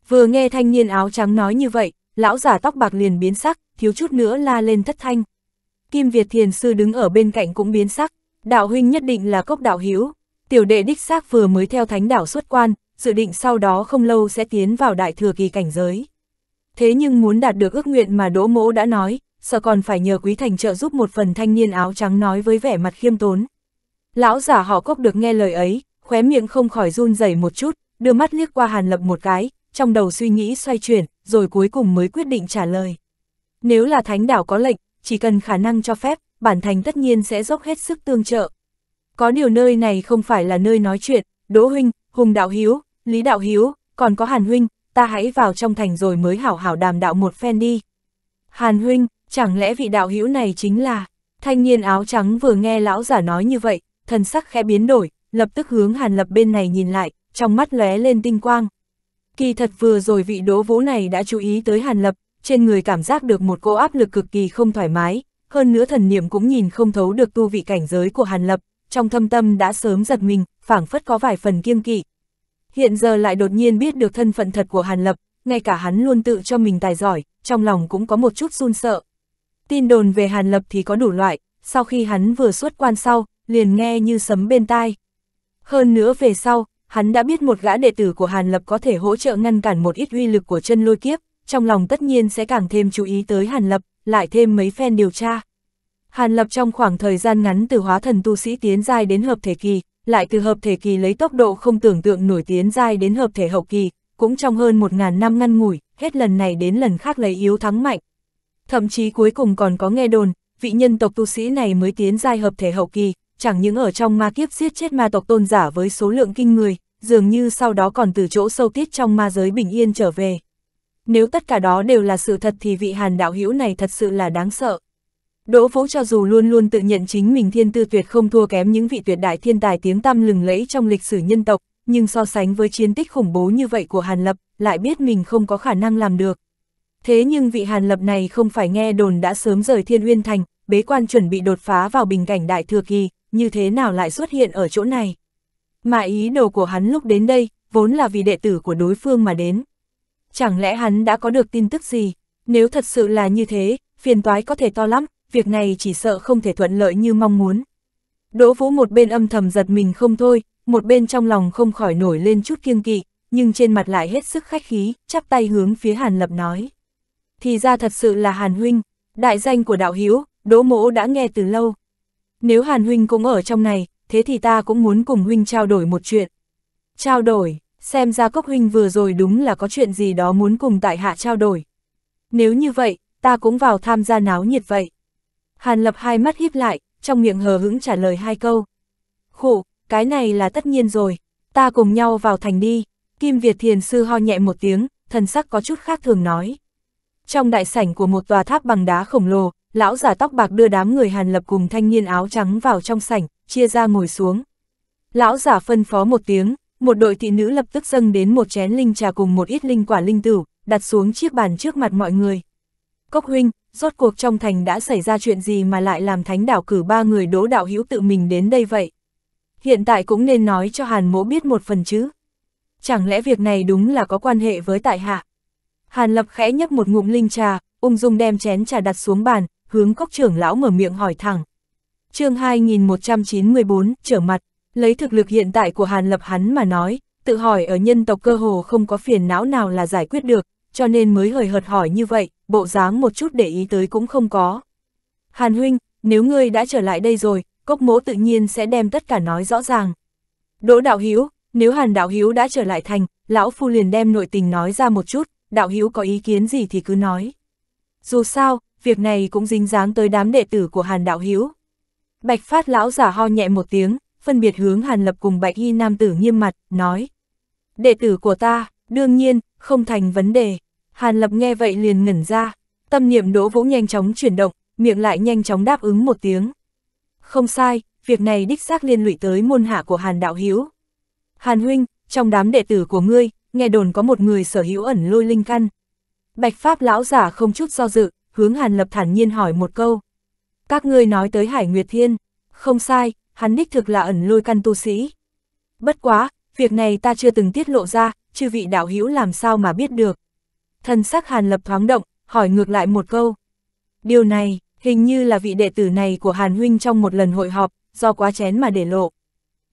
Vừa nghe thanh niên áo trắng nói như vậy, lão giả tóc bạc liền biến sắc, thiếu chút nữa la lên thất thanh. Kim Việt Thiền Sư đứng ở bên cạnh cũng biến sắc, đạo huynh nhất định là cốc đạo hiếu, tiểu đệ đích xác vừa mới theo thánh đạo xuất quan, dự định sau đó không lâu sẽ tiến vào đại thừa kỳ cảnh giới. Thế nhưng muốn đạt được ước nguyện mà Đỗ Mỗ đã nói, sợ còn phải nhờ Quý Thành trợ giúp một phần thanh niên áo trắng nói với vẻ mặt khiêm tốn. Lão giả họ cốc được nghe lời ấy, khóe miệng không khỏi run rẩy một chút, đưa mắt liếc qua Hàn Lập một cái, trong đầu suy nghĩ xoay chuyển, rồi cuối cùng mới quyết định trả lời. Nếu là thánh đảo có lệnh, chỉ cần khả năng cho phép, bản thành tất nhiên sẽ dốc hết sức tương trợ. Có điều nơi này không phải là nơi nói chuyện, Đỗ Huynh, Hùng Đạo Hiếu, Lý Đạo Hiếu, còn có Hàn Huynh, ta hãy vào trong thành rồi mới hảo hảo đàm đạo một phen đi. Hàn Huynh, chẳng lẽ vị đạo hữu này chính là... Thanh niên áo trắng vừa nghe lão giả nói như vậy, thần sắc khẽ biến đổi, lập tức hướng Hàn Lập bên này nhìn lại, trong mắt lóe lên tinh quang. Kỳ thật vừa rồi vị đỗ vũ này đã chú ý tới Hàn Lập, trên người cảm giác được một cỗ áp lực cực kỳ không thoải mái, hơn nữa thần niệm cũng nhìn không thấu được tu vị cảnh giới của Hàn Lập, trong thâm tâm đã sớm giật mình, phảng phất có vài phần kiêng kỵ. Hiện giờ lại đột nhiên biết được thân phận thật của Hàn Lập, ngay cả hắn luôn tự cho mình tài giỏi, trong lòng cũng có một chút run sợ. Tin đồn về Hàn Lập thì có đủ loại, sau khi hắn vừa xuất quan sau, liền nghe như sấm bên tai. Hơn nữa về sau, hắn đã biết một gã đệ tử của Hàn Lập có thể hỗ trợ ngăn cản một ít uy lực của chân lôi kiếp, trong lòng tất nhiên sẽ càng thêm chú ý tới Hàn Lập, lại thêm mấy phen điều tra. Hàn Lập trong khoảng thời gian ngắn từ hóa thần tu sĩ tiến giai đến hợp thể kỳ, lại từ hợp thể kỳ lấy tốc độ không tưởng tượng nổi tiến giai đến hợp thể hậu kỳ, cũng trong hơn 1.000 năm ngăn ngủi, hết lần này đến lần khác lấy yếu thắng mạnh. Thậm chí cuối cùng còn có nghe đồn, vị nhân tộc tu sĩ này mới tiến giai hợp thể hậu kỳ, chẳng những ở trong ma kiếp giết chết ma tộc tôn giả với số lượng kinh người, dường như sau đó còn từ chỗ sâu tiết trong ma giới bình yên trở về. Nếu tất cả đó đều là sự thật thì vị hàn đạo hữu này thật sự là đáng sợ. Đỗ Vũ cho dù luôn luôn tự nhận chính mình thiên tư tuyệt không thua kém những vị tuyệt đại thiên tài tiếng tăm lừng lẫy trong lịch sử nhân tộc, nhưng so sánh với chiến tích khủng bố như vậy của Hàn Lập, lại biết mình không có khả năng làm được. Thế nhưng vị Hàn Lập này không phải nghe đồn đã sớm rời Thiên Uyên Thành, bế quan chuẩn bị đột phá vào bình cảnh đại thừa kỳ, như thế nào lại xuất hiện ở chỗ này? Mà ý đồ của hắn lúc đến đây, vốn là vì đệ tử của đối phương mà đến. Chẳng lẽ hắn đã có được tin tức gì? Nếu thật sự là như thế, phiền toái có thể to lắm, việc này chỉ sợ không thể thuận lợi như mong muốn. Đỗ Vũ một bên âm thầm giật mình không thôi, một bên trong lòng không khỏi nổi lên chút kiêng kỵ, nhưng trên mặt lại hết sức khách khí, chắp tay hướng phía Hàn Lập nói. Thì ra thật sự là Hàn Huynh, đại danh của đạo Hiếu, Đỗ Mỗ đã nghe từ lâu. Nếu Hàn Huynh cũng ở trong này, thế thì ta cũng muốn cùng Huynh trao đổi một chuyện. Trao đổi, xem ra Cốc Huynh vừa rồi đúng là có chuyện gì đó muốn cùng tại hạ trao đổi. Nếu như vậy, ta cũng vào tham gia náo nhiệt vậy. Hàn Lập hai mắt híp lại, trong miệng hờ hững trả lời hai câu. Khổ, cái này là tất nhiên rồi, ta cùng nhau vào thành đi. Kim Việt Thiền Sư ho nhẹ một tiếng, thần sắc có chút khác thường nói. Trong đại sảnh của một tòa tháp bằng đá khổng lồ, lão giả tóc bạc đưa đám người Hàn Lập cùng thanh niên áo trắng vào trong sảnh, chia ra ngồi xuống. Lão giả phân phó một tiếng, một đội thị nữ lập tức dâng đến một chén linh trà cùng một ít linh quả linh tử, đặt xuống chiếc bàn trước mặt mọi người. Cốc huynh, rốt cuộc trong thành đã xảy ra chuyện gì mà lại làm thánh đảo cử ba người đỗ đạo hữu tự mình đến đây vậy? Hiện tại cũng nên nói cho Hàn mỗ biết một phần chứ. Chẳng lẽ việc này đúng là có quan hệ với tại hạ? Hàn lập khẽ nhấp một ngụm linh trà, ung dung đem chén trà đặt xuống bàn, hướng cốc trưởng lão mở miệng hỏi thẳng. chương 2194, trở mặt, lấy thực lực hiện tại của Hàn Lập hắn mà nói, tự hỏi ở nhân tộc cơ hồ không có phiền não nào là giải quyết được, cho nên mới hời hợt hỏi như vậy, bộ dáng một chút để ý tới cũng không có. Hàn huynh, nếu ngươi đã trở lại đây rồi, cốc mố tự nhiên sẽ đem tất cả nói rõ ràng. Đỗ đạo hiếu, nếu hàn đạo hiếu đã trở lại thành, lão phu liền đem nội tình nói ra một chút, đạo hiếu có ý kiến gì thì cứ nói. Dù sao, việc này cũng dính dáng tới đám đệ tử của Hàn Đạo Hiếu. Bạch Phát lão giả ho nhẹ một tiếng, phân biệt hướng Hàn Lập cùng Bạch Y Nam tử nghiêm mặt, nói. Đệ tử của ta, đương nhiên, không thành vấn đề. Hàn Lập nghe vậy liền ngẩn ra, tâm niệm đỗ vũ nhanh chóng chuyển động, miệng lại nhanh chóng đáp ứng một tiếng. Không sai, việc này đích xác liên lụy tới môn hạ của Hàn Đạo Hiếu. Hàn Huynh, trong đám đệ tử của ngươi, nghe đồn có một người sở hữu ẩn lôi linh căn. Bạch Pháp lão giả không chút do dự, hướng Hàn Lập thản nhiên hỏi một câu. Các ngươi nói tới Hải Nguyệt Thiên, không sai, hắn đích thực là ẩn lôi căn tu sĩ. Bất quá, việc này ta chưa từng tiết lộ ra, chư vị đạo hữu làm sao mà biết được. Thần sắc Hàn Lập thoáng động, hỏi ngược lại một câu. Điều này, hình như là vị đệ tử này của Hàn Huynh trong một lần hội họp, do quá chén mà để lộ.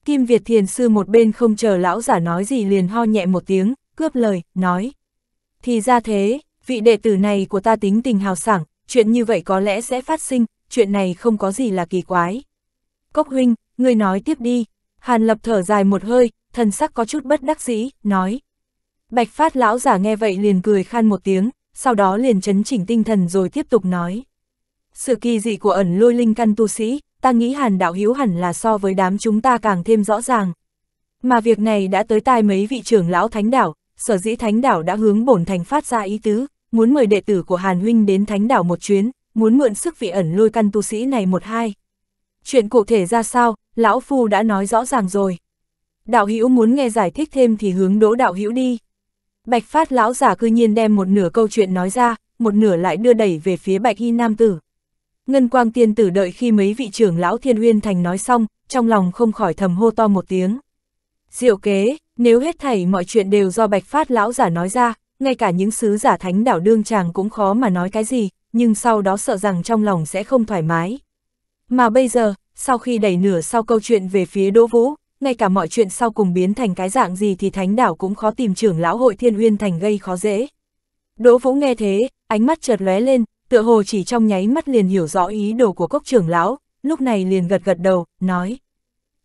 Kim Việt Thiền Sư một bên không chờ lão giả nói gì liền ho nhẹ một tiếng, cướp lời, nói. Thì ra thế, vị đệ tử này của ta tính tình hào sảng, chuyện như vậy có lẽ sẽ phát sinh, chuyện này không có gì là kỳ quái. Cốc huynh, ngươi nói tiếp đi. Hàn lập thở dài một hơi, thần sắc có chút bất đắc dĩ, nói. Bạch phát lão giả nghe vậy liền cười khan một tiếng, sau đó liền chấn chỉnh tinh thần rồi tiếp tục nói. Sự kỳ dị của ẩn lôi linh căn tu sĩ, ta nghĩ hàn đạo hiếu hẳn là so với đám chúng ta càng thêm rõ ràng. Mà việc này đã tới tai mấy vị trưởng lão thánh đảo, sở dĩ thánh đảo đã hướng bổn thành phát ra ý tứ, muốn mời đệ tử của Hàn Huynh đến thánh đảo một chuyến, muốn mượn sức vị ẩn lôi căn tu sĩ này một hai. Chuyện cụ thể ra sao, Lão Phu đã nói rõ ràng rồi. Đạo Hữu muốn nghe giải thích thêm thì hướng đỗ đạo Hữu đi. Bạch Phát Lão giả cư nhiên đem một nửa câu chuyện nói ra, một nửa lại đưa đẩy về phía Bạch Hy Nam Tử. Ngân Quang Tiên Tử đợi khi mấy vị trưởng Lão Thiên Huyên Thành nói xong, trong lòng không khỏi thầm hô to một tiếng. Diệu kế, nếu hết thảy mọi chuyện đều do Bạch Phát Lão giả nói ra, ngay cả những sứ giả thánh đảo đương chàng cũng khó mà nói cái gì, nhưng sau đó sợ rằng trong lòng sẽ không thoải mái. Mà bây giờ, sau khi đẩy nửa sau câu chuyện về phía Đỗ Vũ, ngay cả mọi chuyện sau cùng biến thành cái dạng gì thì thánh đảo cũng khó tìm trưởng lão hội thiên uyên thành gây khó dễ. Đỗ Vũ nghe thế, ánh mắt chợt lóe lên, tựa hồ chỉ trong nháy mắt liền hiểu rõ ý đồ của cốc trưởng lão, lúc này liền gật gật đầu, nói.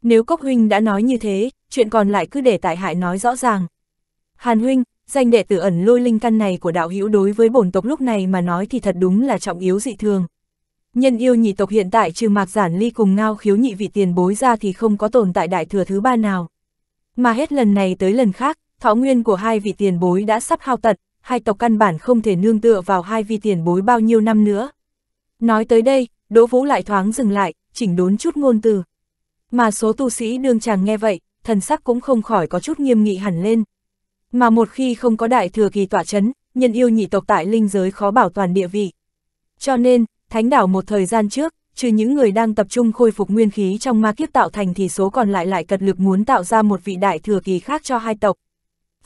Nếu cốc huynh đã nói như thế, chuyện còn lại cứ để tại hại nói rõ ràng. Hàn huynh, danh đệ tử ẩn lôi linh căn này của đạo hữu đối với bổn tộc lúc này mà nói thì thật đúng là trọng yếu dị thường. Nhân yêu nhị tộc hiện tại trừ mạc giản ly cùng ngao khiếu nhị vị tiền bối ra thì không có tồn tại đại thừa thứ ba nào. Mà hết lần này tới lần khác, thọ nguyên của hai vị tiền bối đã sắp hao tật, hai tộc căn bản không thể nương tựa vào hai vị tiền bối bao nhiêu năm nữa. Nói tới đây, Đỗ Vũ lại thoáng dừng lại, chỉnh đốn chút ngôn từ. Mà số tu sĩ đương chàng nghe vậy, thần sắc cũng không khỏi có chút nghiêm nghị hẳn lên, mà một khi không có đại thừa kỳ tỏa chấn, nhân yêu nhị tộc tại linh giới khó bảo toàn địa vị. Cho nên, thánh đảo một thời gian trước, trừ những người đang tập trung khôi phục nguyên khí trong ma kiếp tạo thành thì số còn lại lại cật lực muốn tạo ra một vị đại thừa kỳ khác cho hai tộc.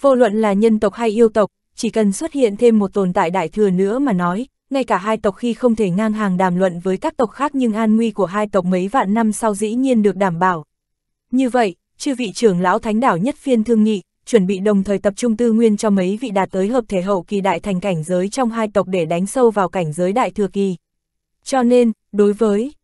Vô luận là nhân tộc hay yêu tộc, chỉ cần xuất hiện thêm một tồn tại đại thừa nữa mà nói, ngay cả hai tộc khi không thể ngang hàng đàm luận với các tộc khác nhưng an nguy của hai tộc mấy vạn năm sau dĩ nhiên được đảm bảo. Như vậy, chư vị trưởng lão thánh đảo nhất phiên thương nghị, chuẩn bị đồng thời tập trung tư nguyên cho mấy vị đạt tới hợp thể hậu kỳ đại thành cảnh giới trong hai tộc để đánh sâu vào cảnh giới đại thừa kỳ. Cho nên, đối với